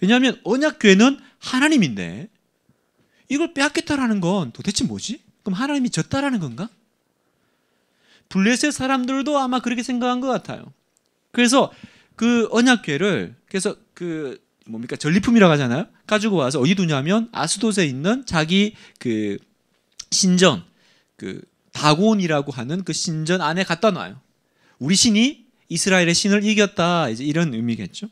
[SPEAKER 1] 왜냐하면 언약교회는 하나님인데 이걸 빼앗겠다라는 건 도대체 뭐지? 그럼 하나님이 졌다라는 건가? 블레셋 사람들도 아마 그렇게 생각한 것 같아요. 그래서 그 언약궤를 그래서 그 뭡니까 전리품이라고 하잖아요. 가지고 와서 어디 두냐면 아스돗에 있는 자기 그 신전 그 다곤이라고 하는 그 신전 안에 갖다 놔요. 우리 신이 이스라엘의 신을 이겼다. 이제 이런 의미겠죠.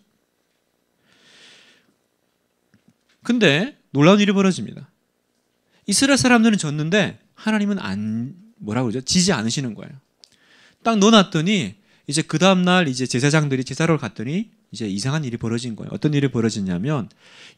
[SPEAKER 1] 근데 놀라운 일이 벌어집니다. 이스라엘 사람들은 졌는데 하나님은 안 뭐라 고 그러죠? 지지 않으시는 거예요. 딱 넣어놨더니 이제 그 다음 날 이제 제사장들이 제사로 갔더니 이제 이상한 일이 벌어진 거예요. 어떤 일이 벌어지냐면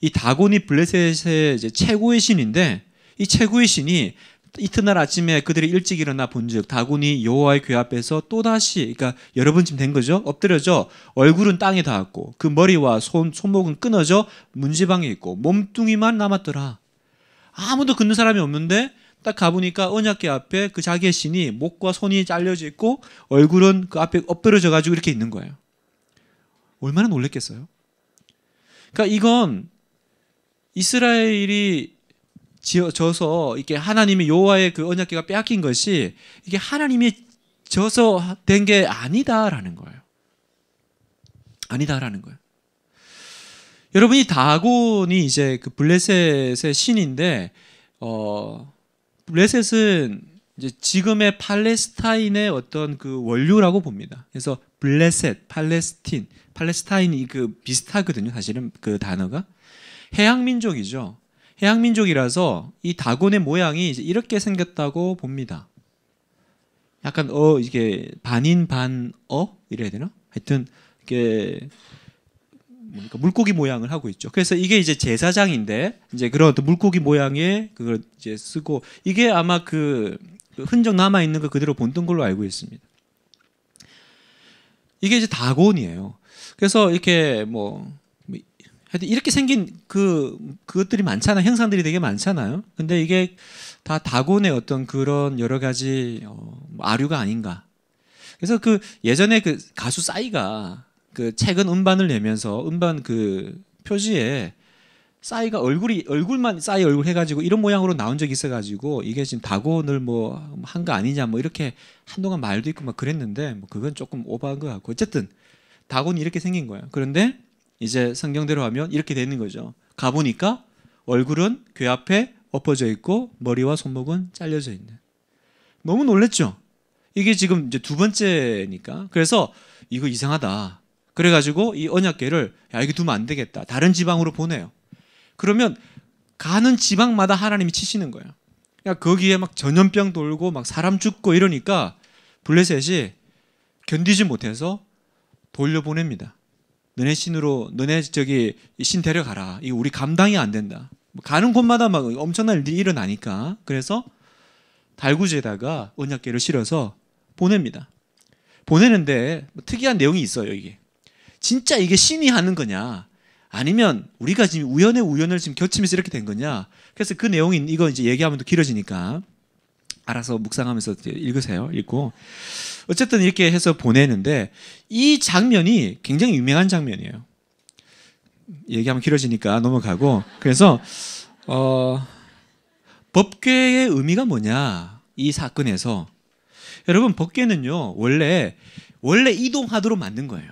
[SPEAKER 1] 이 다곤이 블레셋의 이제 최고의 신인데 이 최고의 신이 이튿날 아침에 그들이 일찍 일어나 본즉 다곤이 여호와의 궤 앞에서 또다시 그러니까 여러 분쯤된 거죠. 엎드려져 얼굴은 땅에 닿았고 그 머리와 손 손목은 끊어져 문지방에 있고 몸뚱이만 남았더라. 아무도 긋는 사람이 없는데 딱 가보니까 언약궤 앞에 그 자기의 신이 목과 손이 잘려져 있고 얼굴은 그 앞에 엎드려져 가지고 이렇게 있는 거예요. 얼마나 놀랬겠어요? 그러니까 이건 이스라엘이 지어 져서 이게 하나님의 여호와의 그 언약궤가 빼앗긴 것이 이게 하나님이 져서 된 게 아니다라는 거예요. 아니다라는 거예요. 여러분이 다곤이 이제 그 블레셋의 신인데 어 블레셋은 이제 지금의 팔레스타인의 어떤 그 원류라고 봅니다. 그래서 블레셋, 팔레스틴, 팔레스타인이 그 비슷하거든요. 사실은 그 단어가 해양 민족이죠. 해양민족이라서 이 다곤의 모양이 이렇게 생겼다고 봅니다. 약간 어 이게 반인 반어 이래야 되나? 하여튼 이게 그니까 물고기 모양을 하고 있죠. 그래서 이게 이제 제사장인데 이제 그런 물고기 모양의 그걸 이제 쓰고 이게 아마 그 흔적 남아 있는 거 그대로 본뜬 걸로 알고 있습니다. 이게 이제 다곤이에요. 그래서 이렇게 뭐 하여튼 이렇게 생긴 그 그것들이 많잖아 요 형상들이 되게 많잖아요. 근데 이게 다 다곤의 어떤 그런 여러 가지 어, 뭐 아류가 아닌가. 그래서 그 예전에 그 가수 싸이가 그 최근 음반을 내면서 음반 그 표지에 싸이가 얼굴이 얼굴만 싸이 얼굴 해가지고 이런 모양으로 나온 적이 있어가지고 이게 지금 다곤을 뭐 한 거 아니냐 뭐 이렇게 한동안 말도 있고 막 그랬는데 뭐 그건 조금 오버한 것 같고 어쨌든 다곤이 이렇게 생긴 거예요. 그런데 이제 성경대로 하면 이렇게 되는 거죠. 가보니까 얼굴은 괴 앞에 엎어져 있고 머리와 손목은 잘려져 있는. 너무 놀랬죠. 이게 지금 이제 두 번째니까. 그래서 이거 이상하다. 그래가지고 이 언약궤를 야 이거 두면 안 되겠다. 다른 지방으로 보내요. 그러면 가는 지방마다 하나님이 치시는 거예요. 그러니까 거기에 막 전염병 돌고 막 사람 죽고 이러니까 블레셋이 견디지 못해서 돌려보냅니다. 너네 신으로 너네 저기 신 데려가라. 이거 우리 감당이 안 된다. 가는 곳마다 막 엄청난 일이 일어나니까 그래서 달구지에다가 언약궤를 실어서 보냅니다. 보내는데 뭐 특이한 내용이 있어요 이게. 진짜 이게 신이 하는 거냐? 아니면 우리가 지금 우연의 우연을 지금 겹치면서 이렇게 된 거냐? 그래서 그 내용이 이거 이제 얘기하면 또 길어지니까 알아서 묵상하면서 읽으세요. 읽고 어쨌든 이렇게 해서 보내는데 이 장면이 굉장히 유명한 장면이에요. 얘기하면 길어지니까 넘어가고 그래서 어, 법궤의 의미가 뭐냐 이 사건에서 여러분 법궤는요 원래 원래 이동하도록 만든 거예요.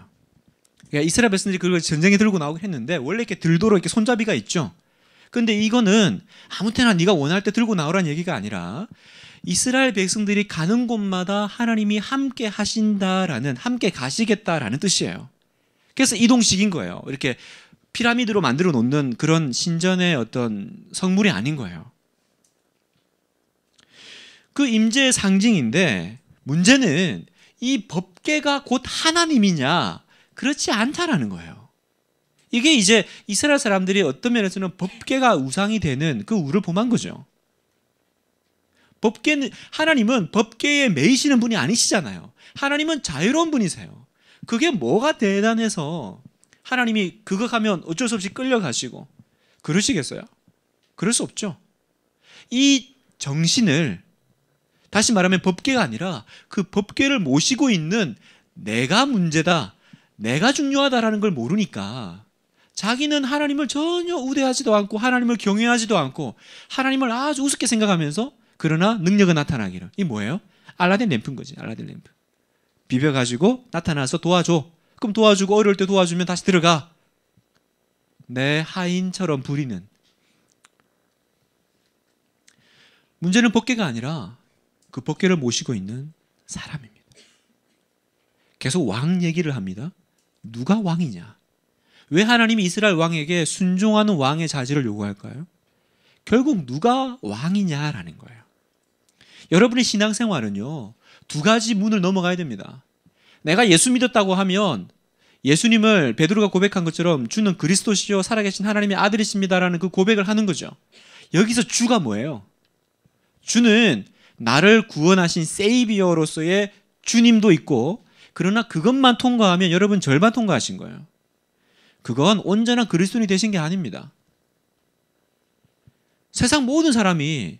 [SPEAKER 1] 그러니까 이스라엘 백성들이 그걸 전쟁에 들고 나오긴 했는데 원래 이렇게 들도록 이렇게 손잡이가 있죠. 근데 이거는 아무 때나 네가 원할 때 들고 나오라는 얘기가 아니라 이스라엘 백성들이 가는 곳마다 하나님이 함께 하신다라는 함께 가시겠다라는 뜻이에요. 그래서 이동식인 거예요. 이렇게 피라미드로 만들어 놓는 그런 신전의 어떤 성물이 아닌 거예요. 그 임재의 상징인데 문제는 이 법계가 곧 하나님이냐 그렇지 않다라는 거예요. 이게 이제 이스라엘 사람들이 어떤 면에서는 법계가 우상이 되는 그 우를 범한 거죠. 법계는 하나님은 법계에 매이시는 분이 아니시잖아요. 하나님은 자유로운 분이세요. 그게 뭐가 대단해서 하나님이 그거 하면 어쩔 수 없이 끌려가시고 그러시겠어요? 그럴 수 없죠. 이 정신을 다시 말하면 법계가 아니라 그 법계를 모시고 있는 내가 문제다. 내가 중요하다라는 걸 모르니까 자기는 하나님을 전혀 우대하지도 않고 하나님을 경외하지도 않고 하나님을 아주 우습게 생각하면서 그러나 능력은 나타나기를. 이 뭐예요? 알라딘 램프인 거지. 알라딘 램프. 비벼 가지고 나타나서 도와줘. 그럼 도와주고 어려울 때 도와주면 다시 들어가. 내 하인처럼 부리는. 문제는 법계가 아니라 그 법계를 모시고 있는 사람입니다. 계속 왕 얘기를 합니다. 누가 왕이냐? 왜 하나님이 이스라엘 왕에게 순종하는 왕의 자질을 요구할까요? 결국 누가 왕이냐라는 거예요. 여러분의 신앙생활은요, 두 가지 문을 넘어가야 됩니다. 내가 예수 믿었다고 하면 예수님을 베드로가 고백한 것처럼 주는 그리스도시요 살아계신 하나님의 아들이십니다라는 그 고백을 하는 거죠. 여기서 주가 뭐예요? 주는 나를 구원하신 세이비어로서의 주님도 있고 그러나 그것만 통과하면 여러분 절반 통과하신 거예요. 그건 온전한 그리스도인이 되신 게 아닙니다. 세상 모든 사람이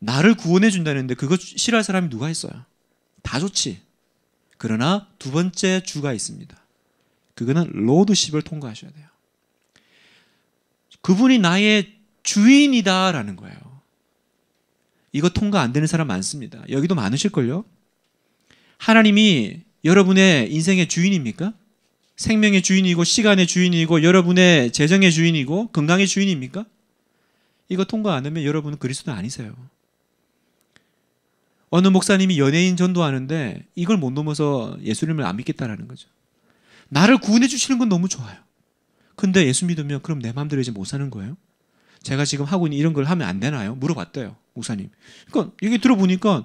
[SPEAKER 1] 나를 구원해 준다는데 그거 싫어할 사람이 누가 있어요? 다 좋지. 그러나 두 번째 주가 있습니다. 그거는 로드십을 통과하셔야 돼요. 그분이 나의 주인이다라는 거예요. 이거 통과 안 되는 사람 많습니다. 여기도 많으실걸요? 하나님이 여러분의 인생의 주인입니까? 생명의 주인이고, 시간의 주인이고, 여러분의 재정의 주인이고, 건강의 주인입니까? 이거 통과 안 하면 여러분은 그리스도 아니세요. 어느 목사님이 연예인 전도하는데 이걸 못 넘어서 예수님을 안 믿겠다라는 거죠. 나를 구원해 주시는 건 너무 좋아요. 근데 예수 믿으면 그럼 내 마음대로 이제 못 사는 거예요? 제가 지금 하고 있는 이런 걸 하면 안 되나요? 물어봤대요. 목사님. 그러니까 얘기 들어보니까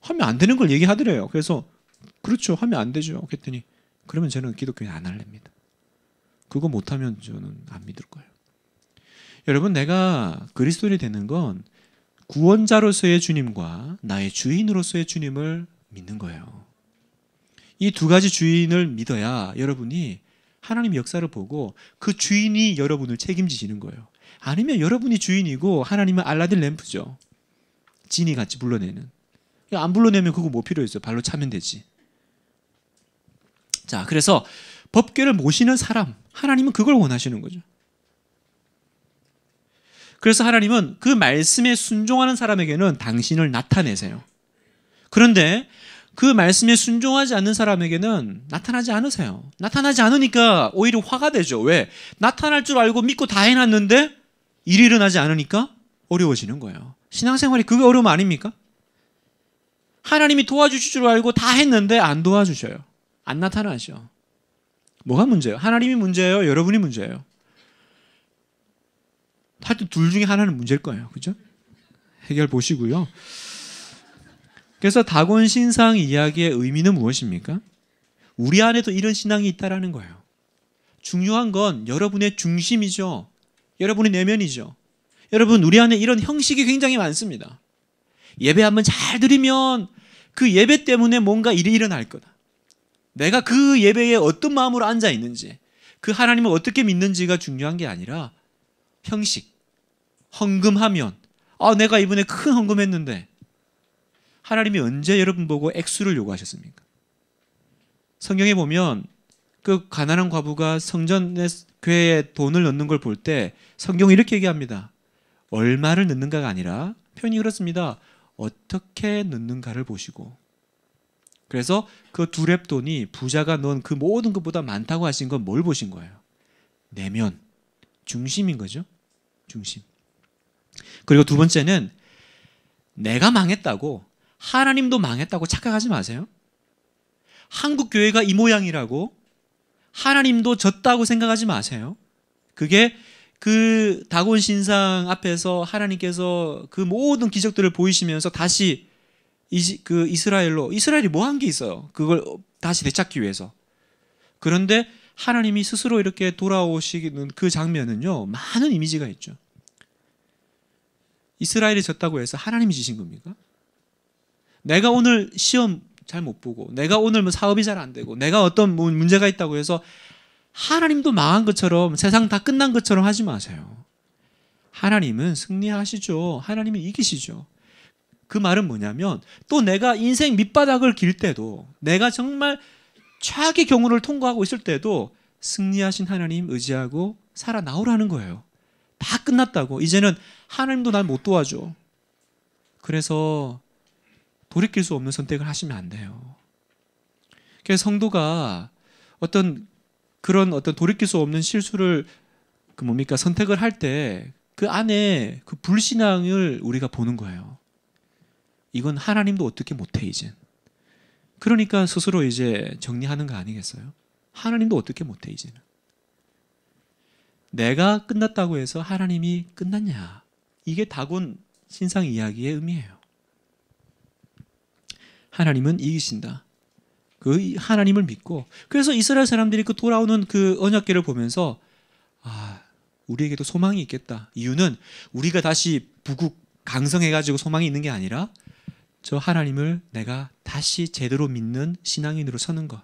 [SPEAKER 1] 하면 안 되는 걸 얘기하더래요. 그래서 그렇죠. 하면 안 되죠. 그랬더니 그러면 저는 기독교에안 할랍니다. 그거 못하면 저는 안 믿을 거예요. 여러분, 내가 그리스도인이 되는 건 구원자로서의 주님과 나의 주인으로서의 주님을 믿는 거예요. 이 두 가지 주인을 믿어야 여러분이 하나님 역사를 보고 그 주인이 여러분을 책임지시는 거예요. 아니면 여러분이 주인이고 하나님은 알라딘 램프죠. 진이 같이 불러내는. 안 불러내면 그거 뭐필요했요 발로 차면 되지. 자, 그래서 법궤를 모시는 사람, 하나님은 그걸 원하시는 거죠. 그래서 하나님은 그 말씀에 순종하는 사람에게는 당신을 나타내세요. 그런데 그 말씀에 순종하지 않는 사람에게는 나타나지 않으세요. 나타나지 않으니까 오히려 화가 되죠. 왜? 나타날 줄 알고 믿고 다 해놨는데 일이 일어나지 않으니까 어려워지는 거예요. 신앙생활이 그게 어려움 아닙니까? 하나님이 도와주실 줄 알고 다 했는데 안 도와주셔요. 안 나타나죠. 뭐가 문제예요? 하나님이 문제예요? 여러분이 문제예요? 하여튼 둘 중에 하나는 문제일 거예요. 그죠? 해결 보시고요. 그래서 다곤 신상 이야기의 의미는 무엇입니까? 우리 안에도 이런 신앙이 있다라는 거예요. 중요한 건 여러분의 중심이죠. 여러분의 내면이죠. 여러분 우리 안에 이런 형식이 굉장히 많습니다. 예배 한번 잘 드리면 그 예배 때문에 뭔가 일이 일어날 거다. 내가 그 예배에 어떤 마음으로 앉아 있는지, 그 하나님을 어떻게 믿는지가 중요한 게 아니라 형식. 헌금하면 아 내가 이번에 큰 헌금했는데 하나님이 언제 여러분 보고 액수를 요구하셨습니까? 성경에 보면 그 가난한 과부가 성전에 교회에 돈을 넣는 걸 볼 때 성경이 이렇게 얘기합니다. 얼마를 넣는가가 아니라 표현이 그렇습니다. 어떻게 넣는가를 보시고 그래서 그두랩 돈이 부자가 넣은 그 모든 것보다 많다고 하신 건 뭘 보신 거예요? 내면 중심인 거죠. 중심. 그리고 두 번째는 내가 망했다고 하나님도 망했다고 착각하지 마세요. 한국 교회가 이 모양이라고 하나님도 졌다고 생각하지 마세요. 그게 그 다곤 신상 앞에서 하나님께서 그 모든 기적들을 보이시면서 다시 이지, 그 이스라엘로 이스라엘이 뭐 한 게 있어요. 그걸 다시 되찾기 위해서. 그런데 하나님이 스스로 이렇게 돌아오시는 그 장면은요. 많은 이미지가 있죠. 이스라엘이 졌다고 해서 하나님이 지신 겁니까? 내가 오늘 시험 잘 못 보고 내가 오늘 뭐 사업이 잘 안 되고 내가 어떤 문제가 있다고 해서 하나님도 망한 것처럼 세상 다 끝난 것처럼 하지 마세요. 하나님은 승리하시죠. 하나님은 이기시죠. 그 말은 뭐냐면 또 내가 인생 밑바닥을 길 때도 내가 정말 최악의 경우를 통과하고 있을 때도 승리하신 하나님 의지하고 살아나오라는 거예요. 다 끝났다고. 이제는 하나님도 날 못 도와줘. 그래서 돌이킬 수 없는 선택을 하시면 안 돼요. 그래서 성도가 어떤 그런 어떤 돌이킬 수 없는 실수를 그 뭡니까 선택을 할 때 그 안에 그 불신앙을 우리가 보는 거예요. 이건 하나님도 어떻게 못해 이젠. 그러니까 스스로 이제 정리하는 거 아니겠어요? 하나님도 어떻게 못해 이제는. 내가 끝났다고 해서 하나님이 끝났냐? 이게 다군 신상 이야기의 의미예요. 하나님은 이기신다. 그 하나님을 믿고 그래서 이스라엘 사람들이 그 돌아오는 그 언약궤를 보면서 아 우리에게도 소망이 있겠다. 이유는 우리가 다시 부국 강성해 가지고 소망이 있는 게 아니라 저 하나님을 내가 다시 제대로 믿는 신앙인으로 서는 것.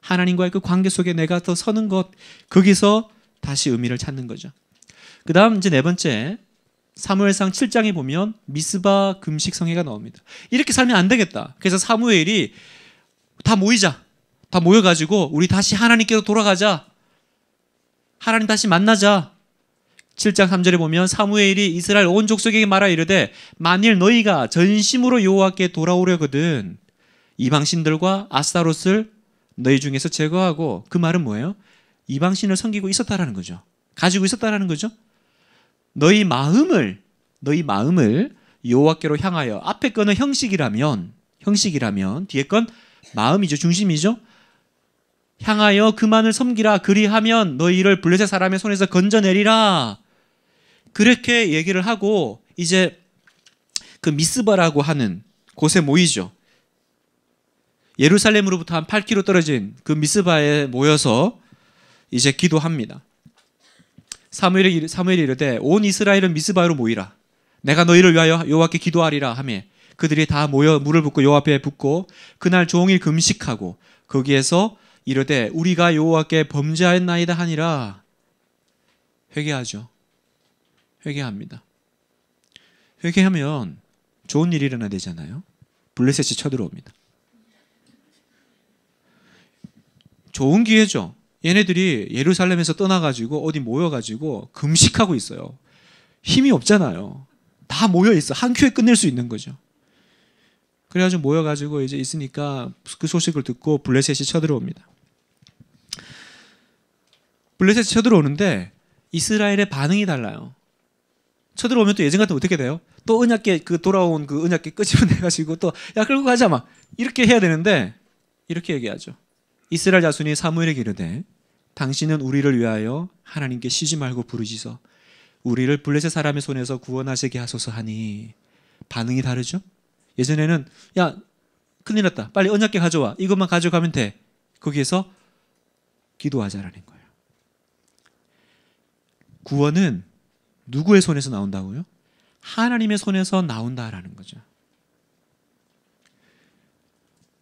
[SPEAKER 1] 하나님과의 그 관계 속에 내가 더 서는 것. 거기서 다시 의미를 찾는 거죠. 그 다음 이제 네 번째 사무엘상 7장에 보면 미스바 금식 성회가 나옵니다. 이렇게 살면 안 되겠다. 그래서 사무엘이 다 모이자. 다 모여가지고 우리 다시 하나님께로 돌아가자. 하나님 다시 만나자. 7장 3절에 보면 사무엘이 이스라엘 온 족속에게 말하 이르되 만일 너희가 전심으로 여호와께 돌아오려거든 이방신들과 아스타롯을 너희 중에서 제거하고 그 말은 뭐예요? 이방신을 섬기고 있었다라는 거죠. 가지고 있었다라는 거죠. 너희 마음을 너희 마음을 여호와께로 향하여 앞에 거는 형식이라면 형식이라면 뒤에 건 마음이죠. 중심이죠. 향하여 그만을 섬기라 그리하면 너희를 블레셋 사람의 손에서 건져내리라. 그렇게 얘기를 하고 이제 그 미스바라고 하는 곳에 모이죠. 예루살렘으로부터 한 8km 떨어진 그 미스바에 모여서 이제 기도합니다. 사무엘이 사무엘이 이르되 온 이스라엘은 미스바로 모이라. 내가 너희를 위하여 여호와께 기도하리라 하며 그들이 다 모여 물을 붓고 여호와 앞에 붓고 그날 종일 금식하고 거기에서 이르되 우리가 여호와께 범죄하였나이다 하니라 회개하죠. 회개합니다. 회개하면 좋은 일이 일어나 되잖아요. 블레셋이 쳐들어옵니다. 좋은 기회죠. 얘네들이 예루살렘에서 떠나가지고 어디 모여가지고 금식하고 있어요. 힘이 없잖아요. 다 모여있어. 한 큐에 끝낼 수 있는 거죠. 그래가지고 모여가지고 이제 있으니까 그 소식을 듣고 블레셋이 쳐들어옵니다. 블레셋이 쳐들어오는데 이스라엘의 반응이 달라요. 쳐들어오면 또 예전 같으면 어떻게 돼요? 또은약계그 돌아온 그은약계 끄집어내가지고 또야 끌고 가자 막 이렇게 해야 되는데 이렇게 얘기하죠. 이스라엘 자손이 사무엘에게 이르되 당신은 우리를 위하여 하나님께 쉬지 말고 부르짖어 우리를 블레셋 사람의 손에서 구원하시게 하소서 하니 반응이 다르죠? 예전에는 야 큰일 났다 빨리 언약궤 가져와 이것만 가져가면 돼 거기에서 기도하자라는 거예요 구원은 누구의 손에서 나온다고요? 하나님의 손에서 나온다라는 거죠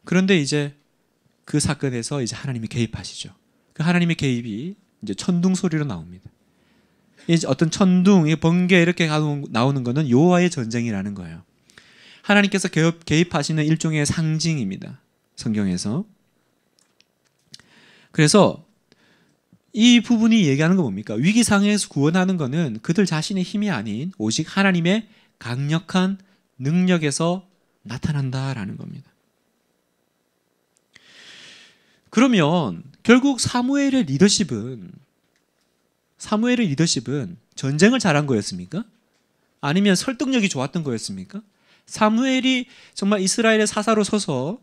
[SPEAKER 1] 그런데 이제 그 사건에서 이제 하나님이 개입하시죠 그 하나님의 개입이 이제 천둥 소리로 나옵니다. 이제 어떤 천둥, 번개 이렇게 나오는 거는 여와의 전쟁이라는 거예요. 하나님께서 개입, 하시는 일종의 상징입니다. 성경에서. 그래서 이 부분이 얘기하는 거 뭡니까? 위기 상황에서 구원하는 거는 그들 자신의 힘이 아닌 오직 하나님의 강력한 능력에서 나타난다라는 겁니다. 그러면 결국 사무엘의 리더십은 사무엘의 리더십은 전쟁을 잘한 거였습니까? 아니면 설득력이 좋았던 거였습니까? 사무엘이 정말 이스라엘의 사사로 서서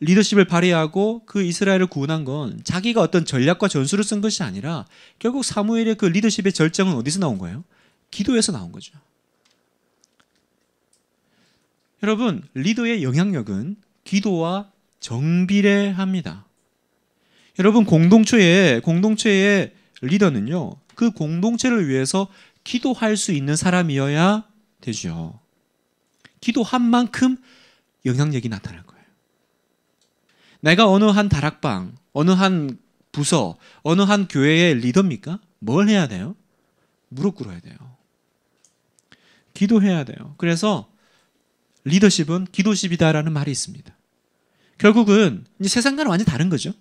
[SPEAKER 1] 리더십을 발휘하고 그 이스라엘을 구원한 건 자기가 어떤 전략과 전술을 쓴 것이 아니라 결국 사무엘의 그 리더십의 절정은 어디서 나온 거예요? 기도에서 나온 거죠. 여러분, 리더의 영향력은 기도와 정비례합니다. 여러분 공동체의 공동체의 리더는요. 그 공동체를 위해서 기도할 수 있는 사람이어야 되죠. 기도한 만큼 영향력이 나타날 거예요. 내가 어느 한 다락방, 어느 한 부서, 어느 한 교회의 리더입니까? 뭘 해야 돼요? 무릎 꿇어야 돼요. 기도해야 돼요. 그래서 리더십은 기도십이다라는 말이 있습니다. 결국은 세상과는 완전히 다른 거죠.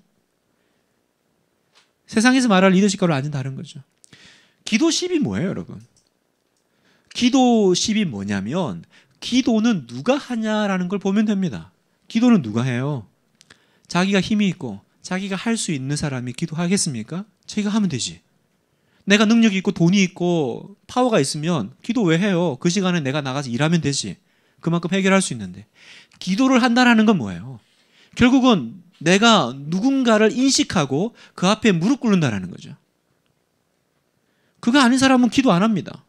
[SPEAKER 1] 세상에서 말할 리더십과는 완전 다른 거죠. 기도1 0이 뭐예요, 여러분? 기도1 0이 뭐냐면 기도는 누가 하냐라는 걸 보면 됩니다. 기도는 누가 해요? 자기가 힘이 있고 자기가 할 수 있는 사람이 기도하겠습니까? 자기가 하면 되지. 내가 능력이 있고 돈이 있고 파워가 있으면 기도 왜 해요? 그 시간에 내가 나가서 일하면 되지. 그만큼 해결할 수 있는데. 기도를 한다라는 건 뭐예요? 결국은 내가 누군가를 인식하고 그 앞에 무릎 꿇는다라는 거죠. 그거 아닌 사람은 기도 안 합니다.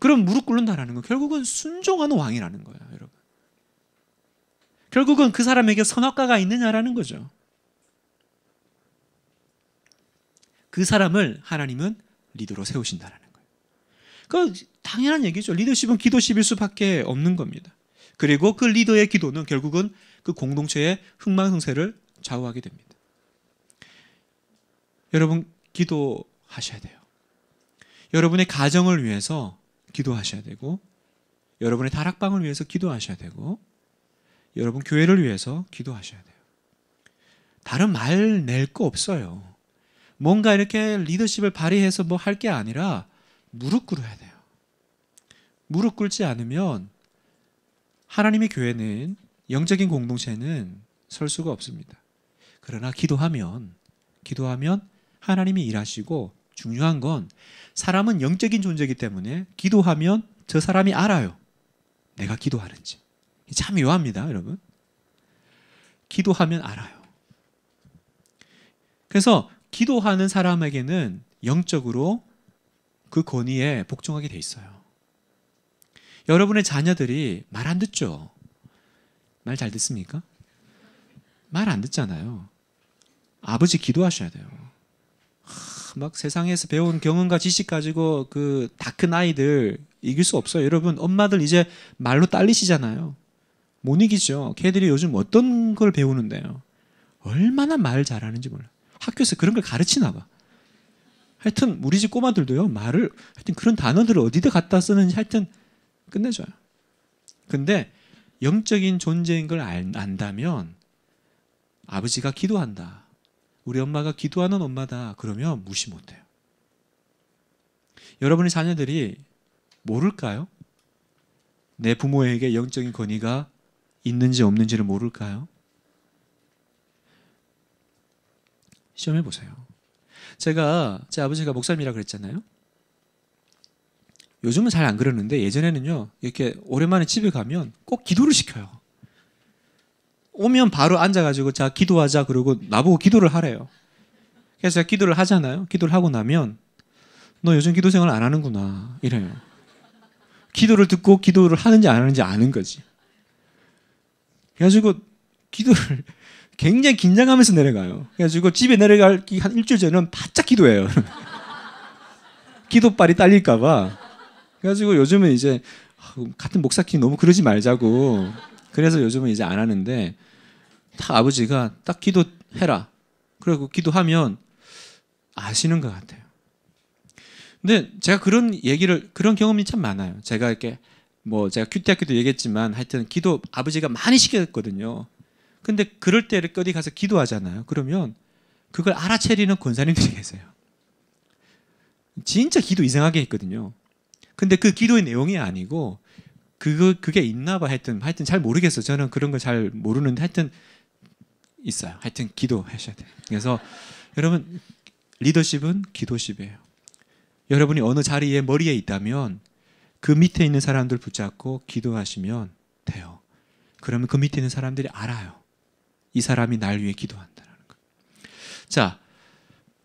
[SPEAKER 1] 그럼 무릎 꿇는다라는 건 결국은 순종하는 왕이라는 거예요, 여러분. 결국은 그 사람에게 선악과가 있느냐라는 거죠. 그 사람을 하나님은 리더로 세우신다라는 거예요. 그 당연한 얘기죠. 리더십은 기도십일 수밖에 없는 겁니다. 그리고 그 리더의 기도는 결국은 그 공동체의 흥망성쇠를 좌우하게 됩니다. 여러분 기도하셔야 돼요. 여러분의 가정을 위해서 기도하셔야 되고 여러분의 다락방을 위해서 기도하셔야 되고 여러분 교회를 위해서 기도하셔야 돼요. 다른 말 낼 거 없어요. 뭔가 이렇게 리더십을 발휘해서 뭐 할 게 아니라 무릎 꿇어야 돼요. 무릎 꿇지 않으면 하나님의 교회는 영적인 공동체는 설 수가 없습니다. 그러나 기도하면 기도하면 하나님이 일하시고 중요한 건 사람은 영적인 존재이기 때문에 기도하면 저 사람이 알아요. 내가 기도하는지. 참 묘합니다, 여러분. 기도하면 알아요. 그래서 기도하는 사람에게는 영적으로 그 권위에 복종하게 돼 있어요. 여러분의 자녀들이 말 안 듣죠. 말잘 듣습니까? 말 안 듣잖아요. 아버지 기도하셔야 돼요. 하, 막 세상에서 배운 경험과 지식 가지고 그다큰 아이들 이길 수 없어요. 여러분, 엄마들 이제 말로 딸리시잖아요. 못 이기죠. 걔들이 요즘 어떤 걸 배우는데요. 얼마나 말 잘하는지 몰라. 학교에서 그런 걸 가르치나 봐. 하여튼 우리 집 꼬마들도요. 말을 하여튼 그런 단어들을 어디다 갖다 쓰는지 하여튼 끝내줘요. 근데 영적인 존재인 걸 안다면 아버지가 기도한다. 우리 엄마가 기도하는 엄마다. 그러면 무시 못해요. 여러분의 자녀들이 모를까요? 내 부모에게 영적인 권위가 있는지 없는지를 모를까요? 시험해 보세요. 제가 제 아버지가 목사님이라 그랬잖아요. 요즘은 잘 안 그러는데 예전에는요 이렇게 오랜만에 집에 가면 꼭 기도를 시켜요. 오면 바로 앉아가지고 자 기도하자 그러고 나보고 기도를 하래요. 그래서 제가 기도를 하잖아요. 기도를 하고 나면 너 요즘 기도 생활 안 하는구나 이래요. 기도를 듣고 기도를 하는지 안 하는지 아는 거지. 그래가지고 기도를 굉장히 긴장하면서 내려가요. 그래가지고 집에 내려갈 한 일주일 전에는 바짝 기도해요. 기도빨이 딸릴까봐. 그래가지고 요즘은 이제 아, 같은 목사끼리 너무 그러지 말자고 그래서 요즘은 이제 안 하는데 딱 아버지가 딱 기도해라 그리고 기도하면 아시는 것 같아요. 근데 제가 그런 얘기를 그런 경험이 참 많아요. 제가 이렇게 뭐 제가 큐티학교도 얘기했지만 하여튼 기도 아버지가 많이 시켰거든요. 근데 그럴 때 어디 가서 기도하잖아요. 그러면 그걸 알아채리는 권사님들이 계세요. 진짜 기도 이상하게 했거든요. 근데 그 기도의 내용이 아니고 그거 그게 있나 봐 하여튼 하여튼 잘 모르겠어. 저는 그런 걸 잘 모르는데 하여튼 있어요. 하여튼 기도하셔야 돼요. 그래서 여러분 리더십은 기도십이에요. 여러분이 어느 자리에 머리에 있다면 그 밑에 있는 사람들 붙잡고 기도하시면 돼요. 그러면 그 밑에 있는 사람들이 알아요. 이 사람이 날 위해 기도한다는 라 거. 자,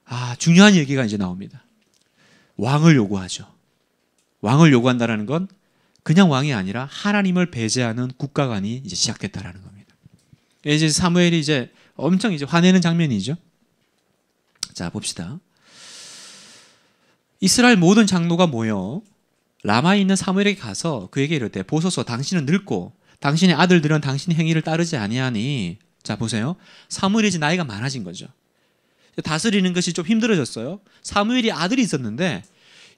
[SPEAKER 1] 아 중요한 얘기가 이제 나옵니다. 왕을 요구하죠. 왕을 요구한다라는 건 그냥 왕이 아니라 하나님을 배제하는 국가관이 이제 시작됐다라는 겁니다. 예, 이제 사무엘이 이제 엄청 이제 화내는 장면이죠. 자 봅시다. 이스라엘 모든 장로가 모여 라마에 있는 사무엘에게 가서 그에게 이르되 보소서 당신은 늙고 당신의 아들들은 당신의 행위를 따르지 아니하니 자 보세요. 사무엘이 이제 나이가 많아진 거죠. 다스리는 것이 좀 힘들어졌어요. 사무엘이 아들이 있었는데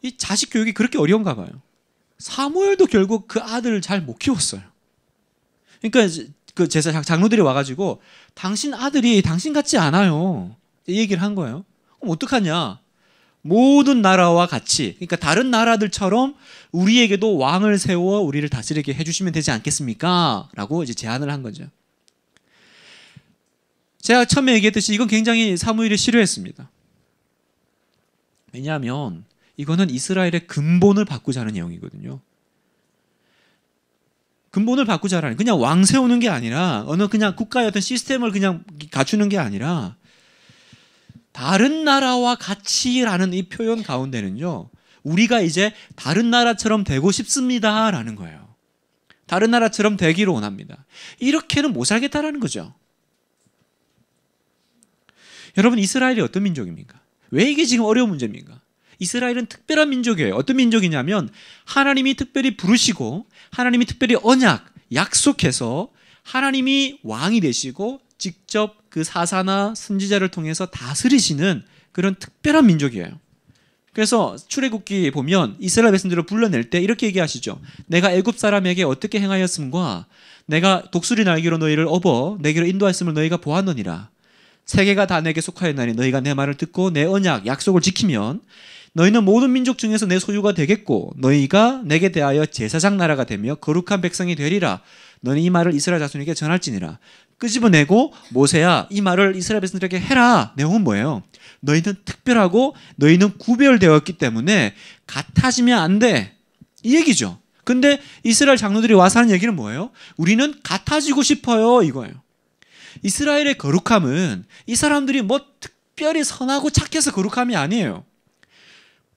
[SPEAKER 1] 이 자식 교육이 그렇게 어려운가 봐요. 사무엘도 결국 그 아들을 잘 못 키웠어요. 그러니까 그 제사 장로들이 와가지고 당신 아들이 당신 같지 않아요. 얘기를 한 거예요. 그럼 어떡하냐? 모든 나라와 같이, 그러니까 다른 나라들처럼 우리에게도 왕을 세워 우리를 다스리게 해주시면 되지 않겠습니까? 라고 이제 제안을 한 거죠. 제가 처음에 얘기했듯이 이건 굉장히 사무엘이 싫어했습니다. 왜냐하면 이거는 이스라엘의 근본을 바꾸자는 내용이거든요. 근본을 바꾸자라는 그냥 왕 세우는 게 아니라 어느 그냥 국가의 어떤 시스템을 그냥 갖추는 게 아니라 다른 나라와 같이라는 이 표현 가운데는요. 우리가 이제 다른 나라처럼 되고 싶습니다라는 거예요. 다른 나라처럼 되기를 원합니다. 이렇게는 못 살겠다라는 거죠. 여러분 이스라엘이 어떤 민족입니까? 왜 이게 지금 어려운 문제입니까? 이스라엘은 특별한 민족이에요. 어떤 민족이냐면 하나님이 특별히 부르시고 하나님이 특별히 언약 약속해서 하나님이 왕이 되시고 직접 그 사사나 선지자를 통해서 다스리시는 그런 특별한 민족이에요. 그래서 출애굽기 보면 이스라엘 백성들을 불러낼 때 이렇게 얘기하시죠. 내가 애굽 사람에게 어떻게 행하였음과 내가 독수리 날개로 너희를 업어 내게로 인도하였음을 너희가 보았느니라. 세계가 다 내게 속하였나니 너희가 내 말을 듣고 내 언약 약속을 지키면 너희는 모든 민족 중에서 내 소유가 되겠고 너희가 내게 대하여 제사장 나라가 되며 거룩한 백성이 되리라. 너는 이 말을 이스라엘 자손에게 전할지니라. 끄집어내고 모세야 이 말을 이스라엘 백성들에게 해라. 내용은 뭐예요? 너희는 특별하고 너희는 구별되었기 때문에 같아지면 안 돼. 이 얘기죠. 근데 이스라엘 장로들이 와서 하는 얘기는 뭐예요? 우리는 같아지고 싶어요. 이거예요. 이스라엘의 거룩함은 이 사람들이 뭐 특별히 선하고 착해서 거룩함이 아니에요.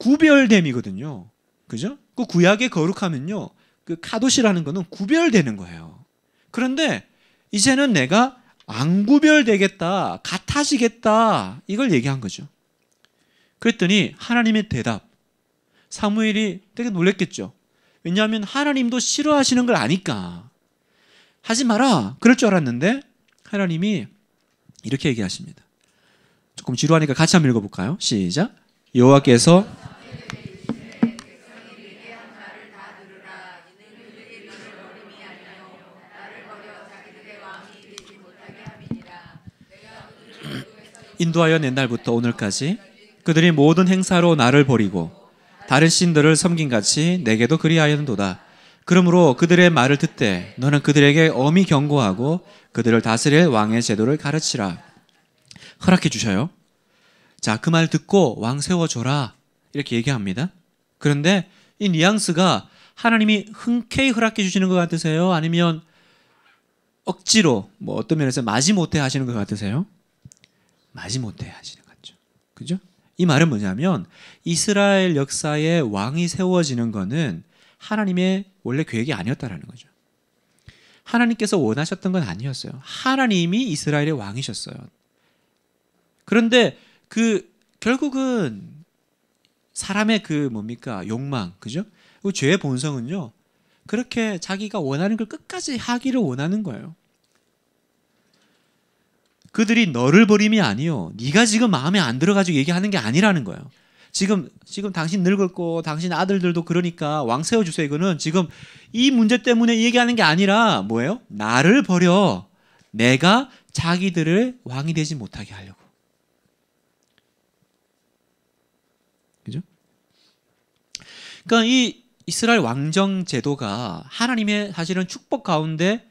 [SPEAKER 1] 구별됨이거든요. 그죠? 그 구약의 거룩하면요. 그 카도시라는 거는 구별되는 거예요. 그런데 이제는 내가 안 구별되겠다, 같아지겠다, 이걸 얘기한 거죠. 그랬더니 하나님의 대답. 사무엘이 되게 놀랬겠죠. 왜냐하면 하나님도 싫어하시는 걸 아니까. 하지 마라. 그럴 줄 알았는데 하나님이 이렇게 얘기하십니다. 조금 지루하니까 같이 한번 읽어볼까요? 시작. 여호와께서 인도하여 옛날부터 오늘까지 그들이 모든 행사로 나를 버리고 다른 신들을 섬긴 같이 내게도 그리하였도다. 그러므로 그들의 말을 듣되 너는 그들에게 엄히 경고하고 그들을 다스릴 왕의 제도를 가르치라. 허락해 주셔요. 자, 그 말 듣고 왕 세워줘라. 이렇게 얘기합니다. 그런데 이 뉘앙스가 하나님이 흔쾌히 허락해 주시는 것 같으세요? 아니면 억지로 뭐 어떤 면에서 마지못해 하시는 것 같으세요? 마지못해 하시는 것 같죠. 그죠? 이 말은 뭐냐면 이스라엘 역사에 왕이 세워지는 것은 하나님의 원래 계획이 아니었다라는 거죠. 하나님께서 원하셨던 건 아니었어요. 하나님이 이스라엘의 왕이셨어요. 그런데 그 결국은 사람의 그 뭡니까 욕망 그죠? 그 죄의 본성은요 그렇게 자기가 원하는 걸 끝까지 하기를 원하는 거예요. 그들이 너를 버림이 아니요. 네가 지금 마음에 안 들어가지고 얘기하는 게 아니라는 거예요. 지금 지금 당신 늙었고 당신 아들들도 그러니까 왕 세워 주세요. 이거는 지금 이 문제 때문에 얘기하는 게 아니라 뭐예요? 나를 버려. 내가 자기들을 왕이 되지 못하게 하려고. 그러니까 이 이스라엘 왕정 제도가 하나님의 사실은 축복 가운데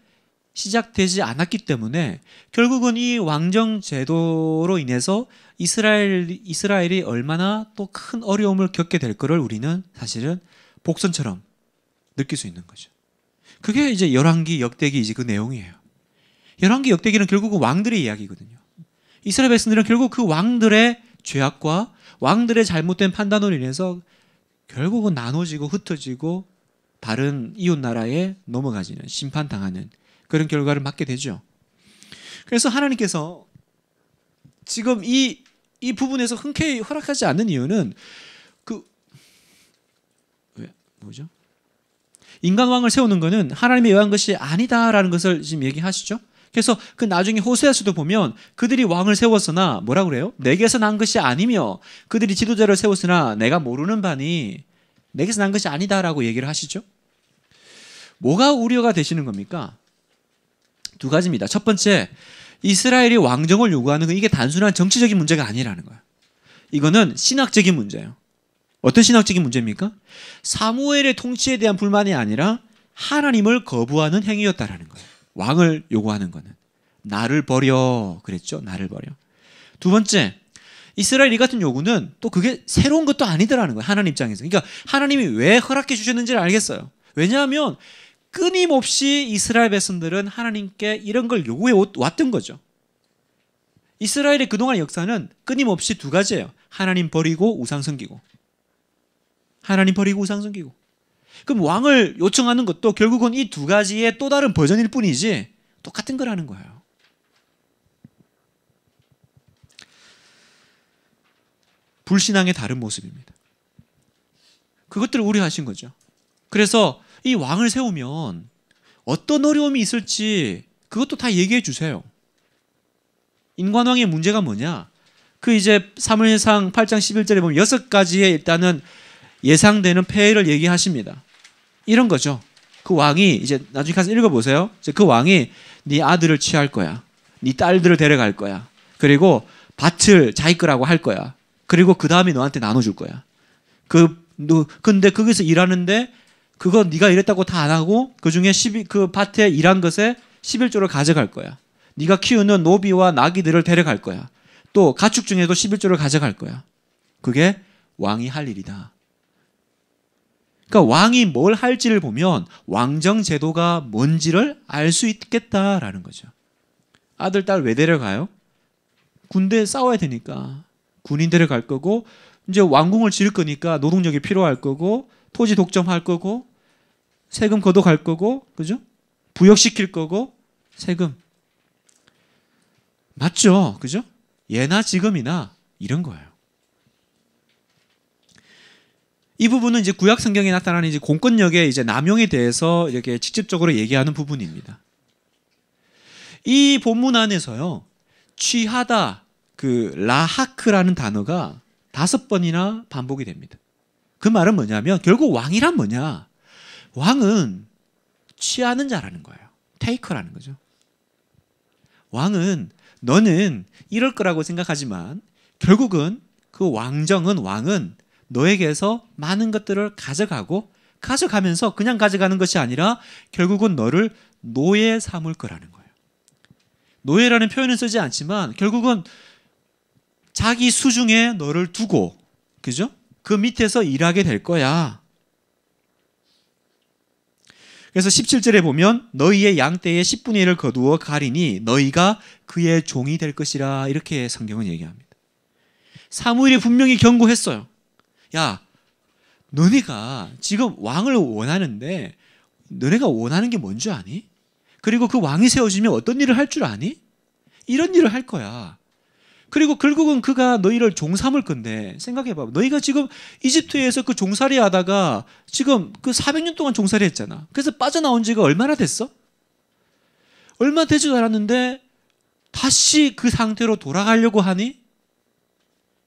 [SPEAKER 1] 시작되지 않았기 때문에 결국은 이 왕정 제도로 인해서 이스라엘 이스라엘이 얼마나 또 큰 어려움을 겪게 될 거를 우리는 사실은 복선처럼 느낄 수 있는 거죠. 그게 이제 열왕기 역대기 이제 그 내용이에요. 열왕기 역대기는 결국은 왕들의 이야기거든요. 이스라엘 백성들은 결국 그 왕들의 죄악과 왕들의 잘못된 판단으로 인해서 결국은 나눠지고 흩어지고 다른 이웃 나라에 넘어가지는 심판당하는 그런 결과를 맞게 되죠. 그래서 하나님께서 지금 이, 이 부분에서 흔쾌히 허락하지 않는 이유는 그, 왜, 뭐죠? 인간왕을 세우는 것은 하나님의 의한 것이 아니다라는 것을 지금 얘기하시죠. 그래서 그 나중에 호세아서도 보면 그들이 왕을 세웠으나 뭐라 그래요? 내게서 난 것이 아니며 그들이 지도자를 세웠으나 내가 모르는 바니 내게서 난 것이 아니다라고 얘기를 하시죠. 뭐가 우려가 되시는 겁니까? 두 가지입니다. 첫 번째, 이스라엘이 왕정을 요구하는 건 이게 단순한 정치적인 문제가 아니라는 거야. 이거는 신학적인 문제예요. 어떤 신학적인 문제입니까? 사무엘의 통치에 대한 불만이 아니라 하나님을 거부하는 행위였다라는 거예요. 왕을 요구하는 거는 나를 버려 그랬죠. 나를 버려. 두 번째 이스라엘 이 같은 요구는 또 그게 새로운 것도 아니더라는 거예요. 하나님 입장에서. 그러니까 하나님이 왜 허락해 주셨는지를 알겠어요. 왜냐하면 끊임없이 이스라엘 백성들은 하나님께 이런 걸 요구해 왔던 거죠. 이스라엘의 그동안 역사는 끊임없이 두 가지예요. 하나님 버리고 우상 섬기고. 하나님 버리고 우상 섬기고. 그럼 왕을 요청하는 것도 결국은 이 두 가지의 또 다른 버전일 뿐이지 똑같은 거라는 거예요. 불신앙의 다른 모습입니다. 그것들을 우려하신 거죠. 그래서 이 왕을 세우면 어떤 어려움이 있을지 그것도 다 얘기해 주세요. 인관왕의 문제가 뭐냐? 그 이제 사무상 8장 11절에 보면 여섯 가지의 일단은 예상되는 폐해를 얘기하십니다. 이런 거죠. 그 왕이 이제 나중에 가서 읽어보세요. 그 왕이 네 아들을 취할 거야. 네 딸들을 데려갈 거야. 그리고 밭을 자기 거라고 할 거야. 그리고 그 다음에 너한테 나눠줄 거야. 그 너, 근데 거기서 일하는데 그거 네가 일했다고 다 안 하고 그 중에 12, 그 밭에 일한 것에 11조를 가져갈 거야. 네가 키우는 노비와 나귀들을 데려갈 거야. 또 가축 중에도 11조를 가져갈 거야. 그게 왕이 할 일이다. 그러니까 왕이 뭘 할지를 보면 왕정 제도가 뭔지를 알 수 있겠다라는 거죠. 아들 딸 왜 데려가요? 군대 싸워야 되니까 군인 데려갈 거고 이제 왕궁을 지을 거니까 노동력이 필요할 거고 토지 독점할 거고 세금 걷어갈 거고 그죠? 부역시킬 거고 세금 맞죠? 그죠? 예나 지금이나 이런 거예요. 이 부분은 이제 구약 성경에 나타나는 이제 공권력의 이제 남용에 대해서 이렇게 직접적으로 얘기하는 부분입니다. 이 본문 안에서요. 취하다 그 라하크라는 단어가 다섯 번이나 반복이 됩니다. 그 말은 뭐냐면 결국 왕이란 뭐냐? 왕은 취하는 자라는 거예요. 테이커라는 거죠. 왕은 너는 이럴 거라고 생각하지만 결국은 그 왕정은 왕은 너에게서 많은 것들을 가져가고 가져가면서 그냥 가져가는 것이 아니라 결국은 너를 노예 삼을 거라는 거예요. 노예라는 표현은 쓰지 않지만 결국은 자기 수중에 너를 두고 그죠? 그 밑에서 일하게 될 거야. 그래서 17절에 보면 너희의 양떼의 10분의 1을 거두어 가리니 너희가 그의 종이 될 것이라 이렇게 성경은 얘기합니다. 사무엘이 분명히 경고했어요. 야, 너네가 지금 왕을 원하는데 너네가 원하는 게 뭔 줄 아니? 그리고 그 왕이 세워지면 어떤 일을 할 줄 아니? 이런 일을 할 거야. 그리고 결국은 그가 너희를 종삼을 건데 생각해봐. 너희가 지금 이집트에서 그 종살이 하다가 지금 그 400년 동안 종살이 했잖아. 그래서 빠져나온 지가 얼마나 됐어? 얼마 되지도 않았는데 다시 그 상태로 돌아가려고 하니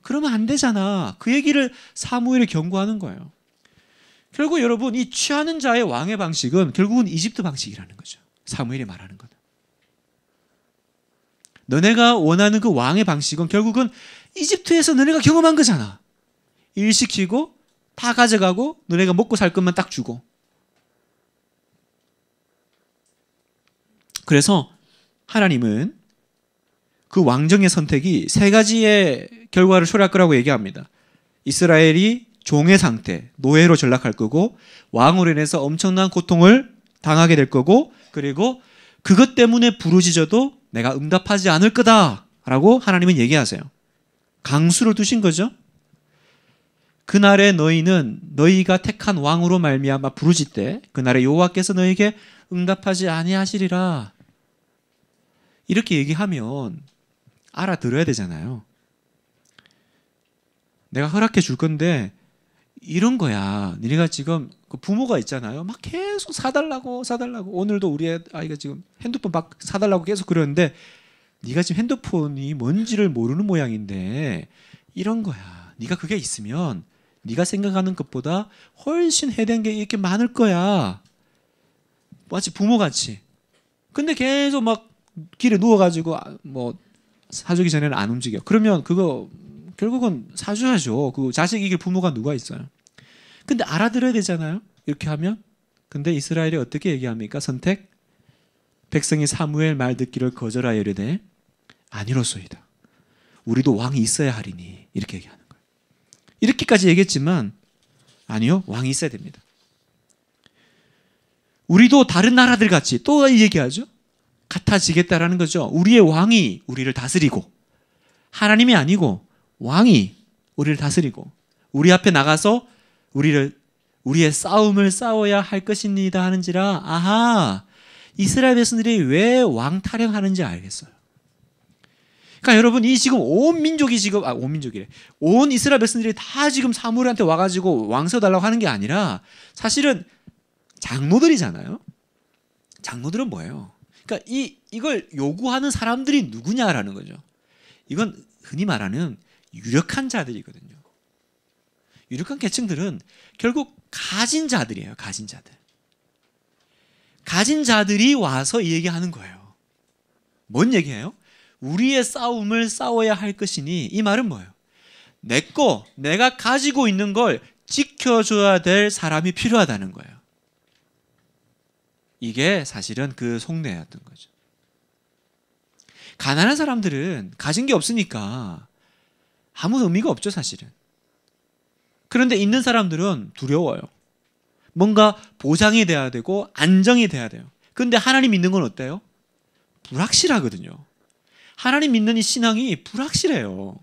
[SPEAKER 1] 그러면 안 되잖아. 그 얘기를 사무엘이 경고하는 거예요. 결국 여러분 이 취하는 자의 왕의 방식은 결국은 이집트 방식이라는 거죠. 사무엘이 말하는 거는. 너네가 원하는 그 왕의 방식은 결국은 이집트에서 너네가 경험한 거잖아. 일 시키고 다 가져가고 너네가 먹고 살 것만 딱 주고. 그래서 하나님은 그 왕정의 선택이 세 가지의 결과를 초래할 거라고 얘기합니다. 이스라엘이 종의 상태, 노예로 전락할 거고 왕으로 인해서 엄청난 고통을 당하게 될 거고 그리고 그것 때문에 부르짖어도 내가 응답하지 않을 거다라고 하나님은 얘기하세요. 강수를 두신 거죠. 그날에 너희는 너희가 택한 왕으로 말미암아 부르짖되 그날에 여호와께서 너에게 응답하지 아니하시리라. 이렇게 얘기하면 알아들어야 되잖아요. 내가 허락해 줄 건데 이런 거야. 니네가 지금 그 부모가 있잖아요. 막 계속 사달라고 사달라고 오늘도 우리 아이가 지금 핸드폰 막 사달라고 계속 그러는데 네가 지금 핸드폰이 뭔지를 모르는 모양인데 이런 거야. 네가 그게 있으면 네가 생각하는 것보다 훨씬 해된 게 이렇게 많을 거야. 마치 부모 같이. 근데 계속 막 길에 누워가지고 아, 뭐 사주기 전에는 안 움직여. 그러면 그거 결국은 사주하죠그 자식 이길 부모가 누가 있어요? 근데 알아들어야 되잖아요. 이렇게 하면. 근데 이스라엘이 어떻게 얘기합니까? 선택 백성이 사무엘 말 듣기를 거절하여 이르되 아니로소이다. 우리도 왕이 있어야 하리니 이렇게 얘기하는 거예요. 이렇게까지 얘기했지만 아니요 왕이 있어야 됩니다. 우리도 다른 나라들 같이 또 얘기하죠. 같아지겠다라는 거죠. 우리의 왕이 우리를 다스리고 하나님이 아니고 왕이 우리를 다스리고 우리 앞에 나가서 우리를 우리의 싸움을 싸워야 할 것입니다 하는지라 아하 이스라엘 백성들이 왜왕 타령하는지 알겠어요. 그러니까 여러분 이 지금 온 민족이 지금 아 온 민족이래 온 이스라엘 백성들이 다 지금 사무엘한테 와가지고 왕써 달라고 하는 게 아니라 사실은 장로들이잖아요. 장로들은 뭐예요? 그러니까 이 이걸 요구하는 사람들이 누구냐라는 거죠. 이건 흔히 말하는 유력한 자들이거든요. 유력한 계층들은 결국 가진 자들이에요. 가진 자들. 가진 자들이 와서 이 얘기하는 거예요. 뭔 얘기예요? 우리의 싸움을 싸워야 할 것이니 이 말은 뭐예요? 내 거, 내가 가지고 있는 걸 지켜줘야 될 사람이 필요하다는 거예요. 이게 사실은 그 속내였던 거죠. 가난한 사람들은 가진 게 없으니까 아무 의미가 없죠, 사실은. 그런데 있는 사람들은 두려워요. 뭔가 보장이 돼야 되고 안정이 돼야 돼요. 근데 하나님 믿는 건 어때요? 불확실하거든요. 하나님 믿는 이 신앙이 불확실해요.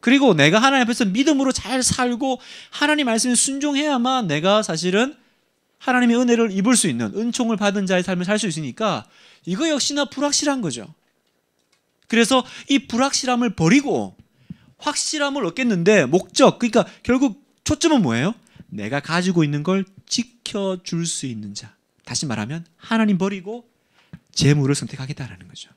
[SPEAKER 1] 그리고 내가 하나님 앞에서 믿음으로 잘 살고 하나님 말씀에 순종해야만 내가 사실은 하나님의 은혜를 입을 수 있는 은총을 받은 자의 삶을 살 수 있으니까 이거 역시나 불확실한 거죠. 그래서 이 불확실함을 버리고 확실함을 얻겠는데 목적 그러니까 결국 초점은 뭐예요? 내가 가지고 있는 걸 지켜줄 수 있는 자. 다시 말하면 하나님 버리고 재물을 선택하겠다라는 거죠.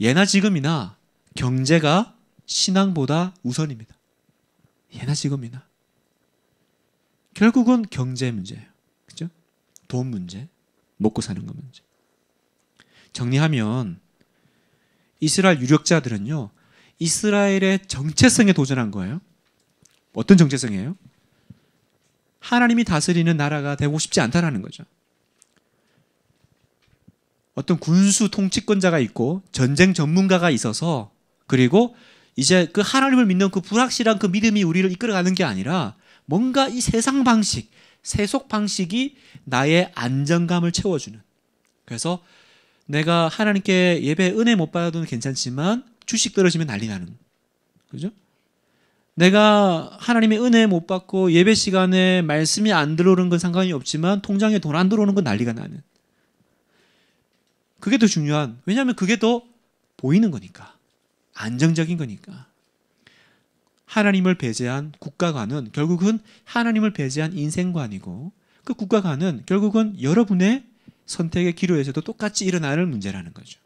[SPEAKER 1] 예나 지금이나 경제가 신앙보다 우선입니다. 예나 지금이나 결국은 경제 문제예요. 그죠? 돈 문제, 먹고 사는 거 문제. 정리하면 이스라엘 유력자들은요. 이스라엘의 정체성에 도전한 거예요. 어떤 정체성이에요? 하나님이 다스리는 나라가 되고 싶지 않다라는 거죠. 어떤 군수 통치권자가 있고 전쟁 전문가가 있어서 그리고 이제 그 하나님을 믿는 그 불확실한 그 믿음이 우리를 이끌어가는 게 아니라 뭔가 이 세상 방식, 세속 방식이 나의 안정감을 채워주는. 그래서 내가 하나님께 예배 은혜 못 받아도 괜찮지만 주식 떨어지면 난리 나는. 그죠? 내가 하나님의 은혜 못 받고 예배 시간에 말씀이 안 들어오는 건 상관이 없지만 통장에 돈 안 들어오는 건 난리가 나는. 그게 더 중요한. 왜냐하면 그게 더 보이는 거니까. 안정적인 거니까. 하나님을 배제한 국가관은 결국은 하나님을 배제한 인생관이고 그 국가관은 결국은 여러분의 선택의 기로에서도 똑같이 일어나는 문제라는 거죠.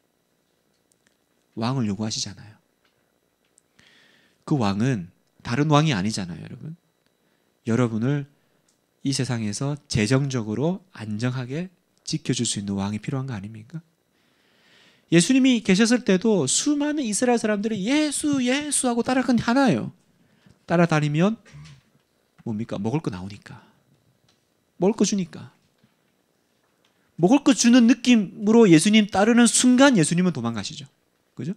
[SPEAKER 1] 왕을 요구하시잖아요. 그 왕은 다른 왕이 아니잖아요, 여러분. 여러분을 이 세상에서 재정적으로 안정하게 지켜줄 수 있는 왕이 필요한 거 아닙니까? 예수님이 계셨을 때도 수많은 이스라엘 사람들이 예수, 예수 하고 따라간 하나예요. 따라다니면 뭡니까? 먹을 거 나오니까. 먹을 거 주니까. 먹을 거 주는 느낌으로 예수님 따르는 순간 예수님은 도망가시죠. 그죠?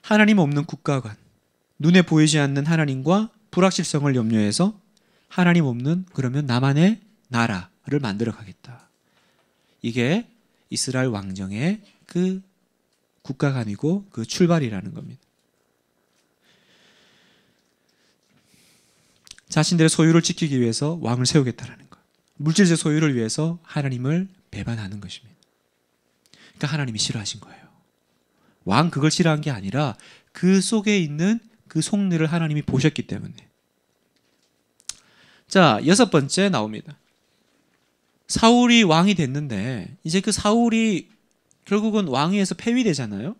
[SPEAKER 1] 하나님 없는 국가관, 눈에 보이지 않는 하나님과 불확실성을 염려해서 하나님 없는 그러면 나만의 나라를 만들어 가겠다. 이게 이스라엘 왕정의 그 국가관이고 그 출발이라는 겁니다. 자신들의 소유를 지키기 위해서 왕을 세우겠다라는 것. 물질적 소유를 위해서 하나님을 배반하는 것입니다. 그러니까 하나님이 싫어하신 거예요. 왕 그걸 싫어한 게 아니라 그 속에 있는 그 속내를 하나님이 보셨기 때문에. 자, 여섯 번째 나옵니다. 사울이 왕이 됐는데 이제 그 사울이 결국은 왕위에서 폐위되잖아요.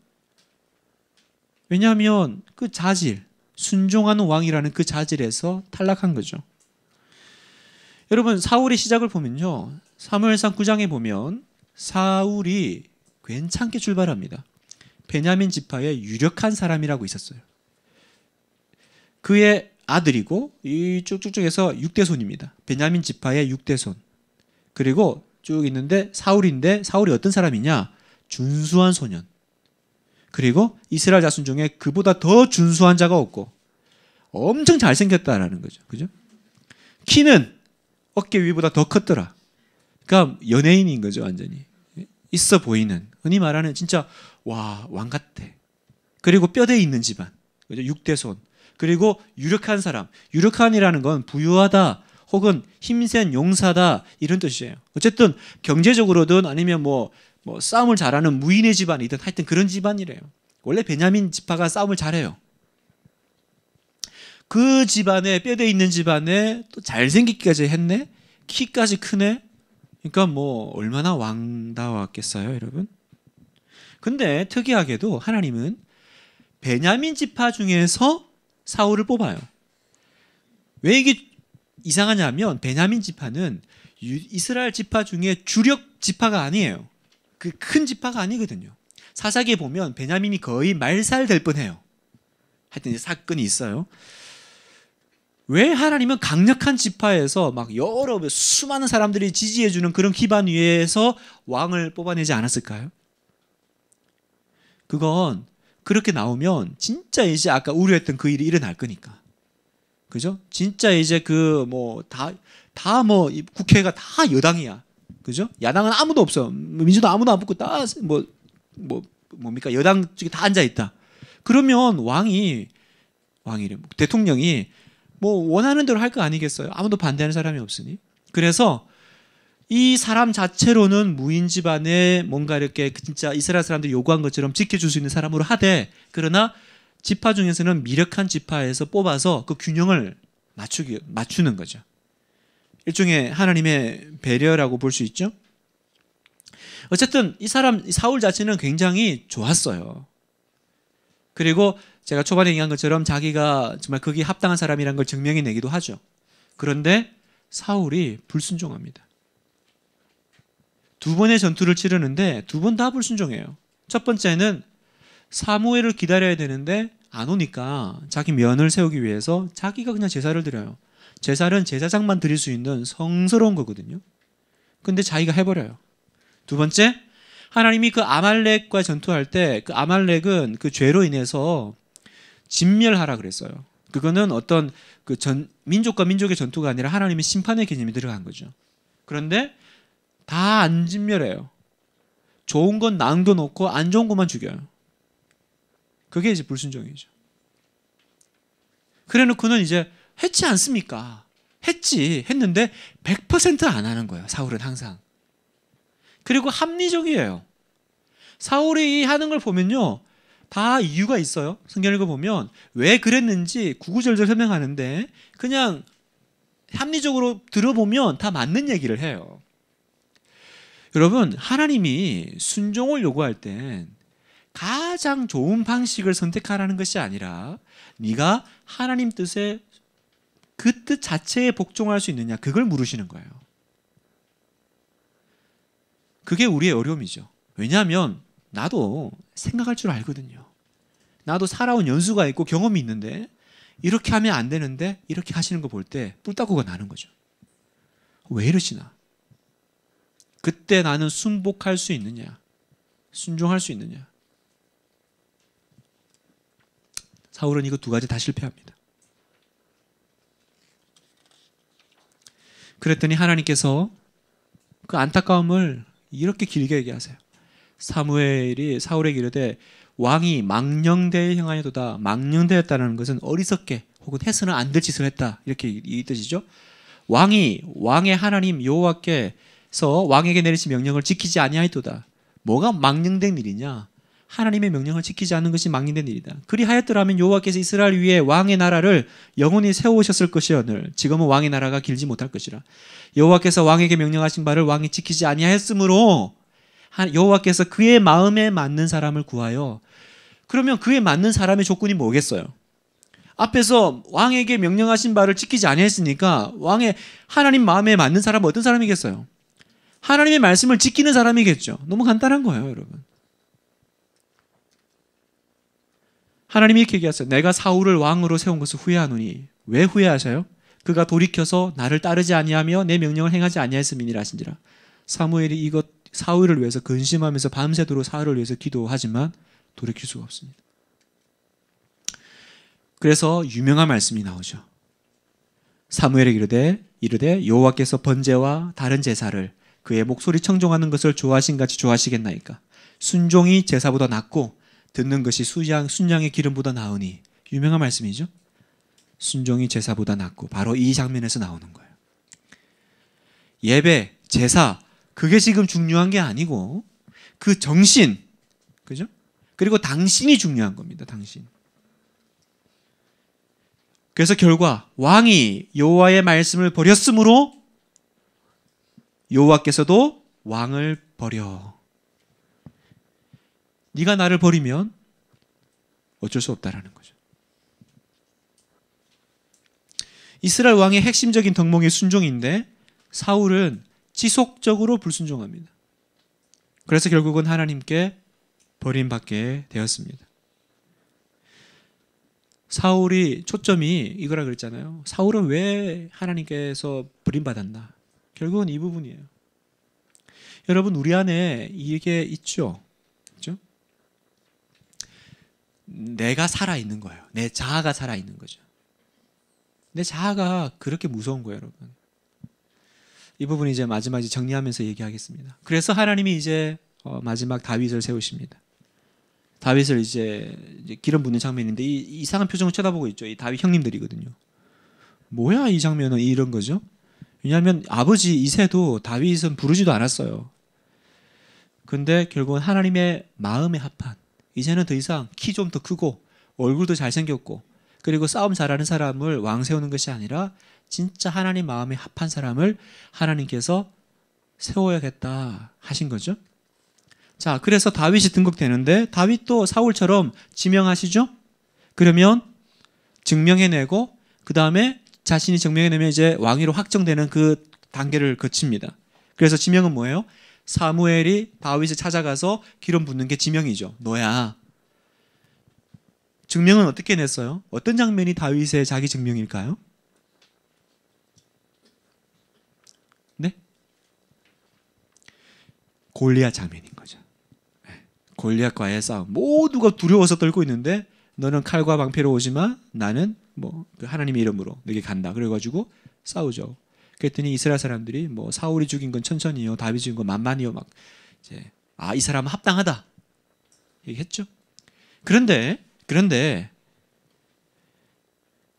[SPEAKER 1] 왜냐하면 그 자질, 순종하는 왕이라는 그 자질에서 탈락한 거죠. 여러분 사울의 시작을 보면요. 사무엘상 9장에 보면 사울이 괜찮게 출발합니다. 베냐민 지파의 유력한 사람이라고 있었어요. 그의 아들이고 이 쭉쭉쭉해서 6대손입니다. 베냐민 지파의 6대손. 그리고 쭉 있는데 사울인데 사울이 어떤 사람이냐? 준수한 소년. 그리고 이스라엘 자손 중에 그보다 더 준수한 자가 없고 엄청 잘생겼다라는 거죠. 그죠? 키는 어깨 위보다 더 컸더라. 그러니까 연예인인 거죠, 완전히. 있어 보이는. 흔히 말하는 진짜 와, 왕 같아. 그리고 뼈대 있는 집안. 그죠? 육대손. 그리고 유력한 사람. 유력한이라는 건 부유하다. 혹은 힘센 용사다 이런 뜻이에요. 어쨌든 경제적으로든 아니면 뭐뭐 싸움을 잘하는 무인의 집안이든 하여튼 그런 집안이래요. 원래 베냐민 지파가 싸움을 잘해요. 그 집안에 뼈대 있는 집안에 또 잘생기기까지 했네. 키까지 크네. 그러니까 뭐 얼마나 왕다웠겠어요, 여러분? 근데 특이하게도 하나님은 베냐민 지파 중에서 사울을 뽑아요. 왜 이게 이상하냐면 베냐민 지파는 이스라엘 지파 중에 주력 지파가 아니에요. 그큰 지파가 아니거든요. 사사기에 보면 베냐민이 거의 말살될 뻔해요. 하여튼 이제 사건이 있어요. 왜 하나님은 강력한 지파에서 막 여러 수많은 사람들이 지지해주는 그런 기반 위에서 왕을 뽑아내지 않았을까요? 그건 그렇게 나오면 진짜 이제 아까 우려했던 그 일이 일어날 거니까. 그죠? 진짜 이제 그 뭐 다 다뭐 뭐 국회가 다 여당이야. 그죠? 야당은 아무도 없어. 민주당 아무도 안 붙고 다뭐뭐 뭐, 뭡니까 여당 쪽에 다 앉아 있다. 그러면 왕이 왕이래 대통령이 뭐 원하는 대로 할 거 아니겠어요? 아무도 반대하는 사람이 없으니. 그래서 이 사람 자체로는 무인 집안에 뭔가 이렇게 진짜 이스라엘 사람들이 요구한 것처럼 지켜줄 수 있는 사람으로 하되 그러나 지파 중에서는 미력한 지파에서 뽑아서 그 균형을 맞추기 맞추는 거죠. 일종의 하나님의 배려라고 볼 수 있죠. 어쨌든 이 사람 사울 자체는 굉장히 좋았어요. 그리고 제가 초반에 얘기한 것처럼 자기가 정말 그게 합당한 사람이라는 걸 증명해 내기도 하죠. 그런데 사울이 불순종합니다. 두 번의 전투를 치르는데 두 번 다 불순종해요. 첫 번째는 사무엘을 기다려야 되는데 안 오니까 자기 면을 세우기 위해서 자기가 그냥 제사를 드려요. 제사는 제사장만 드릴 수 있는 성스러운 거거든요. 근데 자기가 해버려요. 두 번째, 하나님이 그 아말렉과 전투할 때 그 아말렉은 그 죄로 인해서 진멸하라 그랬어요. 그거는 어떤 그 전 민족과 민족의 전투가 아니라 하나님의 심판의 개념이 들어간 거죠. 그런데 다 안 진멸해요. 좋은 건 남겨놓고 안 좋은 것만 죽여요. 그게 이제 불순종이죠. 그래놓고는 이제 했지 않습니까? 했지. 했는데 100%안 하는 거예요. 사울은 항상. 그리고 합리적이에요. 사울이 하는 걸 보면요. 다 이유가 있어요. 성경 읽어보면 왜 그랬는지 구구절절 설명하는데 그냥 합리적으로 들어보면 다 맞는 얘기를 해요. 여러분, 하나님이 순종을 요구할 땐 가장 좋은 방식을 선택하라는 것이 아니라 네가 하나님 뜻에 그뜻 자체에 복종할 수 있느냐 그걸 물으시는 거예요. 그게 우리의 어려움이죠. 왜냐하면 나도 생각할 줄 알거든요. 나도 살아온 연수가 있고 경험이 있는데 이렇게 하면 안 되는데 이렇게 하시는 거 볼 때 뿔따구가 나는 거죠. 왜 이러시나? 그때 나는 순복할 수 있느냐? 순종할 수 있느냐? 사울은 이거 두 가지 다 실패합니다. 그랬더니 하나님께서 그 안타까움을 이렇게 길게 얘기하세요. 사무엘이 사울에게 이르되 왕이 망령대에 향하여도다. 망령대였다는 것은 어리석게 혹은 해서는 안 될 짓을 했다. 이렇게 이 뜻이죠. 왕이 왕의 하나님 여호와께서 왕에게 내리신 명령을 지키지 아니하였도다. 뭐가 망령된 일이냐? 하나님의 명령을 지키지 않는 것이 망인된 일이다. 그리하였더라면 여호와께서 이스라엘 위에 왕의 나라를 영원히 세우셨을 것이오늘 지금은 왕의 나라가 길지 못할 것이라. 여호와께서 왕에게 명령하신 바를 왕이 지키지 아니하였으므로 여호와께서 그의 마음에 맞는 사람을 구하여 그러면 그에 맞는 사람의 조건이 뭐겠어요? 앞에서 왕에게 명령하신 바를 지키지 아니했으니까 왕의 하나님 마음에 맞는 사람은 어떤 사람이겠어요? 하나님의 말씀을 지키는 사람이겠죠. 너무 간단한 거예요, 여러분. 하나님이 이렇게 얘기하세요. 내가 사울을 왕으로 세운 것을 후회하노니 왜 후회하셔요? 그가 돌이켜서 나를 따르지 아니하며 내 명령을 행하지 아니하였음이니라 하신지라. 사무엘이 이것 사울을 위해서 근심하면서 밤새도록 사울을 위해서 기도하지만 돌이킬 수가 없습니다. 그래서 유명한 말씀이 나오죠. 사무엘에게 이르되 이르되 여호와께서 번제와 다른 제사를 그의 목소리 청종하는 것을 좋아하신 같이 좋아하시겠나이까 순종이 제사보다 낫고 듣는 것이 수양, 순양의 기름보다 나으니 유명한 말씀이죠. 순종이 제사보다 낫고 바로 이 장면에서 나오는 거예요. 예배, 제사 그게 지금 중요한 게 아니고 그 정신 그죠? 그리고 당신이 중요한 겁니다. 당신. 그래서 결과 왕이 여호와의 말씀을 버렸으므로 여호와께서도 왕을 버려. 네가 나를 버리면 어쩔 수 없다라는 거죠. 이스라엘 왕의 핵심적인 덕목이 순종인데 사울은 지속적으로 불순종합니다. 그래서 결국은 하나님께 버림받게 되었습니다. 사울이 초점이 이거라 그랬잖아요. 사울은 왜 하나님께서 버림받았나? 결국은 이 부분이에요. 여러분 우리 안에 이게 있죠. 내가 살아 있는 거예요. 내 자아가 살아 있는 거죠. 내 자아가 그렇게 무서운 거예요, 여러분. 이 부분 이제 마지막에 정리하면서 얘기하겠습니다. 그래서 하나님이 이제 어, 마지막 다윗을 세우십니다. 다윗을 이제, 기름 붓는 장면인데 이 이상한 표정을 쳐다보고 있죠. 이 다윗 형님들이거든요. 뭐야 이 장면은 이런 거죠? 왜냐하면 아버지 이세도 다윗은 부르지도 않았어요. 근데 결국은 하나님의 마음에 합한 이제는 더 이상 키 좀 더 크고 얼굴도 잘생겼고 그리고 싸움 잘하는 사람을 왕 세우는 것이 아니라 진짜 하나님 마음에 합한 사람을 하나님께서 세워야겠다 하신 거죠. 자, 그래서 다윗이 등극되는데 다윗도 사울처럼 지명하시죠? 그러면 증명해내고 그 다음에 자신이 증명해내면 이제 왕위로 확정되는 그 단계를 거칩니다. 그래서 지명은 뭐예요? 사무엘이 다윗을 찾아가서 기름 붓는 게 지명이죠. 너야. 증명은 어떻게 냈어요? 어떤 장면이 다윗의 자기 증명일까요? 네? 골리앗 장면인 거죠. 네. 골리앗과의 싸움. 모두가 두려워서 떨고 있는데 너는 칼과 방패로 오지마. 나는 뭐 그 하나님의 이름으로 너게 간다. 그래가지고 싸우죠. 그랬더니 이스라엘 사람들이 뭐 사울이 죽인 건 천천히요, 다윗이 죽인 건 만만히요 막 이제 아 이 사람은 합당하다 얘기했죠. 그런데 그런데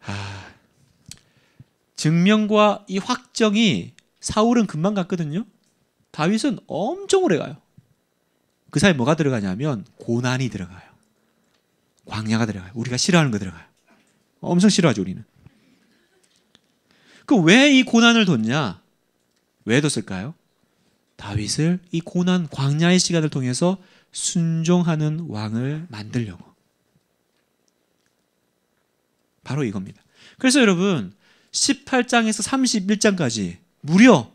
[SPEAKER 1] 아, 증명과 이 확정이 사울은 금방 갔거든요. 다윗은 엄청 오래 가요. 그 사이 에 뭐가 들어가냐면 고난이 들어가요. 광야가 들어가요. 우리가 싫어하는 거 들어가요. 엄청 싫어하죠 우리는. 그왜이 고난을 뒀냐? 왜 뒀을까요? 다윗을 이 고난 광야의 시간을 통해서 순종하는 왕을 만들려고. 바로 이겁니다. 그래서 여러분 18장에서 31장까지 무려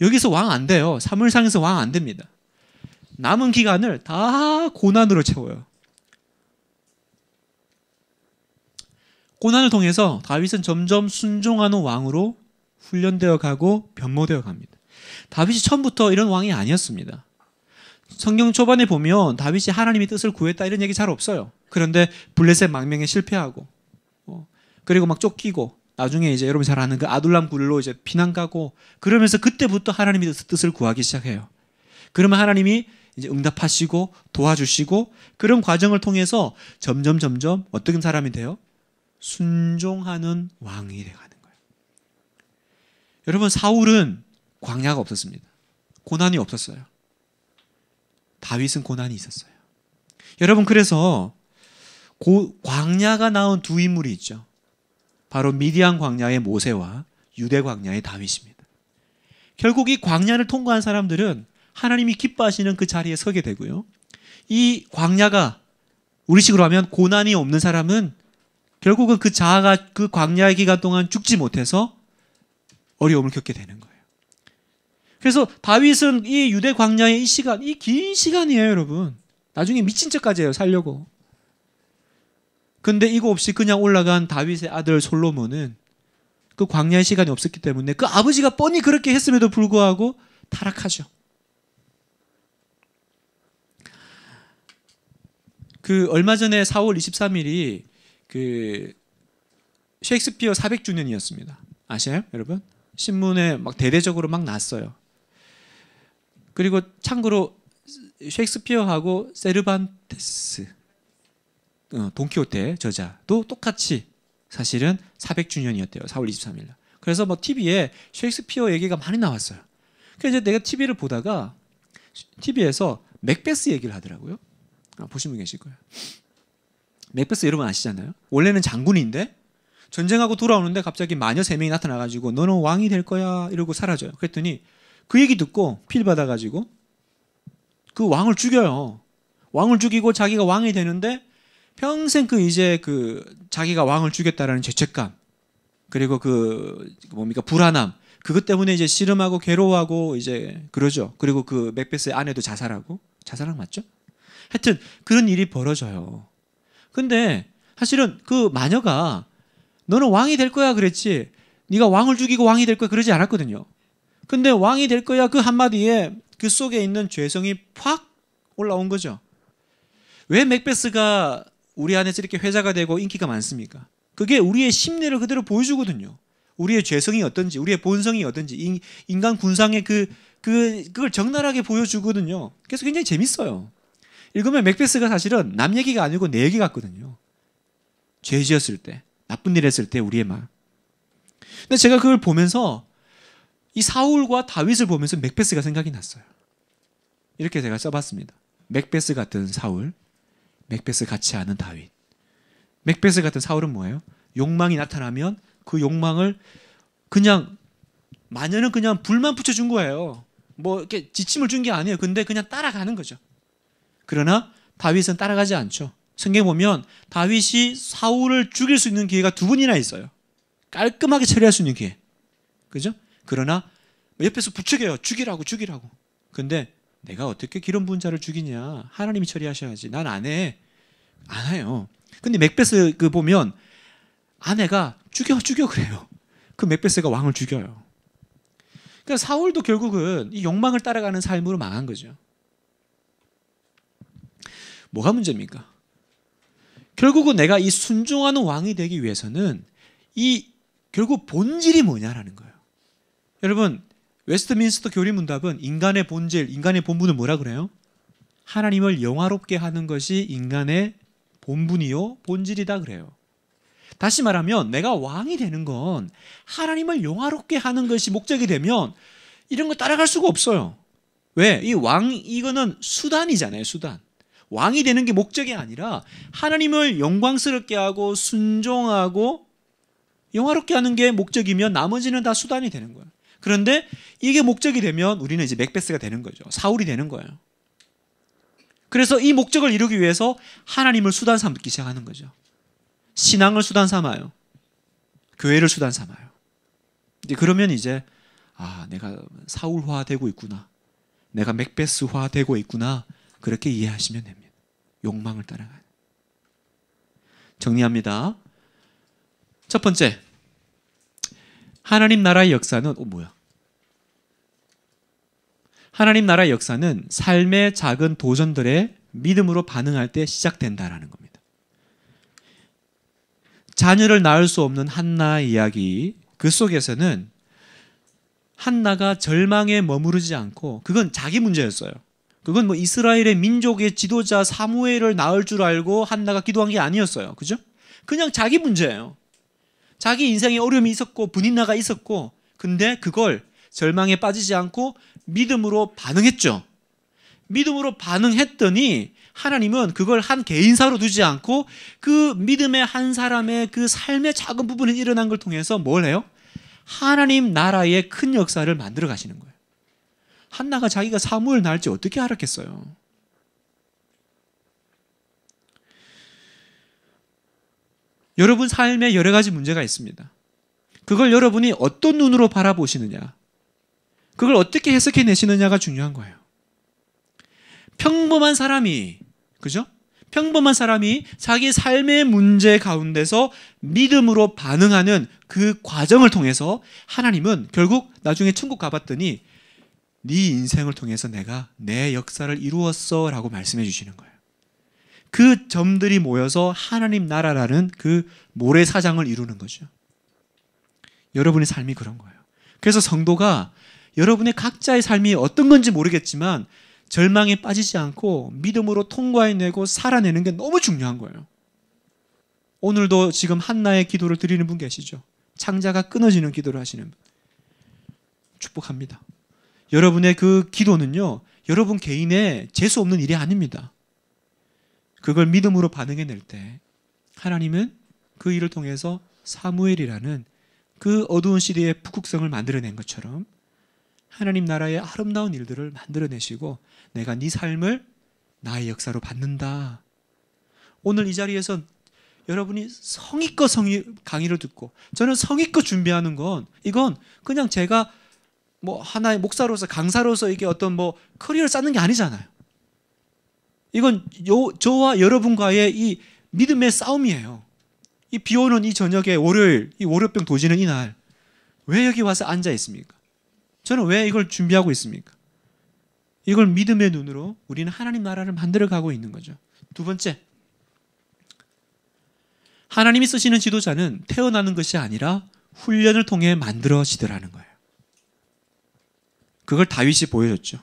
[SPEAKER 1] 여기서 왕 안 돼요. 사물상에서 왕 안 됩니다. 남은 기간을 다 고난으로 채워요. 고난을 통해서 다윗은 점점 순종하는 왕으로 훈련되어 가고 변모되어 갑니다. 다윗이 처음부터 이런 왕이 아니었습니다. 성경 초반에 보면 다윗이 하나님의 뜻을 구했다 이런 얘기 잘 없어요. 그런데 블레셋 망명에 실패하고 어, 그리고 막 쫓기고 나중에 이제 여러분 잘 아는 그 아둘람 굴로 이제 피난 가고 그러면서 그때부터 하나님의 뜻을 구하기 시작해요. 그러면 하나님이 이제 응답하시고 도와주시고 그런 과정을 통해서 점점 점점 어떤 사람이 돼요? 순종하는 왕이 되가는 거예요. 여러분 사울은 광야가 없었습니다. 고난이 없었어요. 다윗은 고난이 있었어요. 여러분 그래서 고, 광야가 나온 두 인물이 있죠. 바로 미디안 광야의 모세와 유대 광야의 다윗입니다. 결국 이 광야를 통과한 사람들은 하나님이 기뻐하시는 그 자리에 서게 되고요. 이 광야가 우리식으로 하면 고난이 없는 사람은 결국은 그 자아가 그 광야의 기간 동안 죽지 못해서 어려움을 겪게 되는 거예요. 그래서 다윗은 이 유대 광야의 이 시간, 이 긴 시간이에요, 여러분. 나중에 미친 척까지 해요, 살려고. 근데 이거 없이 그냥 올라간 다윗의 아들 솔로몬은 그 광야의 시간이 없었기 때문에 그 아버지가 뻔히 그렇게 했음에도 불구하고 타락하죠. 그 얼마 전에 4월 23일이 그 셰익스피어 400주년이었습니다. 아시나요, 여러분? 신문에 막 대대적으로 막 났어요. 그리고 참고로 셰익스피어하고 세르반테스 어, 돈키호테 저자도 똑같이 사실은 400주년이었대요. 4월 23일 날. 그래서 뭐 TV에 셰익스피어 얘기가 많이 나왔어요. 그래서 내가 TV를 보다가 TV에서 맥베스 얘기를 하더라고요. 아, 보시면 계실 거예요. 맥베스 여러분 아시잖아요. 원래는 장군인데 전쟁하고 돌아오는데 갑자기 마녀 세 명이 나타나 가지고 너는 왕이 될 거야 이러고 사라져요. 그랬더니 그 얘기 듣고 필 받아 가지고 그 왕을 죽여요. 왕을 죽이고 자기가 왕이 되는데 평생 그 이제 그 자기가 왕을 죽였다라는 죄책감 그리고 그 뭡니까 불안함 그것 때문에 이제 씨름하고 괴로워하고 이제 그러죠. 그리고 그 맥베스의 아내도 자살하고 자살한 맞죠? 하여튼 그런 일이 벌어져요. 근데 사실은 그 마녀가 너는 왕이 될 거야 그랬지. 네가 왕을 죽이고 왕이 될 거야 그러지 않았거든요. 근데 왕이 될 거야 그 한마디에 그 속에 있는 죄성이 팍 올라온 거죠. 왜 맥베스가 우리 안에서 이렇게 회자가 되고 인기가 많습니까? 그게 우리의 심리를 그대로 보여주거든요. 우리의 죄성이 어떤지, 우리의 본성이 어떤지, 인간 군상의 그, 그, 그걸 적나라하게 보여주거든요. 그래서 굉장히 재밌어요. 읽으면 맥베스가 사실은 남 얘기가 아니고 내 얘기 같거든요. 죄 지었을 때, 나쁜 일 했을 때 우리의 말. 근데 제가 그걸 보면서 이 사울과 다윗을 보면서 맥베스가 생각이 났어요. 이렇게 제가 써봤습니다. 맥베스 같은 사울, 맥베스 같이않는 다윗. 맥베스 같은 사울은 뭐예요? 욕망이 나타나면 그 욕망을 그냥 마녀는 그냥 불만 붙여준 거예요. 뭐 이렇게 지침을 준 게 아니에요. 근데 그냥 따라가는 거죠. 그러나 다윗은 따라가지 않죠. 성경 보면 다윗이 사울을 죽일 수 있는 기회가 두 번이나 있어요. 깔끔하게 처리할 수 있는 기회. 그죠? 그러나 옆에서 부추겨요. 죽이라고 죽이라고. 근데 내가 어떻게 기름 부 자를 죽이냐? 하나님이 처리하셔야지. 난 안 해. 안 해요. 근데 맥베스 그 보면 아내가 죽여 죽여 그래요. 그 맥베스가 왕을 죽여요. 그러니까 사울도 결국은 이 욕망을 따라가는 삶으로 망한 거죠. 뭐가 문제입니까? 결국은 내가 이 순종하는 왕이 되기 위해서는 이 결국 본질이 뭐냐라는 거예요. 여러분 웨스트민스터 교리 문답은 인간의 본질, 인간의 본분은 뭐라 그래요? 하나님을 영화롭게 하는 것이 인간의 본분이요 본질이다 그래요. 다시 말하면 내가 왕이 되는 건 하나님을 영화롭게 하는 것이 목적이 되면 이런 거 따라갈 수가 없어요. 왜? 이 왕 이거는 수단이잖아요, 수단. 왕이 되는 게 목적이 아니라 하나님을 영광스럽게 하고 순종하고 영화롭게 하는 게 목적이면 나머지는 다 수단이 되는 거예요. 그런데 이게 목적이 되면 우리는 이제 맥베스가 되는 거죠. 사울이 되는 거예요. 그래서 이 목적을 이루기 위해서 하나님을 수단 삼기 시작하는 거죠. 신앙을 수단 삼아요. 교회를 수단 삼아요. 이제 그러면 이제 아, 내가 사울화 되고 있구나. 내가 맥베스화 되고 있구나. 그렇게 이해하시면 됩니다. 욕망을 따라가는. 정리합니다. 첫 번째. 하나님 나라의 역사는 어 뭐야? 하나님 나라의 역사는 삶의 작은 도전들에 믿음으로 반응할 때 시작된다라는 겁니다. 자녀를 낳을 수 없는 한나 이야기 그 속에서는 한나가 절망에 머무르지 않고 그건 자기 문제였어요. 그건 뭐 이스라엘의 민족의 지도자 사무엘을 낳을 줄 알고 한나가 기도한 게 아니었어요. 그죠? 그냥 자기 문제예요. 자기 인생에 어려움이 있었고 분인나가 있었고 근데 그걸 절망에 빠지지 않고 믿음으로 반응했죠. 믿음으로 반응했더니 하나님은 그걸 한 개인사로 두지 않고 그 믿음의 한 사람의 그 삶의 작은 부분이 일어난 걸 통해서 뭘 해요? 하나님 나라의 큰 역사를 만들어 가시는 거예요. 한나가 자기가 사무엘 날지 어떻게 알았겠어요? 여러분 삶에 여러 가지 문제가 있습니다. 그걸 여러분이 어떤 눈으로 바라보시느냐, 그걸 어떻게 해석해 내시느냐가 중요한 거예요. 평범한 사람이, 그죠? 평범한 사람이 자기 삶의 문제 가운데서 믿음으로 반응하는 그 과정을 통해서 하나님은 결국 나중에 천국 가봤더니 네 인생을 통해서 내가 내 역사를 이루었어 라고 말씀해 주시는 거예요. 그 점들이 모여서 하나님 나라라는 그 모래사장을 이루는 거죠. 여러분의 삶이 그런 거예요. 그래서 성도가 여러분의 각자의 삶이 어떤 건지 모르겠지만 절망에 빠지지 않고 믿음으로 통과해내고 살아내는 게 너무 중요한 거예요. 오늘도 지금 한나의 기도를 드리는 분 계시죠? 창자가 끊어지는 기도를 하시는 분. 축복합니다. 여러분의 그 기도는요, 여러분 개인의 재수 없는 일이 아닙니다. 그걸 믿음으로 반응해낼 때 하나님은 그 일을 통해서 사무엘이라는 그 어두운 시대의 북극성을 만들어낸 것처럼 하나님 나라의 아름다운 일들을 만들어내시고 내가 네 삶을 나의 역사로 받는다. 오늘 이 자리에서 여러분이 성의껏 성의 강의를 듣고 저는 성의껏 준비하는 건 이건 그냥 제가 뭐 하나의 목사로서 강사로서 이게 어떤 뭐 커리어를 쌓는 게 아니잖아요. 이건 요, 저와 여러분과의 이 믿음의 싸움이에요. 이 비오는 이 저녁에 월요일, 이 월요병 도지는 이날 왜 여기 와서 앉아 있습니까? 저는 왜 이걸 준비하고 있습니까? 이걸 믿음의 눈으로 우리는 하나님 나라를 만들어 가고 있는 거죠. 두 번째. 하나님이 쓰시는 지도자는 태어나는 것이 아니라 훈련을 통해 만들어지더라는 거예요. 그걸 다윗이 보여줬죠.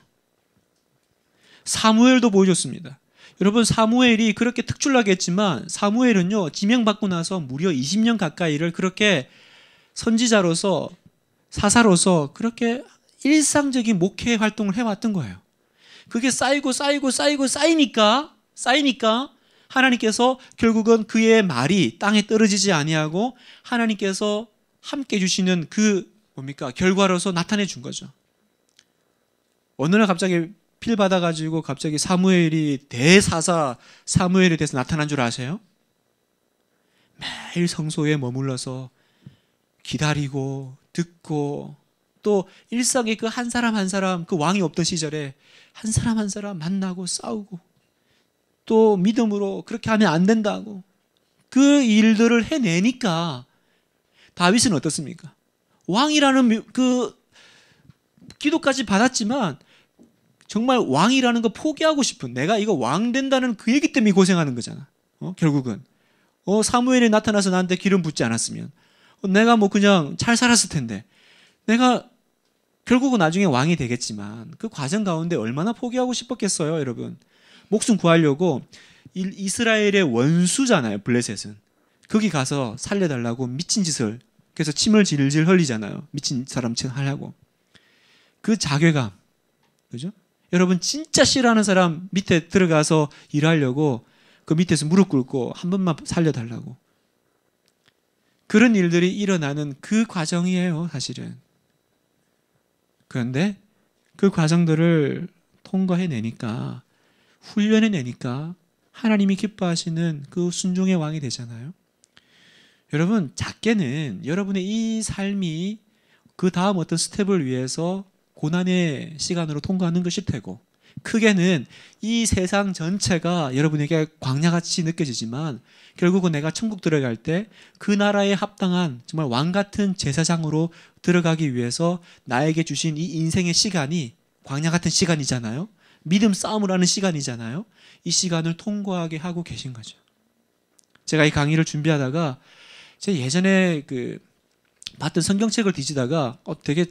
[SPEAKER 1] 사무엘도 보여줬습니다. 여러분 사무엘이 그렇게 특출나게 했지만 사무엘은요 지명받고 나서 무려 20년 가까이를 그렇게 선지자로서 사사로서 그렇게 일상적인 목회 활동을 해왔던 거예요. 그게 쌓이고 쌓이고 쌓이고 쌓이니까 쌓이니까 하나님께서 결국은 그의 말이 땅에 떨어지지 아니하고 하나님께서 함께 주시는 그 뭡니까 결과로서 나타내 준 거죠. 어느 날 갑자기 필 받아가지고 갑자기 사무엘이 대사사 사무엘에대해서 나타난 줄 아세요? 매일 성소에 머물러서 기다리고 듣고 또 일상의 그한 사람 한 사람 그 왕이 없던 시절에 한 사람 한 사람 만나고 싸우고 또 믿음으로 그렇게 하면 안 된다고 그 일들을 해내니까 다윗은 어떻습니까? 왕이라는 그 기도까지 받았지만 정말 왕이라는 거 포기하고 싶은 내가 이거 왕 된다는 그 얘기 때문에 고생하는 거잖아. 어? 결국은 어, 사무엘이 나타나서 나한테 기름 붓지 않았으면 어, 내가 뭐 그냥 잘 살았을 텐데 내가 결국은 나중에 왕이 되겠지만 그 과정 가운데 얼마나 포기하고 싶었겠어요, 여러분. 목숨 구하려고 이스라엘의 원수잖아요, 블레셋은. 거기 가서 살려달라고 미친 짓을 그래서 침을 질질 흘리잖아요. 미친 사람처럼 하려고. 그 자괴감. 그죠? 여러분 진짜 싫어하는 사람 밑에 들어가서 일하려고 그 밑에서 무릎 꿇고 한 번만 살려달라고 그런 일들이 일어나는 그 과정이에요 사실은 그런데 그 과정들을 통과해내니까 훈련해내니까 하나님이 기뻐하시는 그 순종의 왕이 되잖아요 여러분 작게는 여러분의 이 삶이 그 다음 어떤 스텝을 위해서 고난의 시간으로 통과하는 것일 테고 크게는 이 세상 전체가 여러분에게 광야같이 느껴지지만 결국은 내가 천국 들어갈 때 그 나라에 합당한 정말 왕 같은 제사장으로 들어가기 위해서 나에게 주신 이 인생의 시간이 광야 같은 시간이잖아요. 믿음 싸움을 하는 시간이잖아요. 이 시간을 통과하게 하고 계신 거죠. 제가 이 강의를 준비하다가 제 예전에 그 봤던 성경책을 뒤지다가 어 되게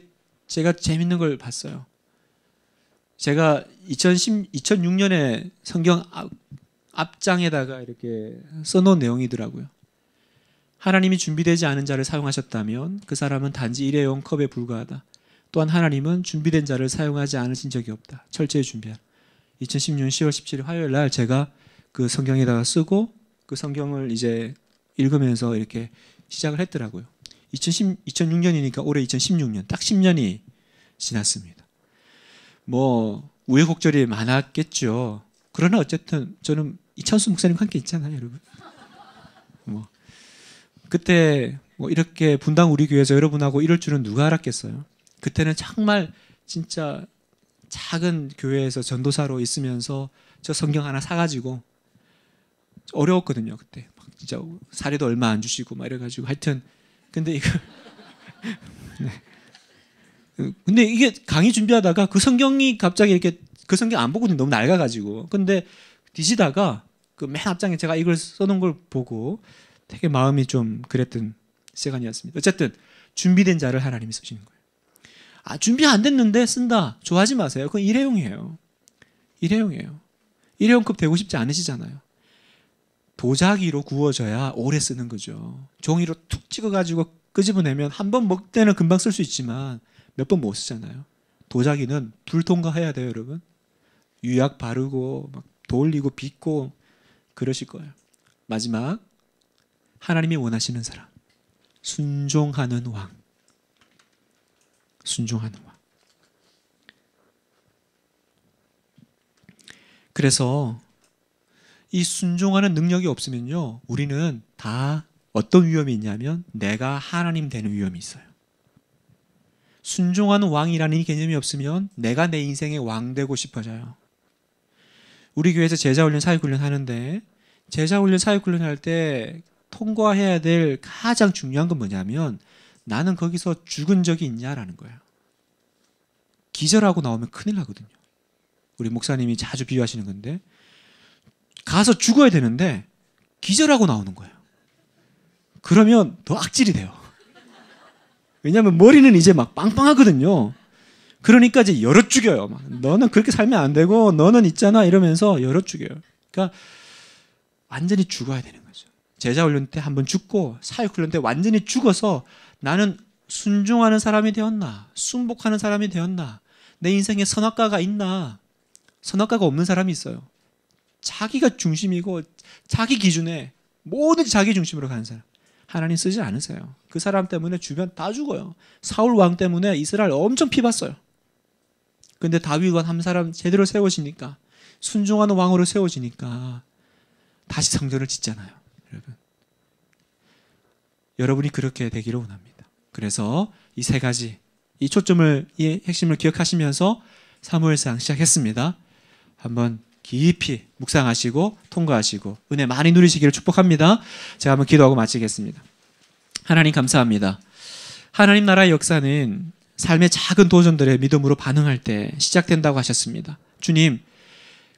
[SPEAKER 1] 제가 재밌는 걸 봤어요. 제가 2010, 2006년에 성경 앞, 앞장에다가 이렇게 써놓은 내용이더라고요. 하나님이 준비되지 않은 자를 사용하셨다면 그 사람은 단지 일회용 컵에 불과하다. 또한 하나님은 준비된 자를 사용하지 않으신 적이 없다. 철저히 준비한. 2016년 10월 17일 화요일 날 제가 그 성경에다가 쓰고 그 성경을 이제 읽으면서 이렇게 시작을 했더라고요. 2010, 2006년이니까 올해 2016년 딱 10년이 지났습니다. 뭐 우여곡절이 많았겠죠. 그러나 어쨌든 저는 이찬수 목사님 함께 있잖아요, 여러분. 뭐 그때 뭐 이렇게 분당 우리 교회에서 여러분하고 이럴 줄은 누가 알았겠어요. 그때는 정말 진짜 작은 교회에서 전도사로 있으면서 저 성경 하나 사가지고 어려웠거든요 그때 막 진짜 사례도 얼마 안 주시고 막 이래가지고 하여튼 근데 이거 네. 근데 이게 강의 준비하다가 그 성경이 갑자기 이렇게 그 성경 안 보고 너무 낡아가지고 근데 뒤지다가 그 맨 앞장에 제가 이걸 써놓은 걸 보고 되게 마음이 좀 그랬던 시간이었습니다. 어쨌든 준비된 자를 하나님이 쓰시는 거예요. 아 준비 안 됐는데 쓴다 좋아하지 마세요. 그건 일회용이에요. 일회용이에요. 일회용급 되고 싶지 않으시잖아요. 도자기로 구워져야 오래 쓰는 거죠. 종이로 툭 찍어가지고 끄집어내면 한 번 먹을 때는 금방 쓸 수 있지만 몇 번 못 쓰잖아요. 도자기는 불통과해야 돼요, 여러분. 유약 바르고 막 돌리고 빚고 그러실 거예요. 마지막 하나님이 원하시는 사람 순종하는 왕 순종하는 왕 그래서 이 순종하는 능력이 없으면요, 우리는 다 어떤 위험이 있냐면 내가 하나님 되는 위험이 있어요. 순종하는 왕이라는 개념이 없으면 내가 내 인생의 왕 되고 싶어져요. 우리 교회에서 제자 훈련, 사역 훈련 하는데 제자 훈련, 사역 훈련 할때 통과해야 될 가장 중요한 건 뭐냐면 나는 거기서 죽은 적이 있냐라는 거예요. 기절하고 나오면 큰일 나거든요. 우리 목사님이 자주 비유하시는 건데 가서 죽어야 되는데 기절하고 나오는 거예요. 그러면 더 악질이 돼요. 왜냐하면 머리는 이제 막 빵빵하거든요. 그러니까 이제 여어 죽여요. 막. 너는 그렇게 살면 안 되고 너는 있잖아 이러면서 여어 죽여요. 그러니까 완전히 죽어야 되는 거죠. 제자 훈련 때 한 번 죽고 사역 훈련 때 완전히 죽어서 나는 순종하는 사람이 되었나? 순복하는 사람이 되었나? 내 인생에 선악가가 있나? 선악가가 없는 사람이 있어요. 자기가 중심이고 자기 기준에 모든 자기 중심으로 가는 사람. 하나님 쓰지 않으세요. 그 사람 때문에 주변 다 죽어요. 사울 왕 때문에 이스라엘 엄청 피봤어요. 근데 다윗과 한 사람 제대로 세워지니까 순종하는 왕으로 세워지니까 다시 성전을 짓잖아요. 여러분. 여러분이 그렇게 되기를 원합니다. 그래서 이 세 가지 이 초점을 이 핵심을 기억하시면서 사무엘상 시작했습니다. 한번 깊이 묵상하시고 통과하시고 은혜 많이 누리시기를 축복합니다. 제가 한번 기도하고 마치겠습니다. 하나님 감사합니다. 하나님 나라의 역사는 삶의 작은 도전들에 믿음으로 반응할 때 시작된다고 하셨습니다. 주님,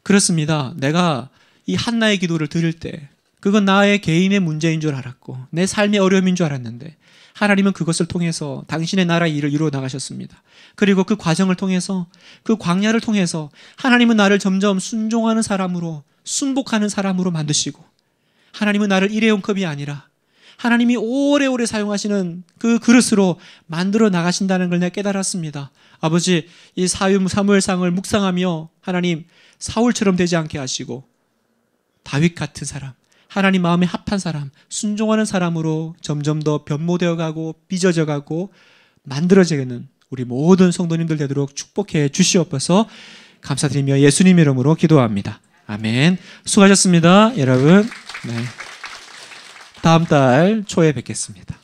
[SPEAKER 1] 그렇습니다. 내가 이 한나의 기도를 드릴 때 그건 나의 개인의 문제인 줄 알았고 내 삶의 어려움인 줄 알았는데 하나님은 그것을 통해서 당신의 나라 의 일을 이루어 나가셨습니다. 그리고 그 과정을 통해서 그 광야를 통해서 하나님은 나를 점점 순종하는 사람으로 순복하는 사람으로 만드시고 하나님은 나를 일회용컵이 아니라 하나님이 오래오래 사용하시는 그 그릇으로 만들어 나가신다는 걸 내가 깨달았습니다. 아버지, 이 사유 사무엘상을 묵상하며 하나님 사울처럼 되지 않게 하시고 다윗 같은 사람, 하나님 마음에 합한 사람, 순종하는 사람으로 점점 더 변모되어 가고 빚어져 가고 만들어지는 우리 모든 성도님들 되도록 축복해 주시옵소서 감사드리며 예수님 이름으로 기도합니다. 아멘. 수고하셨습니다. 여러분. 네. 다음 달 초에 뵙겠습니다.